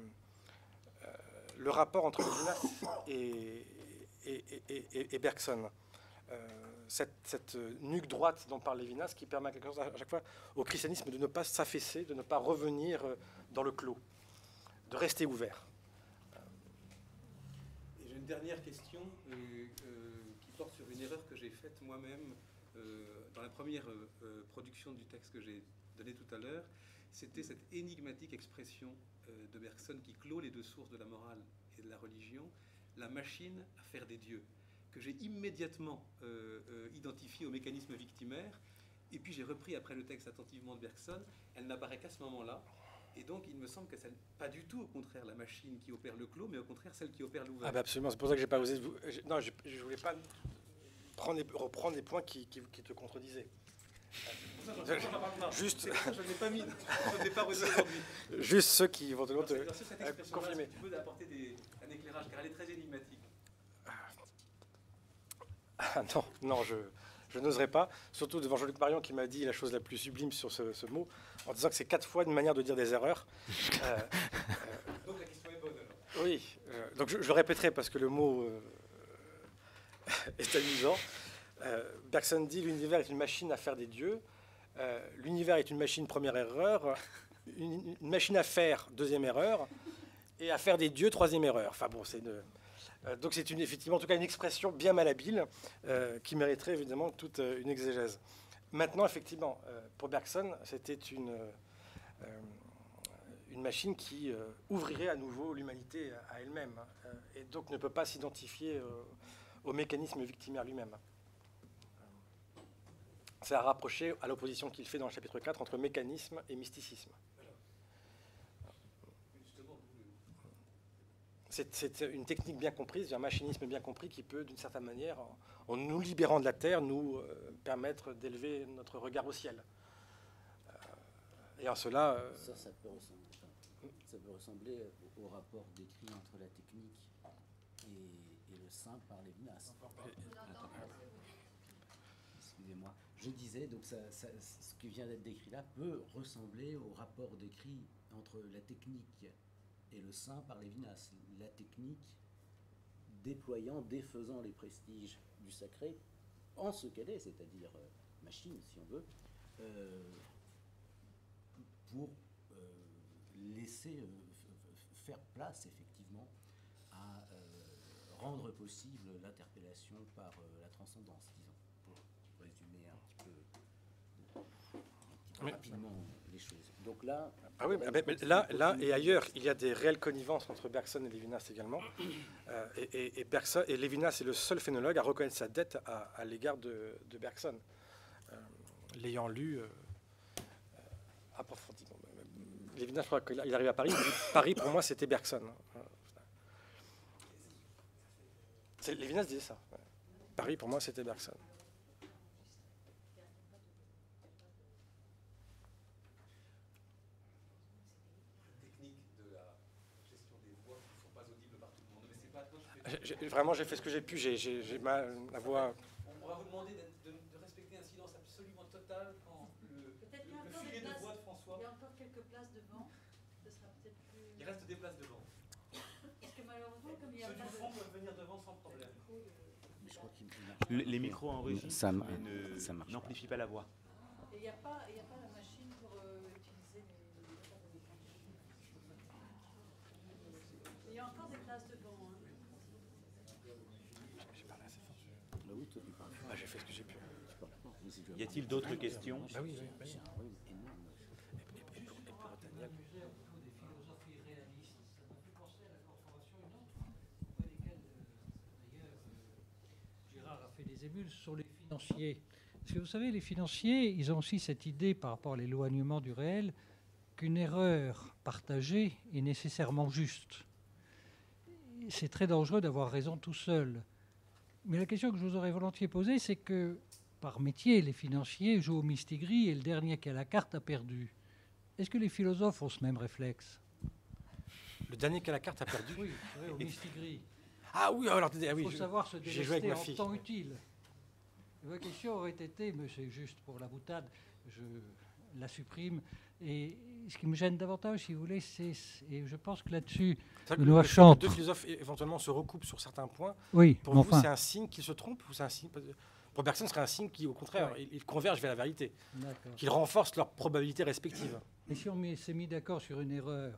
le rapport entre Levinas et, et, Bergson. Cette, nuque droite dont parle Levinas, qui permet quelque chose à chaque fois au christianisme de ne pas s'affaisser, de ne pas revenir dans le clos, de rester ouvert. j'ai une dernière question euh, euh, qui porte sur une erreur que j'ai faite moi-même euh, dans la première production du texte que j'ai donné tout à l'heure. C'était cette énigmatique expression de Bergson qui clôt les deux sources de la morale et de la religion, la machine à faire des dieux, que j'ai immédiatement identifié au mécanisme victimaire. Et puis j'ai repris après le texte attentivement de Bergson, elle n'apparaît qu'à ce moment-là, et donc, il me semble que ce n'est pas du tout, au contraire, la machine qui opère le clos, mais au contraire, celle qui opère l'ouvert. Ah bah, absolument, c'est pour ça que j'ai pas osé... Vous... Euh, non, je, ne voulais pas reprendre les points qui, te contredisaient. Euh, Juste, je n'ai pas mis <laughs> Juste ceux qui vont te euh, confirmer. Tu peux apporter des, un éclairage car elle est très énigmatique. Ah non, non, je je n'oserais pas, surtout devant Jean-Luc Marion qui m'a dit la chose la plus sublime sur ce, mot, en disant que c'est quatre fois une manière de dire des erreurs. <laughs> Euh, euh, donc la question est bonne. Oui, euh, donc je, répéterai parce que le mot <laughs> est amusant. Bergson dit l'univers est une machine à faire des dieux. l'univers est une machine, première erreur. Une, machine à faire, deuxième erreur. Et à faire des dieux, troisième erreur. Enfin bon, c'est une euh, donc c'est une, effectivement, en tout cas, une expression bien malhabile euh, qui mériterait évidemment toute euh, une exégèse. Maintenant, effectivement, pour Bergson, c'était une, une machine qui ouvrirait à nouveau l'humanité à elle-même hein, et donc ne peut pas s'identifier au mécanisme victimaire lui-même. C'est à rapprocher à l'opposition qu'il fait dans le chapitre 4 entre mécanisme et mysticisme. c'est une technique bien comprise, un machinisme bien compris qui peut, d'une certaine manière, en, nous libérant de la Terre, nous euh, permettre d'élever notre regard au ciel. Euh, et en cela... Euh, ça, peut, ressembler, au, rapport décrit entre la technique et, le saint par les menaces. Excusez-moi. Je disais, donc ce qui vient d'être décrit là peut ressembler au rapport décrit entre la technique et le saint par Lévinas, la technique déployant, défaisant les prestiges du sacré en ce qu'elle est, c'est-à-dire euh, machine, si on veut, euh, pour euh, laisser faire place effectivement à rendre possible l'interpellation par la transcendance, disons, pour résumer un petit peu donc là, ah ah ben, là, là et ailleurs, il y a des réelles connivences entre Bergson et Lévinas également. <coughs> Euh, et, et, et, Lévinas est le seul phénologue à reconnaître sa dette à, l'égard de, Bergson, euh, l'ayant lu euh, euh approfondiment. Lévinas, je crois qu'il arrive à Paris. <coughs> Paris, pour moi, c'était Bergson. Lévinas disait ça. Paris, pour moi, c'était Bergson. Vraiment, j'ai fait ce que j'ai pu. J'ai ma la voix. On va vous demander de, respecter un silence absolument total quand le, le, de de François. Il y a encore quelques places devant. Ce sera peut-être plus. Il reste des places devant. Parce que malheureusement, comme il y a. Ceux du fond peuvent venir devant sans problème. les micros enregistrent. Ça, ça, N'amplifie pas la voix. Il n'y a pas ce que j'ai Y a-t-il d'autres questions ah oui, oui, d'ailleurs, bah Gérard a fait des émules sur les financiers. Parce que vous savez, les financiers, ils ont aussi cette idée par rapport à l'éloignement du réel qu'une erreur partagée est nécessairement juste. C'est très dangereux d'avoir raison tout seul. Mais la question que je vous aurais volontiers posée, c'est que par métier, les financiers jouent au mistigris et le dernier qui a la carte a perdu. Est-ce que les philosophes ont ce même réflexe Le dernier qui a la carte a perdu Oui, au mistigris. Ah oui, alors ah Il faut savoir se délester en temps utile. Ma question aurait été, mais c'est juste pour la boutade, je la supprime, et ce qui me gêne davantage, si vous voulez, c'est, et je pense que là-dessus, Benoît Deux philosophes éventuellement se recoupent sur certains points. Oui, Pour vous, c'est un signe qu'ils se trompent ou c'est un signe... Pour personne. ce serait un signe qui, au contraire, ils convergent vers la vérité, qu'ils renforcent leurs probabilités respectives. Et si on s'est mis d'accord sur une erreur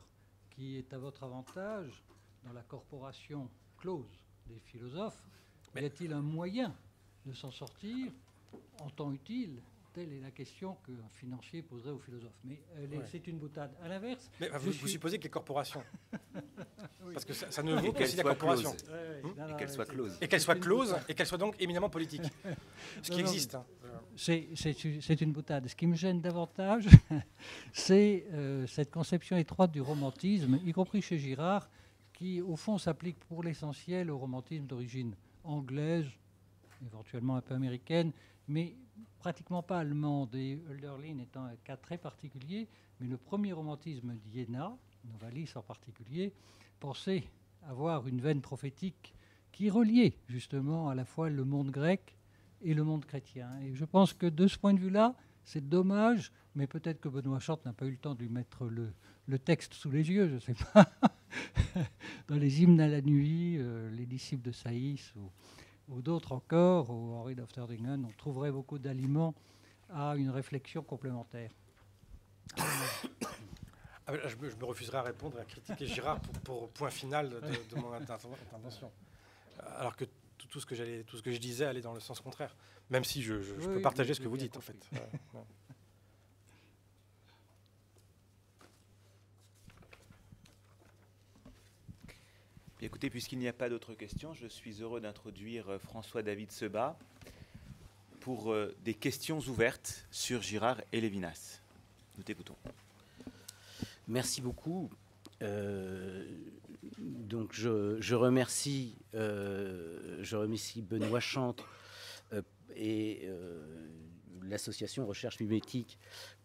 qui est à votre avantage dans la corporation close des philosophes, Mais... y a-t-il un moyen de s'en sortir en temps utile telle est la question qu'un financier poserait au philosophe. Mais euh, c'est une boutade. À l'inverse. Mais vous, supposez que les corporations. <laughs> Parce que ça, ne vaut que si la corporation. Hmm et qu'elle soit close. Et qu'elle soit close et qu'elle soit donc éminemment politique. <laughs> Ce qui existe. Hein. C'est une boutade. Ce qui me gêne davantage, <laughs> c'est euh, cette conception étroite du romantisme, y compris chez Girard, qui au fond s'applique pour l'essentiel au romantisme d'origine anglaise, éventuellement un peu américaine, mais pratiquement pas allemande, et Hölderlin étant un cas très particulier, mais le premier romantisme d'Iéna, Novalis en particulier, pensait avoir une veine prophétique qui reliait justement à la fois le monde grec et le monde chrétien. Et je pense que de ce point de vue-là, c'est dommage, mais peut-être que Benoît Chante n'a pas eu le temps de lui mettre le, texte sous les yeux, je ne sais pas. <laughs> Dans les hymnes à la nuit, euh, les disciples de Saïs ou ou d'autres encore, ou Henri Dofterdingen, on trouverait beaucoup d'aliments à une réflexion complémentaire. Ah, je, me, refuserai à répondre et à critiquer Girard pour, point final de, mon intervention. Euh, alors que tout, ce que j'allais, tout ce que je disais allait dans le sens contraire, même si je, peux partager ce que vous dites en fait. Écoutez, puisqu'il n'y a pas d'autres questions, je suis heureux d'introduire euh, François-David Seba pour euh, des questions ouvertes sur Girard et Lévinas. Nous t'écoutons. Merci beaucoup. Euh, donc je, remercie, je remercie Benoît Chantre et l'association Recherche Mimétique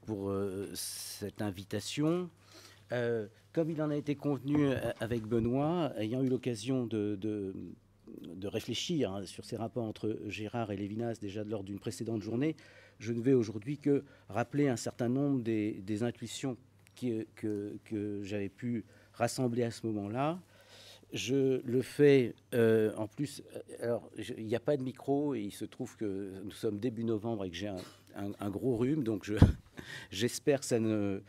pour cette invitation. Euh, comme il en a été convenu euh, avec Benoît, ayant eu l'occasion de, de, réfléchir hein, sur ces rapports entre Gérard et Lévinas déjà lors d'une précédente journée, je ne vais aujourd'hui que rappeler un certain nombre des, intuitions qui, euh, que, j'avais pu rassembler à ce moment-là. Je le fais en plus. Alors, il n'y a pas de micro et il se trouve que nous sommes début novembre et que j'ai un, gros rhume, donc je, J'espère que ça ne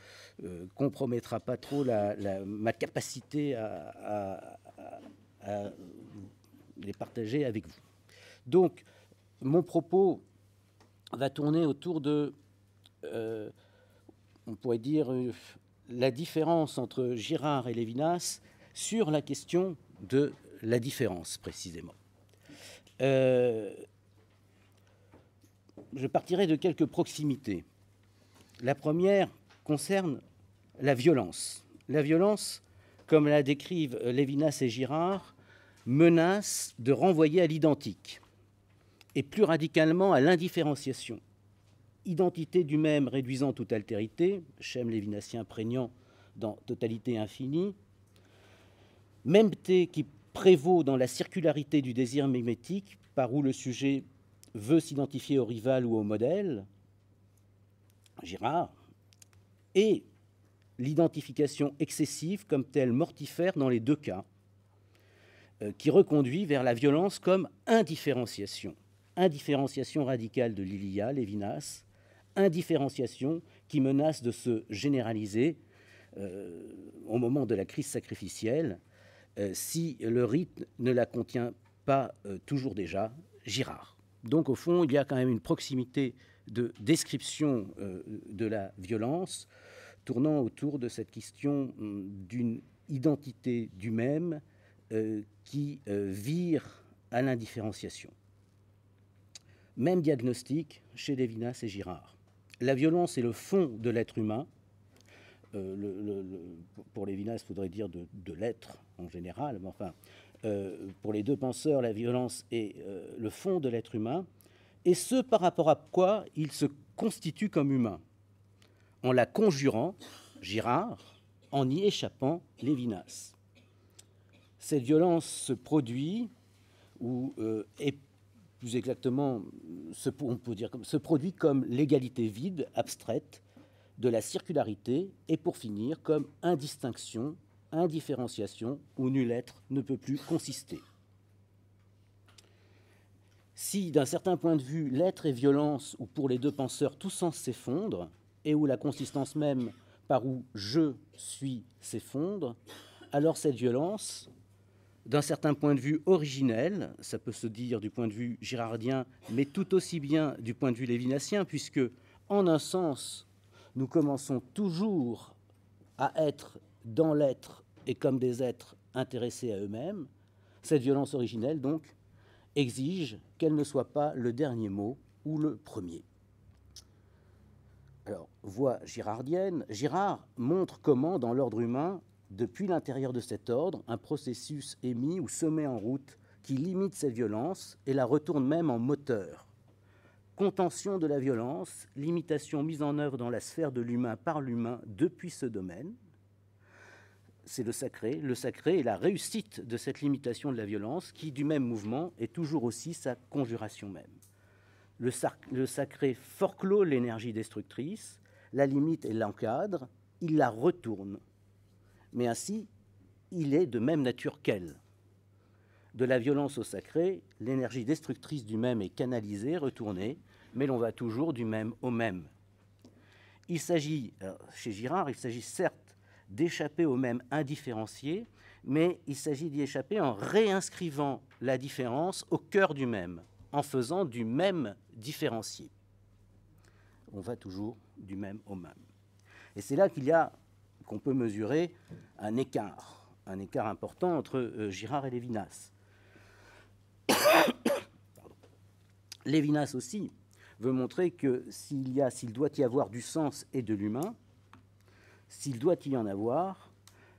euh, compromettra pas trop ma capacité à, les partager avec vous. Donc, mon propos va tourner autour de, euh, on pourrait dire, euh, la différence entre Girard et Lévinas sur la question de la différence précisément. je partirai de quelques proximités. La première concerne la violence. La violence, comme la décrivent Lévinas et Girard, menace de renvoyer à l'identique et plus radicalement à l'indifférenciation. Identité du même réduisant toute altérité, schème lévinassien prégnant dans Totalité infinie, mêmeté qui prévaut dans la circularité du désir mimétique, par où le sujet veut s'identifier au rival ou au modèle, Girard, et l'identification excessive comme telle mortifère dans les deux cas, euh, qui reconduit vers la violence comme indifférenciation. Indifférenciation radicale de Lilia, Lévinas, indifférenciation qui menace de se généraliser euh, au moment de la crise sacrificielle euh, si le rite ne la contient pas toujours déjà, Girard. Donc au fond, il y a quand même une proximité de description euh, de la violence, tournant autour de cette question hum, d'une identité du même euh, qui euh, vire à l'indifférenciation. Même diagnostic chez Lévinas et Girard. La violence est le fond de l'être humain. pour Lévinas, il faudrait dire de, l'être en général, mais enfin, pour les deux penseurs, la violence est le fond de l'être humain et ce par rapport à quoi il se constitue comme humain, en la conjurant, Girard, en y échappant, Lévinas. Cette violence se produit, ou euh, est plus exactement, peut dire se produit comme l'égalité vide, abstraite, de la circularité, et pour finir, comme indistinction, indifférenciation, où nul être ne peut plus consister. Si, d'un certain point de vue, l'être est violence, ou pour les deux penseurs tout sens s'effondre, et où la consistance même par où je suis s'effondre, alors cette violence, d'un certain point de vue originel, ça peut se dire du point de vue girardien, mais tout aussi bien du point de vue lévinassien, puisque, en un sens, nous commençons toujours à être dans l'être et comme des êtres intéressés à eux-mêmes, cette violence originelle, donc, exige qu'elle ne soit pas le dernier mot ou le premier. Alors, voix girardienne, Girard montre comment, dans l'ordre humain, depuis l'intérieur de cet ordre, un processus émis ou se met en route qui limite cette violence et la retourne même en moteur. Contention de la violence, limitation mise en œuvre dans la sphère de l'humain par l'humain depuis ce domaine, c'est le sacré, le sacré est la réussite de cette limitation de la violence qui, du même mouvement, est toujours aussi sa conjuration même. Le, sacré forclôt l'énergie destructrice, la limite et l'encadre, il la retourne. Mais ainsi, il est de même nature qu'elle. De la violence au sacré, l'énergie destructrice du même est canalisée, retournée, mais l'on va toujours du même au même. Il s'agit, chez Girard, il s'agit certes d'échapper au même indifférencié, mais il s'agit d'y échapper en réinscrivant la différence au cœur du même, en faisant du même différencié. On va toujours du même au même. Et c'est là qu'il y a, qu'on peut mesurer un écart, un écart important entre euh, Girard et Lévinas. <coughs> Lévinas aussi veut montrer que s'il y s'il doit y avoir du sens et de l'humain, s'il doit y en avoir,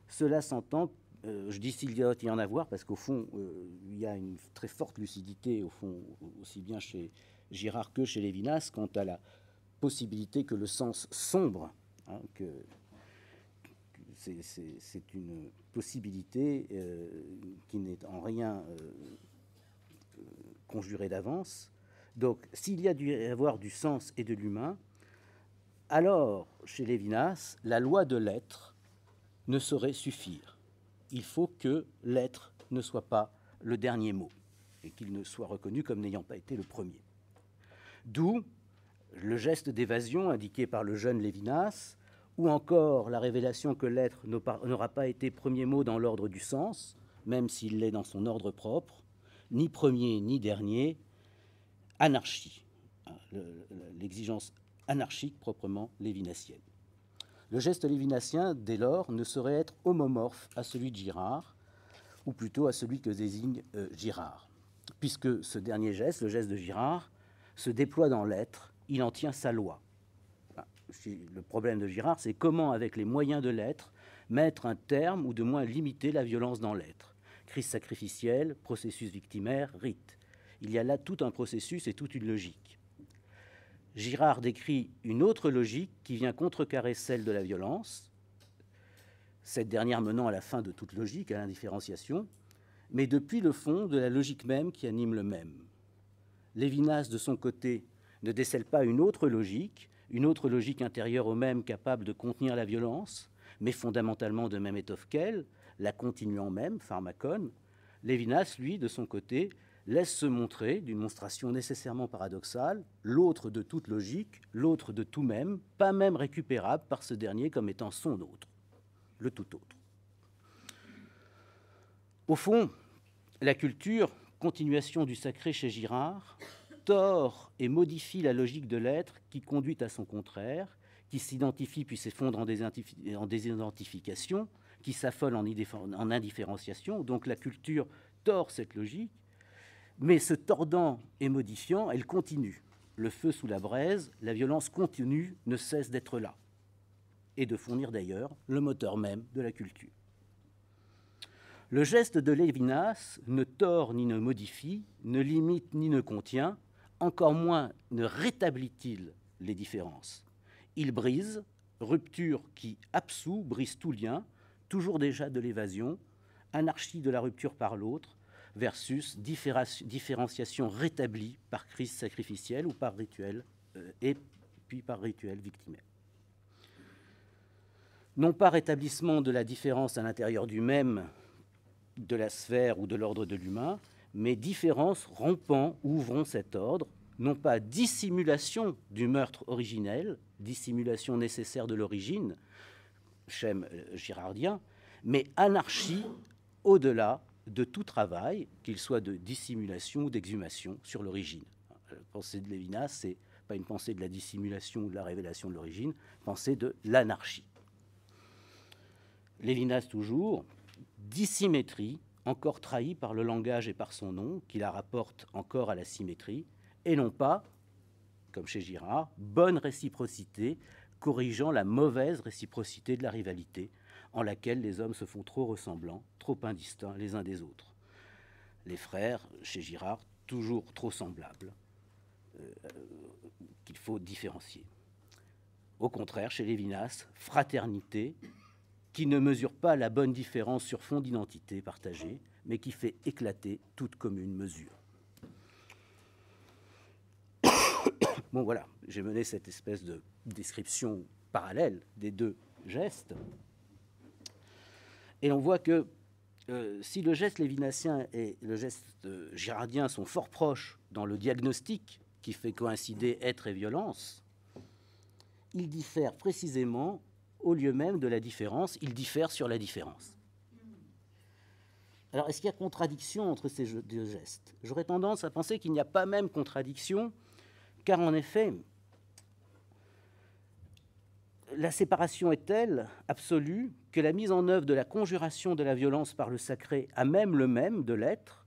cela s'entend, euh, je dis s'il doit y en avoir, parce qu'au fond, euh, il y a une très forte lucidité, au fond, aussi bien chez Girard que chez Lévinas, quant à la possibilité que le sens sombre, hein, que, c'est une possibilité euh, qui n'est en rien conjurée d'avance. Donc, s'il y a dû avoir du sens et de l'humain, alors, chez Lévinas, la loi de l'être ne saurait suffire. Il faut que l'être ne soit pas le dernier mot et qu'il ne soit reconnu comme n'ayant pas été le premier. D'où le geste d'évasion indiqué par le jeune Lévinas, ou encore la révélation que l'être n'aura pas été premier mot dans l'ordre du sens, même s'il l'est dans son ordre propre, ni premier ni dernier, anarchie. Hein, l'exigence anarchique proprement lévinassienne. Le geste lévinassien, dès lors, ne saurait être homomorphe à celui de Girard, ou plutôt à celui que désigne euh, Girard, puisque ce dernier geste, le geste de Girard, se déploie dans l'être, il en tient sa loi. le problème de Girard, c'est comment, avec les moyens de l'être, mettre un terme ou de moins limiter la violence dans l'être. Crise sacrificielle, processus victimaire, rite. Il y a là tout un processus et toute une logique. Girard décrit une autre logique qui vient contrecarrer celle de la violence, cette dernière menant à la fin de toute logique, à l'indifférenciation, mais depuis le fond de la logique même qui anime le même. Lévinas, de son côté, ne décèle pas une autre logique, une autre logique intérieure au même capable de contenir la violence, mais fondamentalement de même étoffe qu'elle, la continuant même, pharmacone. Lévinas, lui, de son côté, laisse se montrer d'une monstration nécessairement paradoxale, l'autre de toute logique, l'autre de tout même, pas même récupérable par ce dernier comme étant son autre, le tout autre. Au fond, la culture, continuation du sacré chez Girard, tord et modifie la logique de l'être qui conduit à son contraire, qui s'identifie puis s'effondre en, désidentification, qui s'affole en, en indifférenciation. Donc la culture tord cette logique mais se tordant et modifiant, elle continue. Le feu sous la braise, la violence continue, ne cesse d'être là, et de fournir d'ailleurs le moteur même de la culture. Le geste de Lévinas ne tord ni ne modifie, ne limite ni ne contient, encore moins ne rétablit-il les différences. Il brise, rupture qui absout, brise tout lien, toujours déjà de l'évasion, anarchie de la rupture par l'autre, versus différenciation rétablie par crise sacrificielle ou par rituel euh, et puis par rituel victimaire. Non pas rétablissement de la différence à l'intérieur du même, de la sphère ou de l'ordre de l'humain, mais différence rompant ouvrant cet ordre, non pas dissimulation du meurtre originel, dissimulation nécessaire de l'origine, schème euh, girardien, mais anarchie au-delà de tout travail, qu'il soit de dissimulation ou d'exhumation, sur l'origine. La pensée de Lévinas, n'est pas une pensée de la dissimulation ou de la révélation de l'origine, pensée de l'anarchie. Lévinas toujours, dissymétrie, encore trahie par le langage et par son nom, qui la rapporte encore à la symétrie, et non pas, comme chez Girard, bonne réciprocité, corrigeant la mauvaise réciprocité de la rivalité, en laquelle les hommes se font trop ressemblants, trop indistincts les uns des autres. Les frères, chez Girard, toujours trop semblables, euh, qu'il faut différencier. Au contraire, chez Lévinas, fraternité, qui ne mesure pas la bonne différence sur fond d'identité partagée, mais qui fait éclater toute commune mesure. <coughs> bon voilà, j'ai mené cette espèce de description parallèle des deux gestes et on voit que euh, si le geste lévinassien et le geste euh, girardien sont fort proches dans le diagnostic qui fait coïncider être et violence, ils diffèrent précisément au lieu même de la différence, ils diffèrent sur la différence. Alors, est-ce qu'il y a contradiction entre ces deux gestes J'aurais tendance à penser qu'il n'y a pas même contradiction, car en effet, la séparation est elle absolue, que la mise en œuvre de la conjuration de la violence par le sacré, à même le même de l'être,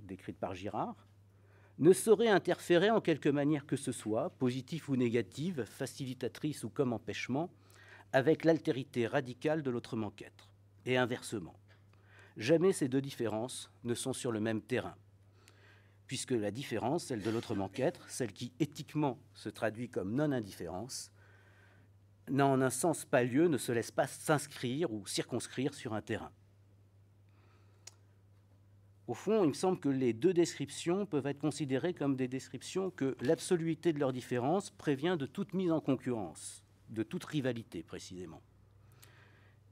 décrite par Girard, ne saurait interférer en quelque manière que ce soit, positive ou négative, facilitatrice ou comme empêchement, avec l'altérité radicale de l'autre qu'être, et inversement. Jamais ces deux différences ne sont sur le même terrain, puisque la différence, celle de l'autre qu'être, celle qui éthiquement se traduit comme non-indifférence, n'a en un sens pas lieu, ne se laisse pas s'inscrire ou circonscrire sur un terrain. Au fond, il me semble que les deux descriptions peuvent être considérées comme des descriptions que l'absoluité de leur différence prévient de toute mise en concurrence, de toute rivalité précisément.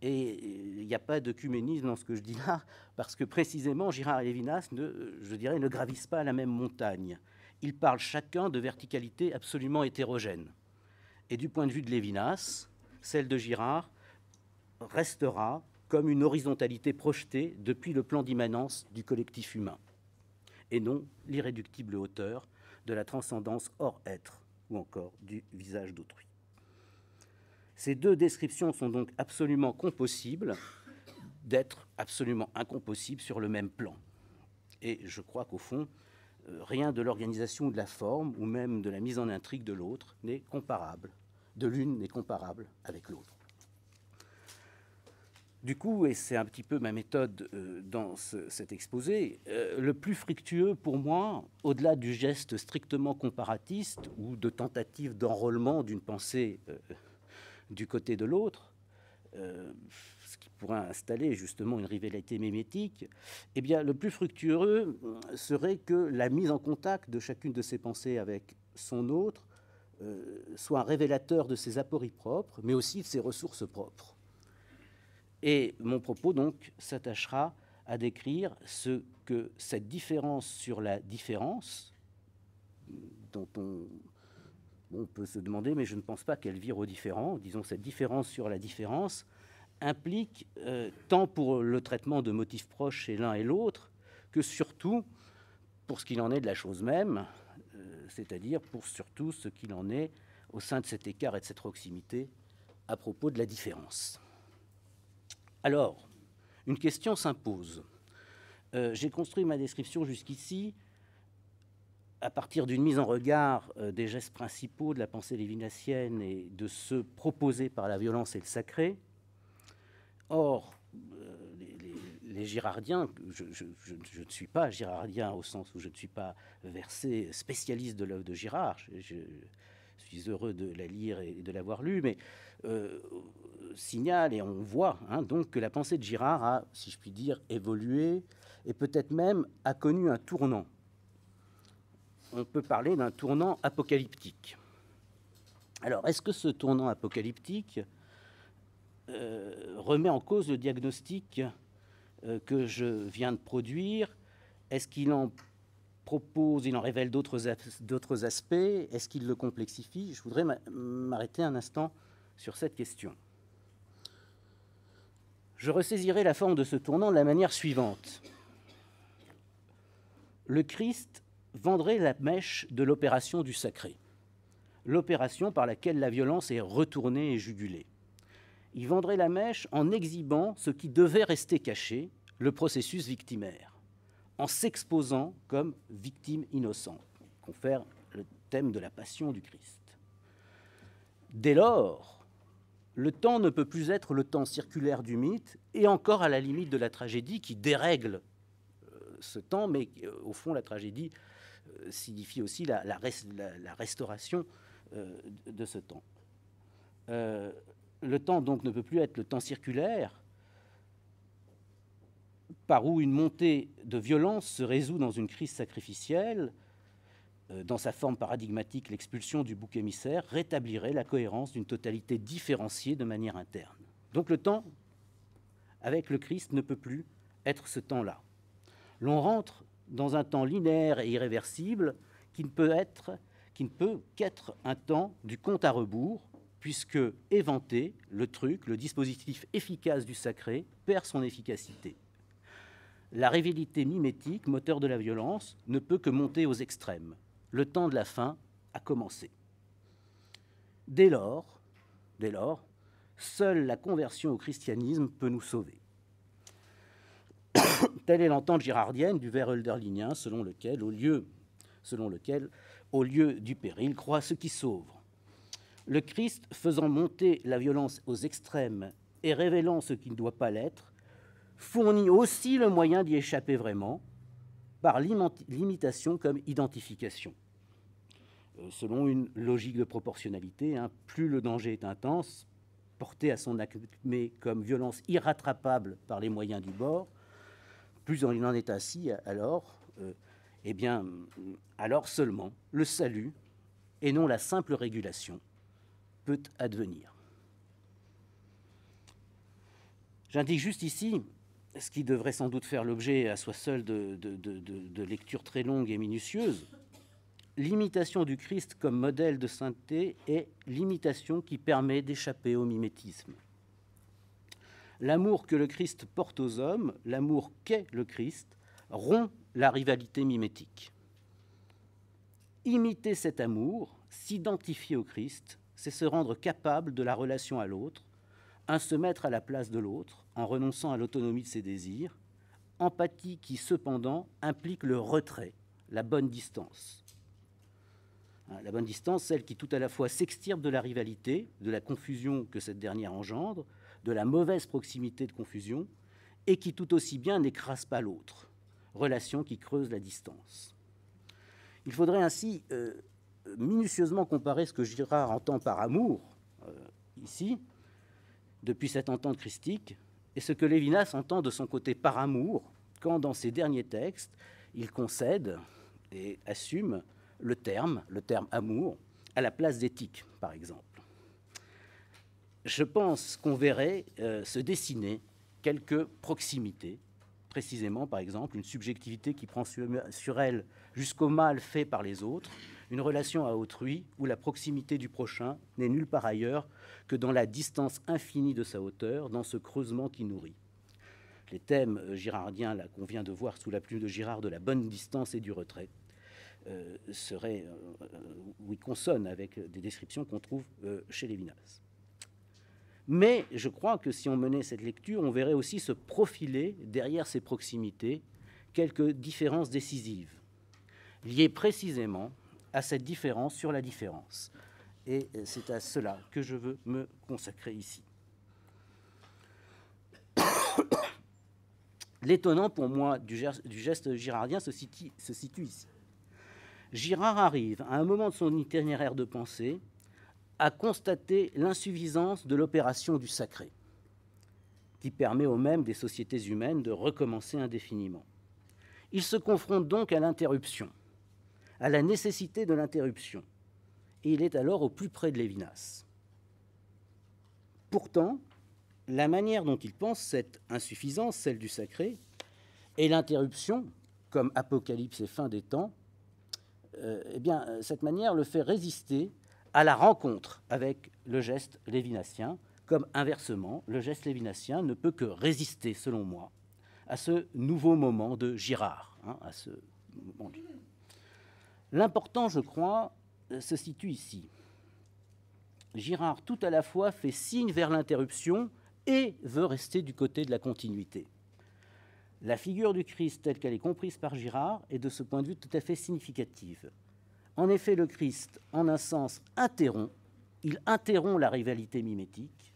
Et il n'y a pas d'œcuménisme dans ce que je dis là, parce que précisément Girard et Lévinas, ne, je dirais, ne gravissent pas la même montagne. Ils parlent chacun de verticalité absolument hétérogène. Et du point de vue de Lévinas, celle de Girard restera comme une horizontalité projetée depuis le plan d'immanence du collectif humain, et non l'irréductible hauteur de la transcendance hors être, ou encore du visage d'autrui. Ces deux descriptions sont donc absolument compossibles d'être absolument incompossibles sur le même plan. Et je crois qu'au fond, euh, rien de l'organisation de la forme ou même de la mise en intrigue de l'autre n'est comparable, de l'une n'est comparable avec l'autre. Du coup, et c'est un petit peu ma méthode euh, dans cet exposé, euh, le plus fructueux pour moi, au-delà du geste strictement comparatiste ou de tentative d'enrôlement d'une pensée du côté de l'autre, ce qui pourrait installer justement une rivalité mémétique, eh bien, le plus fructueux serait que la mise en contact de chacune de ses pensées avec son autre euh, soit un révélateur de ses apories propres, mais aussi de ses ressources propres. Et mon propos, donc, s'attachera à décrire ce que cette différence sur la différence, dont on, on peut se demander, mais je ne pense pas qu'elle vire au différent, disons cette différence sur la différence, implique, euh, tant pour le traitement de motifs proches chez l'un et l'autre, que surtout pour ce qu'il en est de la chose même, euh, c'est-à-dire pour surtout ce qu'il en est au sein de cet écart et de cette proximité à propos de la différence. Alors, une question s'impose. Euh, j'ai construit ma description jusqu'ici à partir d'une mise en regard des gestes principaux de la pensée lévinassienne et de ceux proposés par la violence et le sacré, Or, euh, les Girardiens, je, ne suis pas girardien au sens où je ne suis pas versé spécialiste de l'œuvre de Girard. Je, suis heureux de la lire et de l'avoir lue, mais euh, signale et on voit hein, donc que la pensée de Girard a, si je puis dire, évolué et peut-être même a connu un tournant. On peut parler d'un tournant apocalyptique. Alors, est-ce que ce tournant apocalyptique euh, remet en cause le diagnostic euh, que je viens de produire Est-ce qu'il en propose, il en révèle d'autres aspects Est-ce qu'il le complexifie Je voudrais m'arrêter un instant sur cette question. Je ressaisirai la forme de ce tournant de la manière suivante. Le Christ vendrait la mèche de l'opération du sacré, l'opération par laquelle la violence est retournée et jugulée il vendrait la mèche en exhibant ce qui devait rester caché, le processus victimaire, en s'exposant comme victime innocente, confère le thème de la passion du Christ. Dès lors, le temps ne peut plus être le temps circulaire du mythe, et encore à la limite de la tragédie qui dérègle euh, ce temps, mais euh, au fond, la tragédie euh, signifie aussi la, restauration de ce temps le temps donc ne peut plus être le temps circulaire par où une montée de violence se résout dans une crise sacrificielle, euh, dans sa forme paradigmatique, l'expulsion du bouc émissaire rétablirait la cohérence d'une totalité différenciée de manière interne. Donc le temps avec le Christ ne peut plus être ce temps-là. L'on rentre dans un temps linéaire et irréversible qui ne peut être qui ne peut qu'être un temps du compte à rebours puisque éventé, le truc, le dispositif efficace du sacré, perd son efficacité. La révélité mimétique, moteur de la violence, ne peut que monter aux extrêmes. Le temps de la fin a commencé. Dès lors, dès lors, seule la conversion au christianisme peut nous sauver. <coughs> Telle est l'entente girardienne du vers holderlinien, selon lequel, au lieu, selon lequel, au lieu du péril, croit ce qui sauve le Christ faisant monter la violence aux extrêmes et révélant ce qui ne doit pas l'être, fournit aussi le moyen d'y échapper vraiment par l'imitation comme identification. Euh, selon une logique de proportionnalité, hein, plus le danger est intense, porté à son acmé comme violence irrattrapable par les moyens du bord, plus il en est ainsi, alors, euh, eh bien, alors seulement le salut et non la simple régulation advenir. J'indique juste ici ce qui devrait sans doute faire l'objet à soi seul de, de lectures très longues et minutieuses. L'imitation du Christ comme modèle de sainteté est l'imitation qui permet d'échapper au mimétisme. L'amour que le Christ porte aux hommes, l'amour qu'est le Christ, rompt la rivalité mimétique. Imiter cet amour, s'identifier au Christ, c'est se rendre capable de la relation à l'autre, un se mettre à la place de l'autre en renonçant à l'autonomie de ses désirs, empathie qui cependant implique le retrait, la bonne distance. Hein, la bonne distance, celle qui tout à la fois s'extirpe de la rivalité, de la confusion que cette dernière engendre, de la mauvaise proximité de confusion, et qui tout aussi bien n'écrase pas l'autre, relation qui creuse la distance. Il faudrait ainsi euh, minutieusement comparer ce que Girard entend par amour, euh, ici, depuis cette entente christique, et ce que Lévinas entend de son côté par amour, quand dans ses derniers textes, il concède et assume le terme, le terme amour, à la place d'éthique, par exemple. Je pense qu'on verrait euh, se dessiner quelques proximités, précisément, par exemple, une subjectivité qui prend sur elle jusqu'au mal fait par les autres, une relation à autrui où la proximité du prochain n'est nulle part ailleurs que dans la distance infinie de sa hauteur, dans ce creusement qui nourrit. Les thèmes euh, girardiens, là, qu'on vient de voir sous la plume de Girard, de la bonne distance et du retrait, euh, seraient, euh, oui, consonnent avec des descriptions qu'on trouve chez chez Lévinas. Mais je crois que si on menait cette lecture, on verrait aussi se profiler derrière ces proximités quelques différences décisives, liées précisément à cette différence sur la différence. Et euh, c'est à cela que je veux me consacrer ici. <coughs> L'étonnant pour moi du, geste girardien se situe, ici. Girard arrive, à un moment de son itinéraire de pensée, à constater l'insuffisance de l'opération du sacré, qui permet aux mêmes des sociétés humaines de recommencer indéfiniment. Il se confronte donc à l'interruption, à la nécessité de l'interruption. Et il est alors au plus près de Lévinas. Pourtant, la manière dont il pense cette insuffisance, celle du sacré, et l'interruption, comme apocalypse et fin des temps, euh, eh bien, cette manière le fait résister à la rencontre avec le geste lévinassien, comme inversement, le geste lévinassien ne peut que résister, selon moi, à ce nouveau moment de Girard, hein, à ce moment. L'important, je crois, euh, se situe ici. Girard tout à la fois fait signe vers l'interruption et veut rester du côté de la continuité. La figure du Christ telle qu'elle est comprise par Girard est de ce point de vue tout à fait significative. En effet, le Christ, en un sens, interrompt, il interrompt la rivalité mimétique,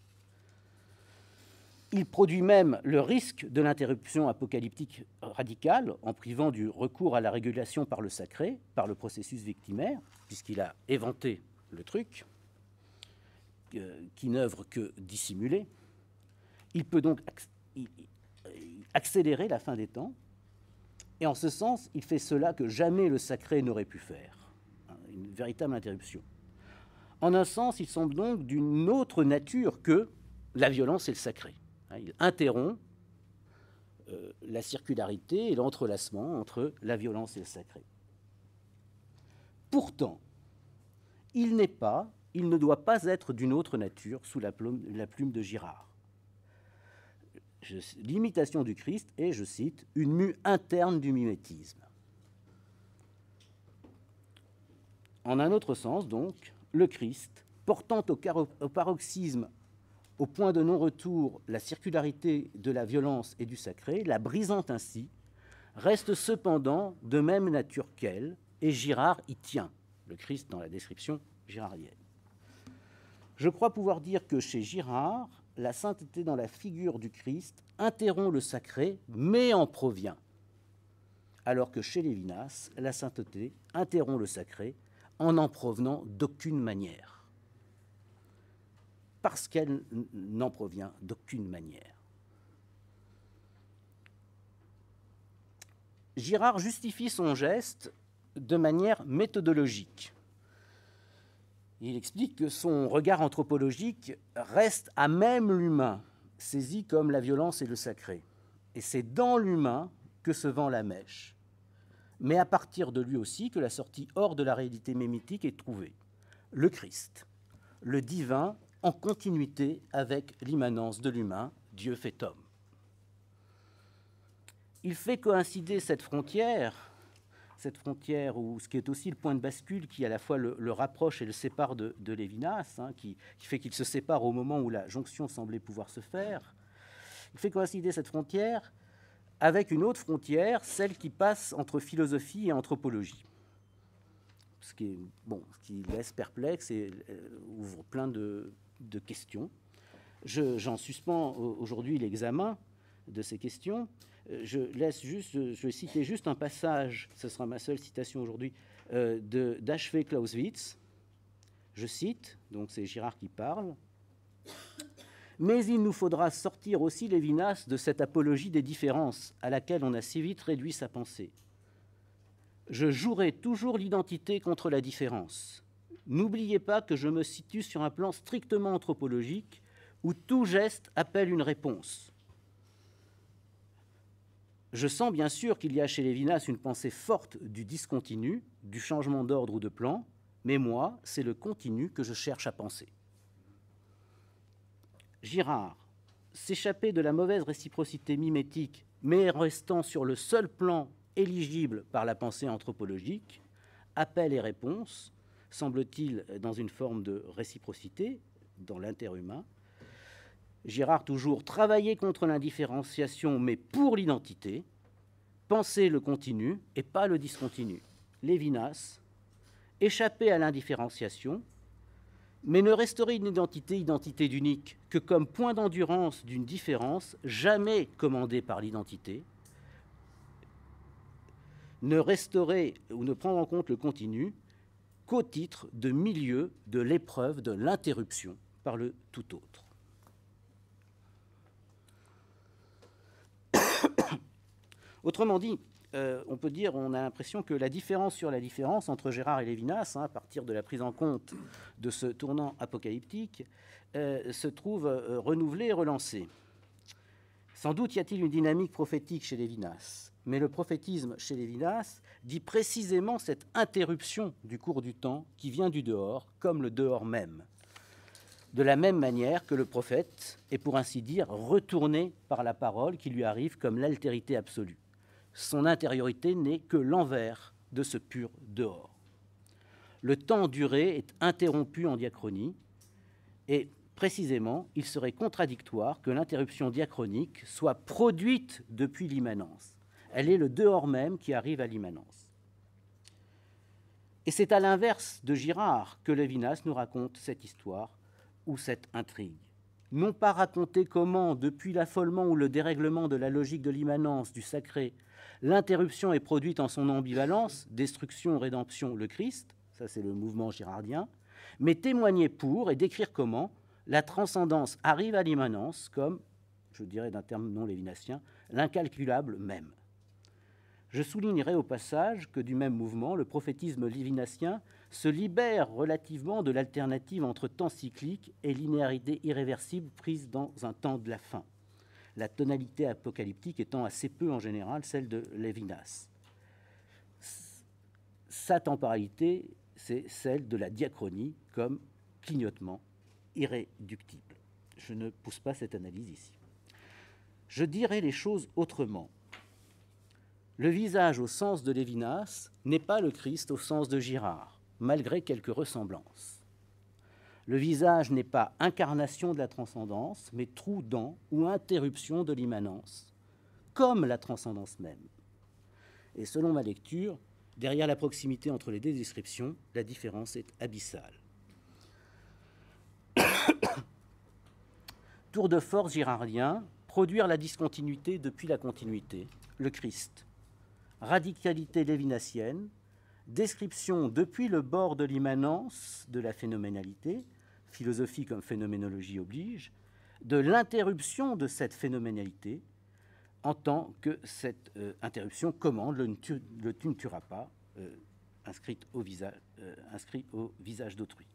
il produit même le risque de l'interruption apocalyptique radicale en privant du recours à la régulation par le sacré, par le processus victimaire, puisqu'il a éventé le truc, euh, qui n'œuvre que dissimuler. Il peut donc accélérer la fin des temps, et en ce sens, il fait cela que jamais le sacré n'aurait pu faire, hein, une véritable interruption. En un sens, il semble donc d'une autre nature que la violence et le sacré. Hein, il interrompt euh, la circularité et l'entrelacement entre la violence et le sacré. Pourtant, il n'est pas, il ne doit pas être d'une autre nature sous la plume, de Girard. L'imitation du Christ est, je cite, une mue interne du mimétisme. En un autre sens, donc, le Christ, portant au paroxysme au point de non-retour la circularité de la violence et du sacré, la brisant ainsi, reste cependant de même nature qu'elle, et Girard y tient, le Christ dans la description girardienne. Je crois pouvoir dire que chez Girard, la sainteté dans la figure du Christ interrompt le sacré, mais en provient. Alors que chez Lévinas, la sainteté interrompt le sacré en n'en provenant d'aucune manière parce qu'elle n'en provient d'aucune manière. Girard justifie son geste de manière méthodologique. Il explique que son regard anthropologique reste à même l'humain, saisi comme la violence et le sacré. Et c'est dans l'humain que se vend la mèche. Mais à partir de lui aussi que la sortie hors de la réalité mémitique est trouvée. Le Christ, le divin en continuité avec l'immanence de l'humain, Dieu fait homme. Il fait coïncider cette frontière, cette frontière, où ce qui est aussi le point de bascule qui à la fois le, rapproche et le sépare de, Lévinas, hein, qui, fait qu'il se sépare au moment où la jonction semblait pouvoir se faire, il fait coïncider cette frontière avec une autre frontière, celle qui passe entre philosophie et anthropologie. Ce qui, est, bon, qui laisse perplexe et euh, ouvre plein de, de questions. J'en suspends aujourd'hui l'examen de ces questions. Euh, je laisse juste, je vais citer juste un passage, ce sera ma seule citation aujourd'hui, euh, d'H.V. Clausewitz. Je cite, donc c'est Girard qui parle. Mais il nous faudra sortir aussi Lévinas de cette apologie des différences à laquelle on a si vite réduit sa pensée. Je jouerai toujours l'identité contre la différence. N'oubliez pas que je me situe sur un plan strictement anthropologique où tout geste appelle une réponse. Je sens bien sûr qu'il y a chez Lévinas une pensée forte du discontinu, du changement d'ordre ou de plan, mais moi, c'est le continu que je cherche à penser. Girard, s'échapper de la mauvaise réciprocité mimétique, mais restant sur le seul plan éligible par la pensée anthropologique, appel et réponse, semble-t-il, dans une forme de réciprocité dans l'interhumain. Girard toujours travailler contre l'indifférenciation, mais pour l'identité, penser le continu et pas le discontinu. Lévinas, échapper à l'indifférenciation, mais ne restaurer une identité, identité d'unique, que comme point d'endurance d'une différence jamais commandée par l'identité, ne restaurer ou ne prendre en compte le continu qu'au titre de milieu de l'épreuve de l'interruption par le tout autre. <coughs> Autrement dit, euh, on peut dire, on a l'impression que la différence sur la différence entre Gérard et Lévinas, hein, à partir de la prise en compte de ce tournant apocalyptique, euh, se trouve euh, renouvelée et relancée. Sans doute y a-t-il une dynamique prophétique chez Lévinas, mais le prophétisme chez Lévinas dit précisément cette interruption du cours du temps qui vient du dehors, comme le dehors même. De la même manière que le prophète est pour ainsi dire retourné par la parole qui lui arrive comme l'altérité absolue. Son intériorité n'est que l'envers de ce pur dehors. Le temps duré est interrompu en diachronie et précisément, il serait contradictoire que l'interruption diachronique soit produite depuis l'immanence. Elle est le dehors même qui arrive à l'immanence. Et c'est à l'inverse de Girard que Lévinas nous raconte cette histoire ou cette intrigue. Non pas raconter comment, depuis l'affolement ou le dérèglement de la logique de l'immanence, du sacré, l'interruption est produite en son ambivalence, destruction, rédemption, le Christ, ça c'est le mouvement girardien, mais témoigner pour et décrire comment la transcendance arrive à l'immanence comme, je dirais d'un terme non lévinassien, l'incalculable même. Je soulignerai au passage que du même mouvement, le prophétisme livinacien se libère relativement de l'alternative entre temps cyclique et linéarité irréversible prise dans un temps de la fin, la tonalité apocalyptique étant assez peu en général celle de Lévinas. Sa temporalité, c'est celle de la diachronie comme clignotement irréductible. Je ne pousse pas cette analyse ici. Je dirais les choses autrement. Le visage au sens de Lévinas n'est pas le Christ au sens de Girard, malgré quelques ressemblances. Le visage n'est pas incarnation de la transcendance, mais trou dans ou interruption de l'immanence, comme la transcendance même. Et selon ma lecture, derrière la proximité entre les deux descriptions, la différence est abyssale. <coughs> Tour de force girardien, produire la discontinuité depuis la continuité, le Christ radicalité lévinassienne, description depuis le bord de l'immanence de la phénoménalité, philosophie comme phénoménologie oblige, de l'interruption de cette phénoménalité en tant que cette euh, interruption commande le, le ne pas, euh, inscrite au visage, euh, inscrit au visage d'autrui.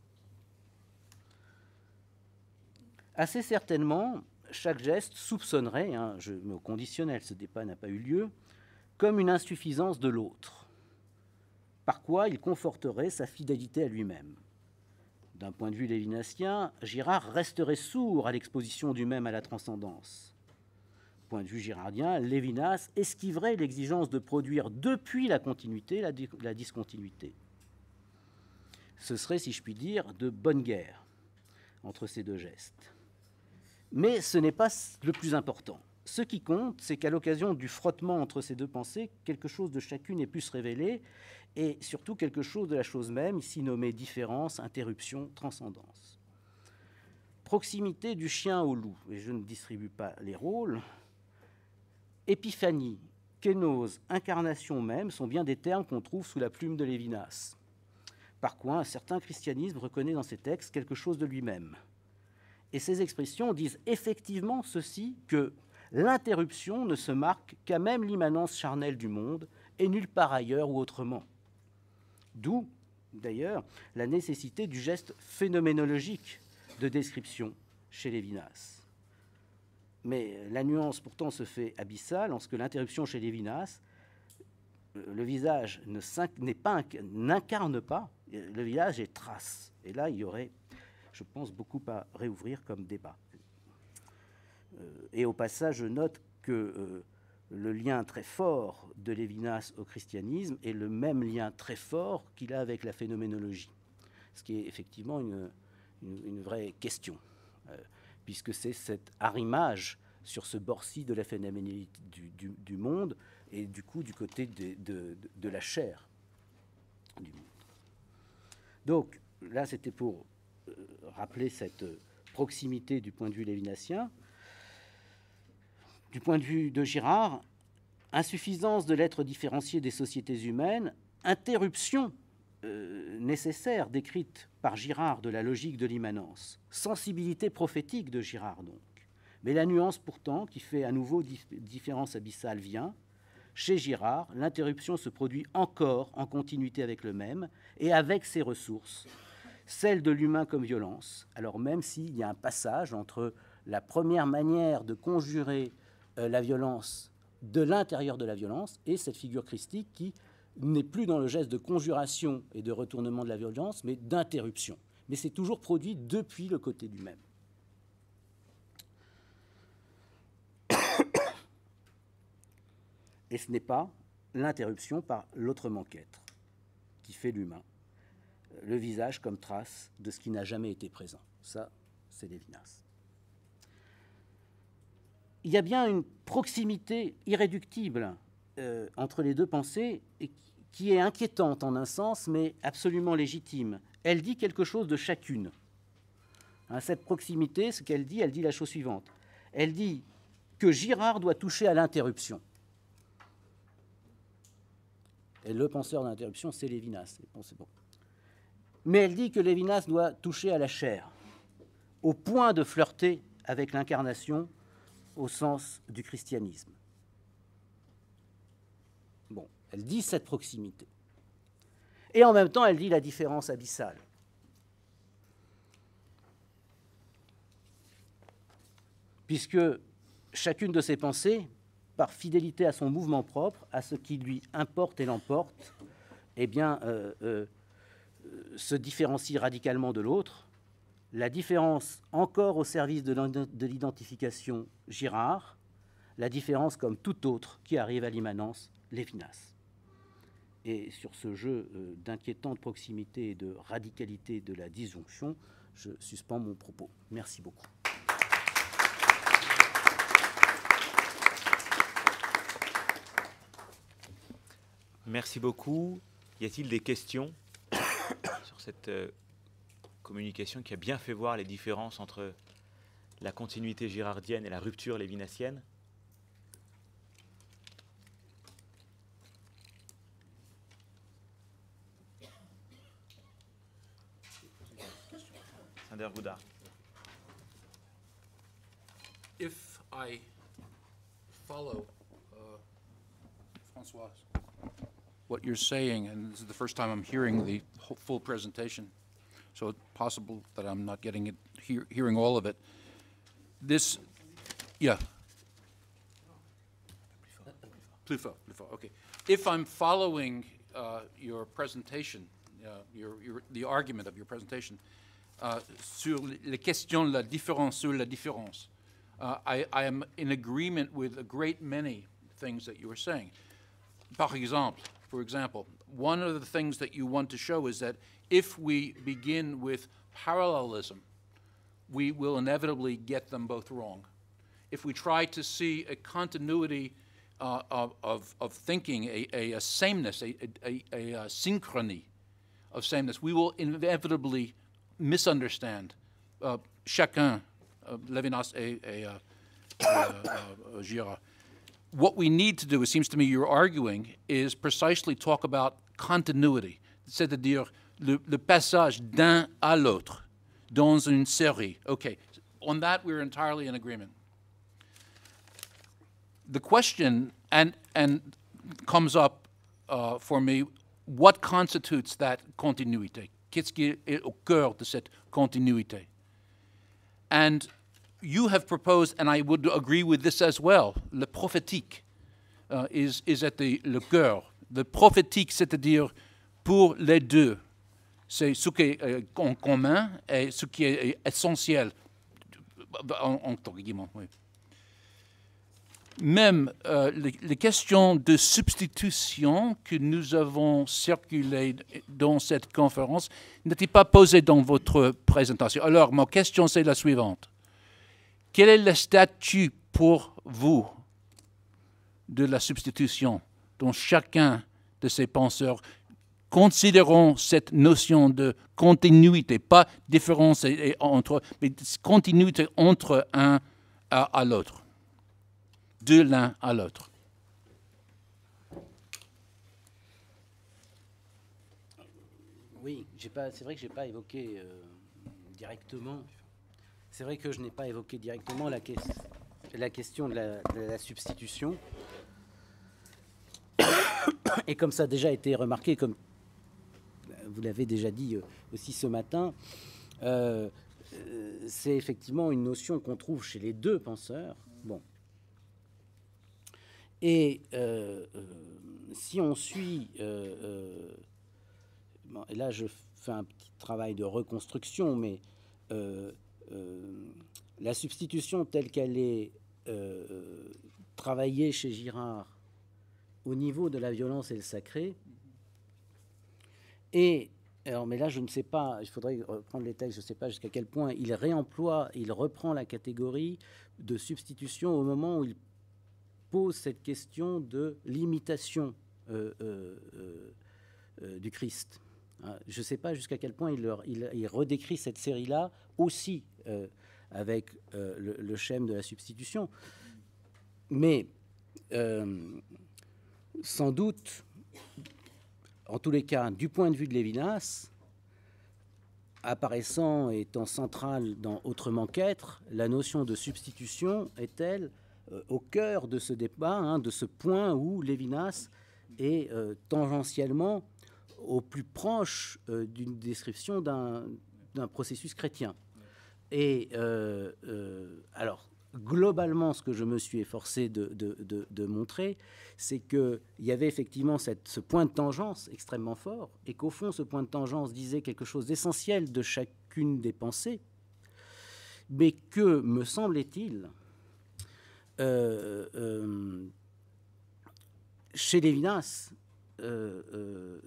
Assez certainement, chaque geste soupçonnerait, hein, je mets au conditionnel, ce débat n'a pas eu lieu, comme une insuffisance de l'autre, par quoi il conforterait sa fidélité à lui-même. D'un point de vue lévinassien, Girard resterait sourd à l'exposition du même à la transcendance. Point de vue girardien, Lévinas esquiverait l'exigence de produire depuis la continuité la, la discontinuité. Ce serait, si je puis dire, de bonne guerre entre ces deux gestes. Mais ce n'est pas le plus important. Ce qui compte, c'est qu'à l'occasion du frottement entre ces deux pensées, quelque chose de chacune ait pu se révéler, et surtout quelque chose de la chose même, ici nommée différence, interruption, transcendance. Proximité du chien au loup, et je ne distribue pas les rôles. Épiphanie, kénose, incarnation même sont bien des termes qu'on trouve sous la plume de Lévinas. Par quoi un certain christianisme reconnaît dans ses textes quelque chose de lui-même. Et ces expressions disent effectivement ceci que l'interruption ne se marque qu'à même l'immanence charnelle du monde et nulle part ailleurs ou autrement. D'où, d'ailleurs, la nécessité du geste phénoménologique de description chez Lévinas. Mais la nuance pourtant se fait abyssale lorsque l'interruption chez Lévinas, euh, le visage n'incarne pas, pas, euh, le visage est trace. Et là, il y aurait, je pense, beaucoup à réouvrir comme débat. Euh, et au passage, je note que euh, le lien très fort de Lévinas au christianisme est le même lien très fort qu'il a avec la phénoménologie, ce qui est effectivement une, une, vraie question, euh, puisque c'est cet arrimage sur ce borsi de la phénoménologie du, du, monde et du coup du côté de, de, la chair du monde. Donc là, c'était pour rappeler cette proximité du point de vue lévinassien. Du point de vue de Girard, insuffisance de l'être différencié des sociétés humaines, interruption euh, nécessaire décrite par Girard de la logique de l'immanence, sensibilité prophétique de Girard donc. Mais la nuance pourtant qui fait à nouveau différence abyssale vient. Chez Girard, l'interruption se produit encore en continuité avec le même et avec ses ressources, celle de l'humain comme violence, alors même s'il y a un passage entre la première manière de conjurer euh, la violence de l'intérieur de la violence et cette figure christique qui n'est plus dans le geste de conjuration et de retournement de la violence, mais d'interruption. Mais c'est toujours produit depuis le côté du même. Et ce n'est pas l'interruption par l'autre manquêtre qui fait l'humain, euh, le visage comme trace de ce qui n'a jamais été présent. Ça, c'est Lévinas il y a bien une proximité irréductible euh, entre les deux pensées qui est inquiétante en un sens, mais absolument légitime. Elle dit quelque chose de chacune. Hein, cette proximité, ce qu'elle dit, elle dit la chose suivante. Elle dit que Girard doit toucher à l'interruption. Et le penseur d'interruption, c'est Lévinas. Bon, Mais elle dit que Lévinas doit toucher à la chair, au point de flirter avec l'incarnation au sens du christianisme. Bon, elle dit cette proximité. Et en même temps, elle dit la différence abyssale. Puisque chacune de ses pensées, par fidélité à son mouvement propre, à ce qui lui importe et l'emporte, eh bien, euh, euh, euh, se différencie radicalement de l'autre, la différence encore au service de l'identification Girard, la différence comme tout autre qui arrive à l'immanence Lévinas. Et sur ce jeu euh, d'inquiétante proximité et de radicalité de la disjonction, je suspends mon propos. Merci beaucoup. Merci beaucoup. Y a-t-il des questions sur cette euh, communication qui a bien fait voir les différences entre la continuité girardienne et la rupture lévinassienne. Sander Gouda. If I follow uh, Francois, what you're saying, and this is the first time I'm hearing the full presentation, so possible that I'm not getting it, hear, hearing all of it. This, yeah. Plufo, Plufo, okay. If I'm following uh, your presentation, uh, your, your, the argument of your presentation, uh, sur les questions la différence, sur la différence, uh, I, I am in agreement with a great many things that you are saying. Par exemple, for example, one of the things that you want to show is that if we begin with parallelism, we will inevitably get them both wrong. If we try to see a continuity uh, of, of, thinking, a, a, a sameness, a, a, a, synchrony of sameness, we will inevitably misunderstand uh, chacun, uh, Levinas et, uh, uh, uh, Girard. What we need to do, it seems to me you're arguing, is precisely talk about continuity. C'est-à-dire le, le passage d'un à l'autre dans une série. Okay, on that we're entirely in agreement. The question and and comes up uh, for me what constitutes that continuité? Qu'est-ce qui est au cœur de cette continuité? And you have proposed, and I would agree with this as well, le prophétique uh, is, is at the, le cœur. Le prophétique, c'est-à-dire pour les deux. c'est ce qui est euh, en commun et ce qui est essentiel, Même euh, les, questions de substitution que nous avons circulées dans cette conférence n'étaient pas posées dans votre présentation. Alors, ma question, c'est la suivante. Quel est le statut pour vous de la substitution dont chacun de ces penseurs considérons cette notion de continuité, pas différence entre, mais continuité entre un à, l'autre, de l'un à l'autre. Oui, c'est vrai que je n'ai pas évoqué euh, directement. C'est vrai que je n'ai pas évoqué directement la, la question de la, substitution. <coughs> Et comme ça a déjà été remarqué, comme vous l'avez déjà dit euh, aussi ce matin, euh, euh, c'est effectivement une notion qu'on trouve chez les deux penseurs. Bon. Et si on suit, et là je fais un petit travail de reconstruction, mais la substitution telle qu'elle est travaillée chez Girard au niveau de la violence et le sacré, alors, mais là, je ne sais pas, il faudrait reprendre les textes, je ne sais pas jusqu'à quel point il réemploie, il reprend la catégorie de substitution au moment où il pose cette question de l'imitation euh, euh, euh, du Christ. Hein, je ne sais pas jusqu'à quel point il, redécrit cette série-là aussi avec le, le, schème de la substitution. Mais sans doute, en tous les cas, du point de vue de Lévinas, apparaissant et étant central dans Autrement qu'être, la notion de substitution est-elle euh, au cœur de ce débat, hein, de ce point où Lévinas est euh, tangentiellement au plus proche euh, d'une description d'un processus chrétien. Et alors, globalement, ce que je me suis efforcé de, montrer, c'est qu'il y avait effectivement ce point de tangence extrêmement fort, et qu'au fond, ce point de tangence disait quelque chose d'essentiel de chacune des pensées, mais que, me semblait-il, euh, euh, chez Lévinas, euh,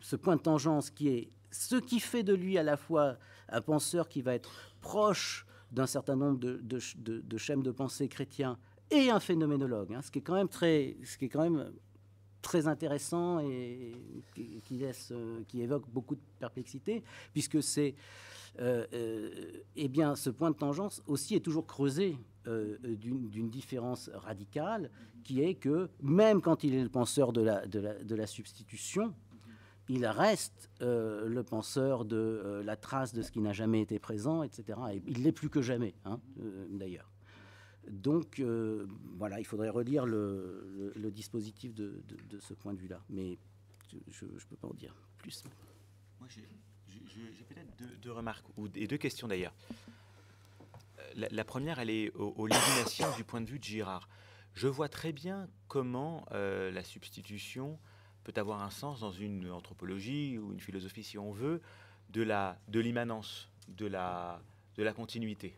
ce point de tangence qui est ce qui fait de lui à la fois un penseur qui va être proche d'un certain nombre de, de, de, de, schèmes de pensée chrétiens et un phénoménologue, hein, ce, qui est quand même très, intéressant et, euh, qui, évoque beaucoup de perplexité, puisque c'est, euh, euh, eh bien, ce point de tangence aussi est toujours creusé d'une différence radicale, qui est que même quand il est le penseur de la substitution, il reste euh, le penseur de euh, la trace de ce qui n'a jamais été présent, etc. il l'est plus que jamais, hein, euh, d'ailleurs. Donc, voilà, il faudrait relire le, dispositif de, ce point de vue-là. Mais je ne peux pas en dire plus. Moi, j'ai peut-être deux, remarques, et deux questions d'ailleurs. La, première, elle est aux, science du point de vue de Girard. Je vois très bien comment la substitution peut avoir un sens dans une anthropologie ou une philosophie, si on veut, de l'immanence, de, de, la, de la continuité.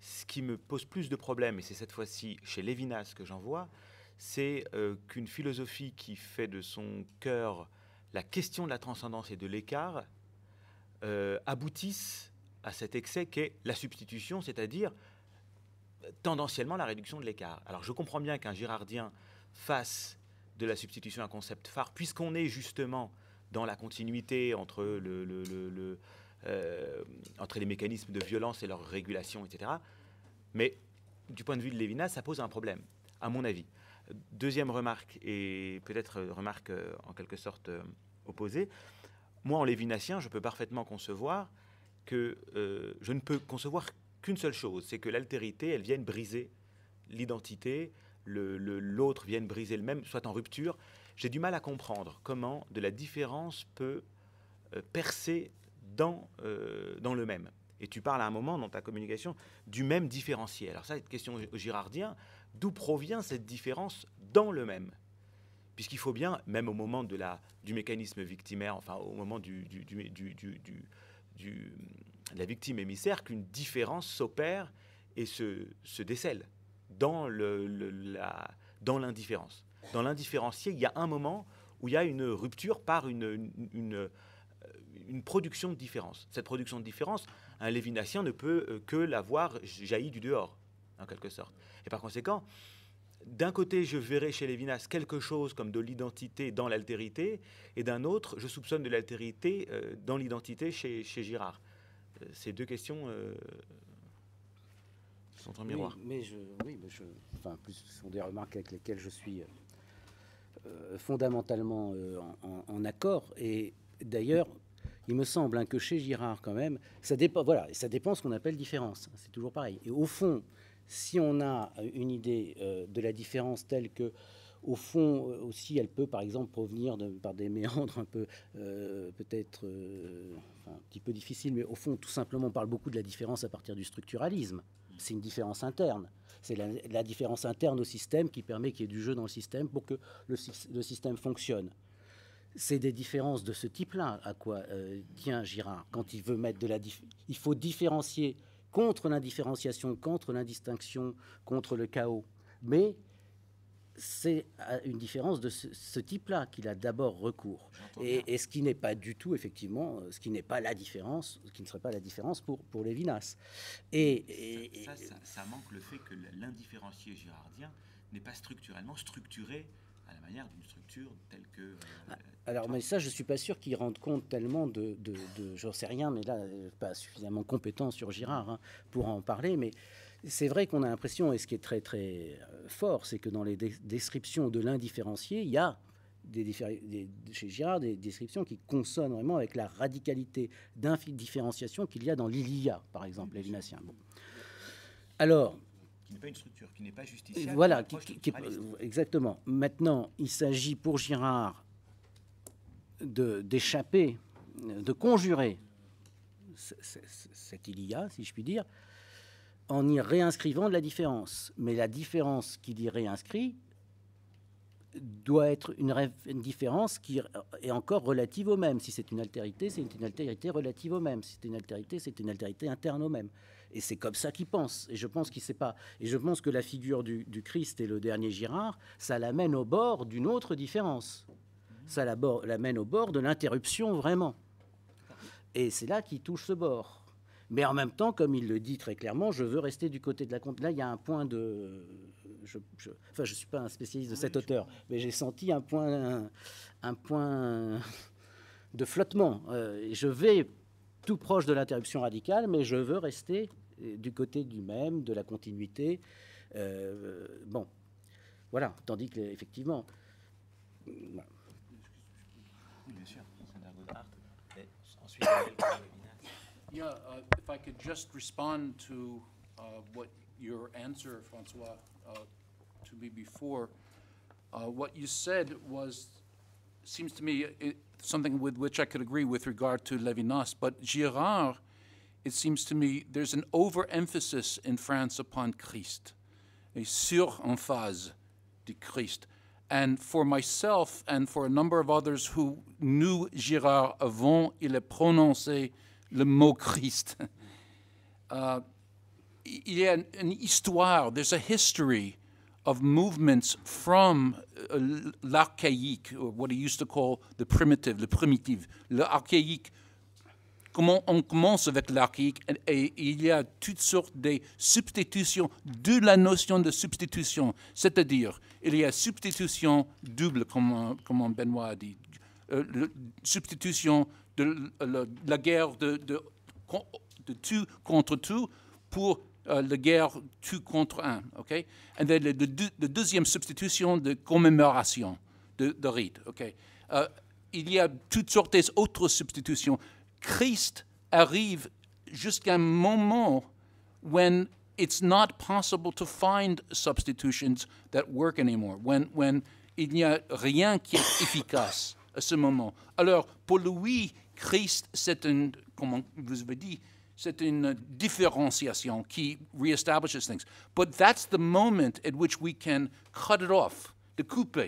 Ce qui me pose plus de problèmes, et c'est cette fois-ci chez Lévinas que j'en vois, c'est euh, qu'une philosophie qui fait de son cœur la question de la transcendance et de l'écart euh, aboutisse à cet excès qu'est la substitution, c'est-à-dire euh, tendanciellement la réduction de l'écart. Alors je comprends bien qu'un Girardien fasse de la substitution à un concept phare, puisqu'on est justement dans la continuité entre, euh, les mécanismes de violence et leur régulation, etc. Mais du point de vue de Lévinas, ça pose un problème, à mon avis. Deuxième remarque, et peut-être remarque euh, en quelque sorte euh, opposée, moi en lévinasien, je peux parfaitement concevoir que je ne peux concevoir qu'une seule chose, c'est que l'altérité, elle vienne briser l'identité, l'autre vienne briser le même, soit en rupture. J'ai du mal à comprendre comment de la différence peut euh, percer euh, dans, le même. Et tu parles à un moment dans ta communication du même différentiel. Alors ça, une question girardienne, d'où provient cette différence dans le même Puisqu'il faut bien, même au moment de la, du mécanisme victimaire, enfin au moment du, de la victime émissaire, qu'une différence s'opère et se, se décèle dans l'indifférence. dans l'indifférencier, il y a un moment où il y a une rupture par une, une, euh, production de différence. Cette production de différence, un Lévinassien ne peut euh, que l'avoir jaillir du dehors, en quelque sorte. Et par conséquent, d'un côté, je verrai chez Lévinas quelque chose comme de l'identité dans l'altérité, et d'un autre, je soupçonne de l'altérité euh, dans l'identité chez, chez, Girard. Ces deux questions sont mais je, plus ce sont des remarques avec lesquelles je suis euh, fondamentalement euh, en, accord. Et d'ailleurs, il me semble hein, que chez Girard, quand même, ça dépend. Voilà, ça dépend ce qu'on appelle différence. Hein, c'est toujours pareil. Et au fond, si on a une idée euh, de la différence telle que au fond aussi, elle peut par exemple provenir par des méandres un peu peut-être un petit peu difficiles, mais au fond tout simplement on parle beaucoup de la différence à partir du structuralisme. C'est une différence interne. C'est la, différence interne au système qui permet qu'il y ait du jeu dans le système pour que le, le système fonctionne. C'est des différences de ce type-là à quoi euh, tient Girard quand il veut mettre de la... Il faut différencier contre l'indifférenciation, contre l'indistinction, contre le chaos. Mais c'est euh, une différence de ce, type-là qu'il a d'abord recours. Et, ce qui n'est pas du tout, effectivement, euh, ce qui n'est pas la différence, ce qui ne serait pas la différence pour, pour Lévinas. Et, et ça, ça, manque le fait que l'indifférencié girardien n'est pas structurellement structuré à la manière d'une structure telle que. Euh, ah, alors, mais ça, je suis pas sûr qu'il rende compte tellement de. de, de J'en sais rien, mais là, pas suffisamment compétent sur Girard hein, pour en parler, mais c'est vrai qu'on a l'impression, et ce qui est très très euh, fort, c'est que dans les descriptions de l'indifférencié, il y a des, chez Girard des descriptions qui consonnent vraiment avec la radicalité d'indifférenciation qu'il y a dans l'Ilia, par exemple, les Bon. Alors. Qui n'est pas une structure, qui n'est pas justiciable. Euh, voilà, euh, exactement. Maintenant, il s'agit pour Girard d'échapper, de, de, conjurer cette Ilia, si je puis dire, en y réinscrivant de la différence. Mais la différence qu'il y réinscrit doit être une, différence qui est encore relative au même. Si c'est une altérité, c'est une altérité relative au même. Si c'est une altérité, c'est une altérité interne au même. Et c'est comme ça qu'il pense. Et je pense qu'il sait pas. Et je pense que la figure du, du Christ et le dernier Girard, ça l'amène au bord d'une autre différence. Ça l'amène au bord de l'interruption vraiment. Et c'est là qu'il touche ce bord. Mais en même temps, comme il le dit très clairement, je veux rester du côté de la Là, il y a un point de. Je, Enfin, je ne suis pas un spécialiste de cet auteur, mais j'ai senti un point, un, point de flottement. Euh, je vais tout proche de l'interruption radicale, mais je veux rester euh, du côté du même, de la continuité. Euh, bon, voilà. Tandis que, effectivement. Bien sûr, c'est un ensuite, Yeah, uh, if I could just respond to uh, what your answer, Francois, uh, to me before. Uh, what you said was, seems to me, it, uh, something with which I could agree with regard to Levinas, but Girard, it seems to me, there's an overemphasis in France upon Christ, a sur-emphase de Christ. And for myself and for a number of others who knew Girard avant il est prononcé le mot Christ. <laughs> Euh, il y a une histoire, there's a history of movements from euh, l'archaïque, or what he used to call the primitive, le primitif, l'archaïque. Comment on commence avec l'archaïque et, il y a toutes sortes de substitutions de la notion de substitution, c'est-à-dire il y a substitution double, comme, comme Benoît a dit, euh, substitution la, guerre de, de, tout contre tout pour euh, la guerre tout contre un. OK? Et la deuxième substitution de commémoration, de, de rite. OK? Euh, il y a toutes sortes d'autres substitutions. Christ arrive jusqu'à un moment when it's not possible to find substitutions that work anymore, when, when il n'y a rien qui est efficace à ce moment. Alors, pour lui, Christ, c'est une, comment vous avez dit, c'est une différenciation qui reestablishes things. But that's the moment at which we can cut it off, coupe,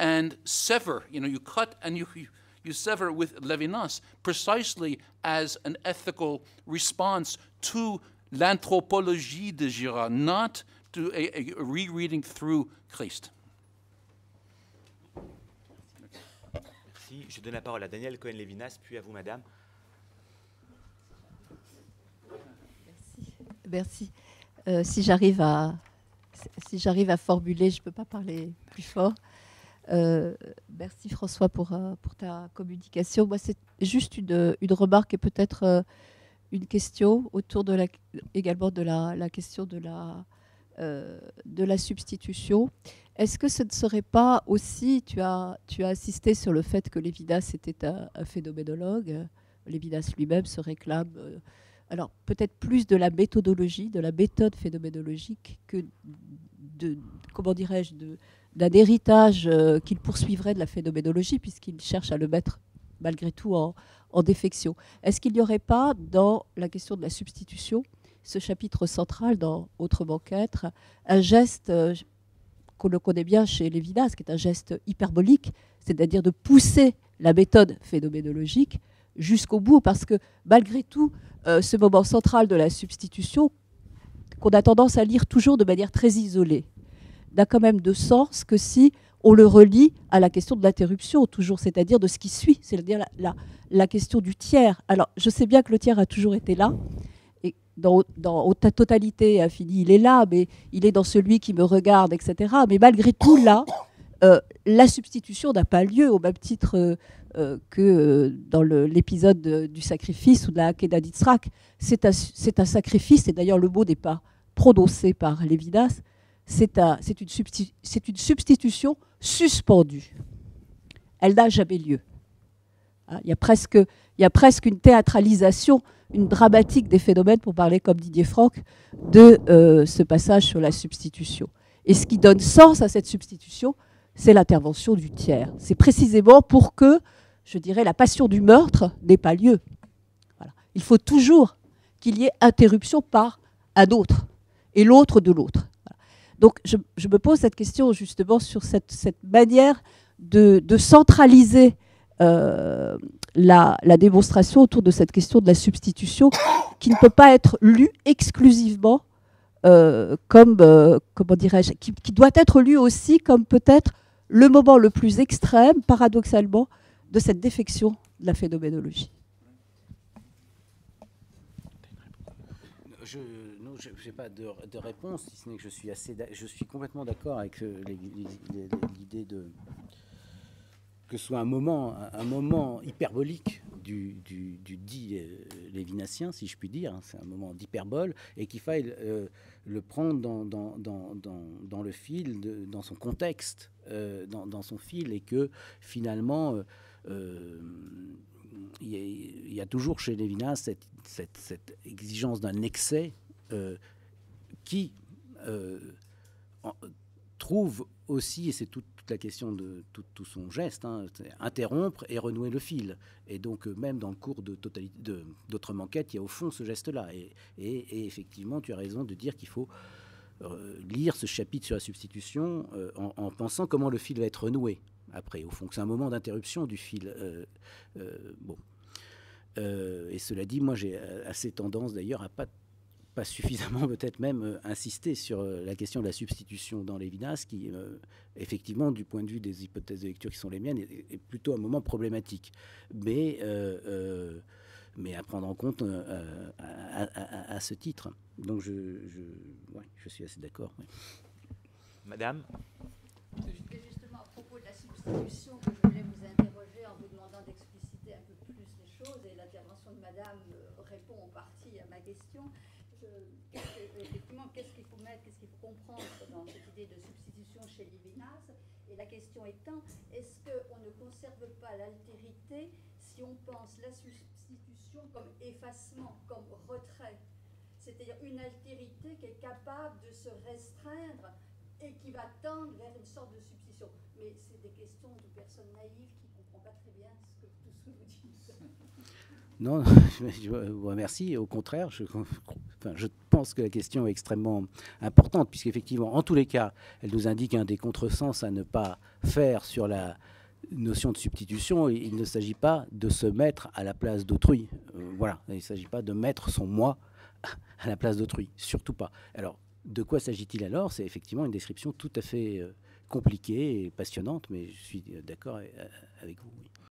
and sever. You know, you cut and you, you, you sever with Levinas precisely as an ethical response to l'anthropologie de Girard, not to a, a rereading through Christ. Je donne la parole à Daniel Cohen-Lévinas, puis à vous, madame. Merci. Euh, si j'arrive à, si à formuler, je ne peux pas parler plus fort. Euh, merci François euh, pour, ta communication. Moi, c'est juste une, remarque et peut-être une question autour de la, également de la, question de la, de la substitution. Est-ce que ce ne serait pas aussi, tu as, tu assisté sur le fait que Lévidas était un, un phénoménologue, euh, Lévidas lui-même se réclame, euh, alors peut-être plus de la méthodologie, de la méthode phénoménologique que de, comment dirais-je, d'un héritage euh, qu'il poursuivrait de la phénoménologie, puisqu'il cherche à le mettre malgré tout en, en défection. Est-ce qu'il n'y aurait pas dans la question de la substitution ce chapitre central dans Autrement qu'être, un geste, qu'on le connaît bien chez Lévinas, qui est un geste hyperbolique, c'est-à-dire de pousser la méthode phénoménologique jusqu'au bout, parce que malgré tout, euh, ce moment central de la substitution, qu'on a tendance à lire toujours de manière très isolée, n'a quand même de sens que si on le relie à la question de l'interruption, toujours, c'est-à-dire de ce qui suit, c'est-à-dire la, la, question du tiers. Alors, je sais bien que le tiers a toujours été là, dans, ta totalité infinie, il est là, mais il est dans celui qui me regarde, etc. Mais malgré tout, là, euh, la substitution n'a pas lieu au même titre euh, euh, que dans l'épisode du sacrifice ou de la Hakeda C'est un, un, sacrifice, et d'ailleurs le mot n'est pas prononcé par Lévidas, c'est une substitution suspendue. Elle n'a jamais lieu. Hein, il y a presque il y a presque une théâtralisation, une dramatique des phénomènes, pour parler comme Didier Franck, de euh, ce passage sur la substitution. Et ce qui donne sens à cette substitution, c'est l'intervention du tiers. C'est précisément pour que, je dirais, la passion du meurtre n'ait pas lieu. Il faut toujours qu'il y ait interruption par un autre, et l'autre de l'autre. Donc je, me pose cette question justement sur cette, manière de, centraliser euh, la, démonstration autour de cette question de la substitution qui ne peut pas être lue exclusivement euh, comme, euh, comment dirais-je, qui, doit être lue aussi comme peut-être le moment le plus extrême, paradoxalement, de cette défection de la phénoménologie. Je n'ai pas de, réponse, si ce n'est que je suis complètement d'accord avec euh, l'idée de, que ce soit un moment, un moment hyperbolique du, du, du dit euh, si je puis dire, hein, c'est un moment d'hyperbole, et qu'il faille euh, le prendre dans, dans, le fil, dans son contexte, euh, dans, son fil, et que finalement, euh, il y, a toujours chez Lévinas cette, cette, cette exigence d'un excès qui trouve aussi, et c'est tout la question de tout, son geste, hein, interrompre et renouer le fil. Et donc, euh, même dans le cours de d'autres manquettes il y a au fond ce geste-là. Et, effectivement, tu as raison de dire qu'il faut euh, lire ce chapitre sur la substitution euh, en, pensant comment le fil va être renoué après. Au fond, c'est un moment d'interruption du fil. et cela dit, moi j'ai assez tendance d'ailleurs à pas pas suffisamment <laughs> peut-être même euh, insister sur euh, la question de la substitution dans les Lévinas, qui euh, effectivement, du point de vue des hypothèses de lecture qui sont les miennes, est, plutôt un moment problématique. Mais, à prendre en compte à, ce titre. Donc je, suis assez d'accord. Ouais. Madame Justement, à propos de la substitution, que je voulais vous interroger en vous demandant d'expliciter un peu plus les choses, et l'intervention de Madame répond en partie à ma question. Euh, euh, qu'est-ce qu'il faut mettre, qu'est-ce qu'il faut comprendre dans cette idée de substitution chez Levinas Et la question étant, est-ce qu'on ne conserve pas l'altérité si on pense la substitution comme effacement, comme retrait C'est-à-dire une altérité qui est capable de se restreindre et qui va tendre vers une sorte de substitution. Mais c'est des questions de personnes naïves qui ne comprennent pas très bien non, <laughs> je vous remercie. Au contraire, je, pense que la question est extrêmement importante, puisqu'effectivement, en tous les cas, elle nous indique un des contresens à ne pas faire sur la notion de substitution. Il ne s'agit pas de se mettre à la place d'autrui. Euh, voilà, il ne s'agit pas de mettre son moi à la place d'autrui, surtout pas. Alors, de quoi s'agit-il alors C'est effectivement une description tout à fait euh, compliquée et passionnante, mais je suis euh, d'accord avec vous.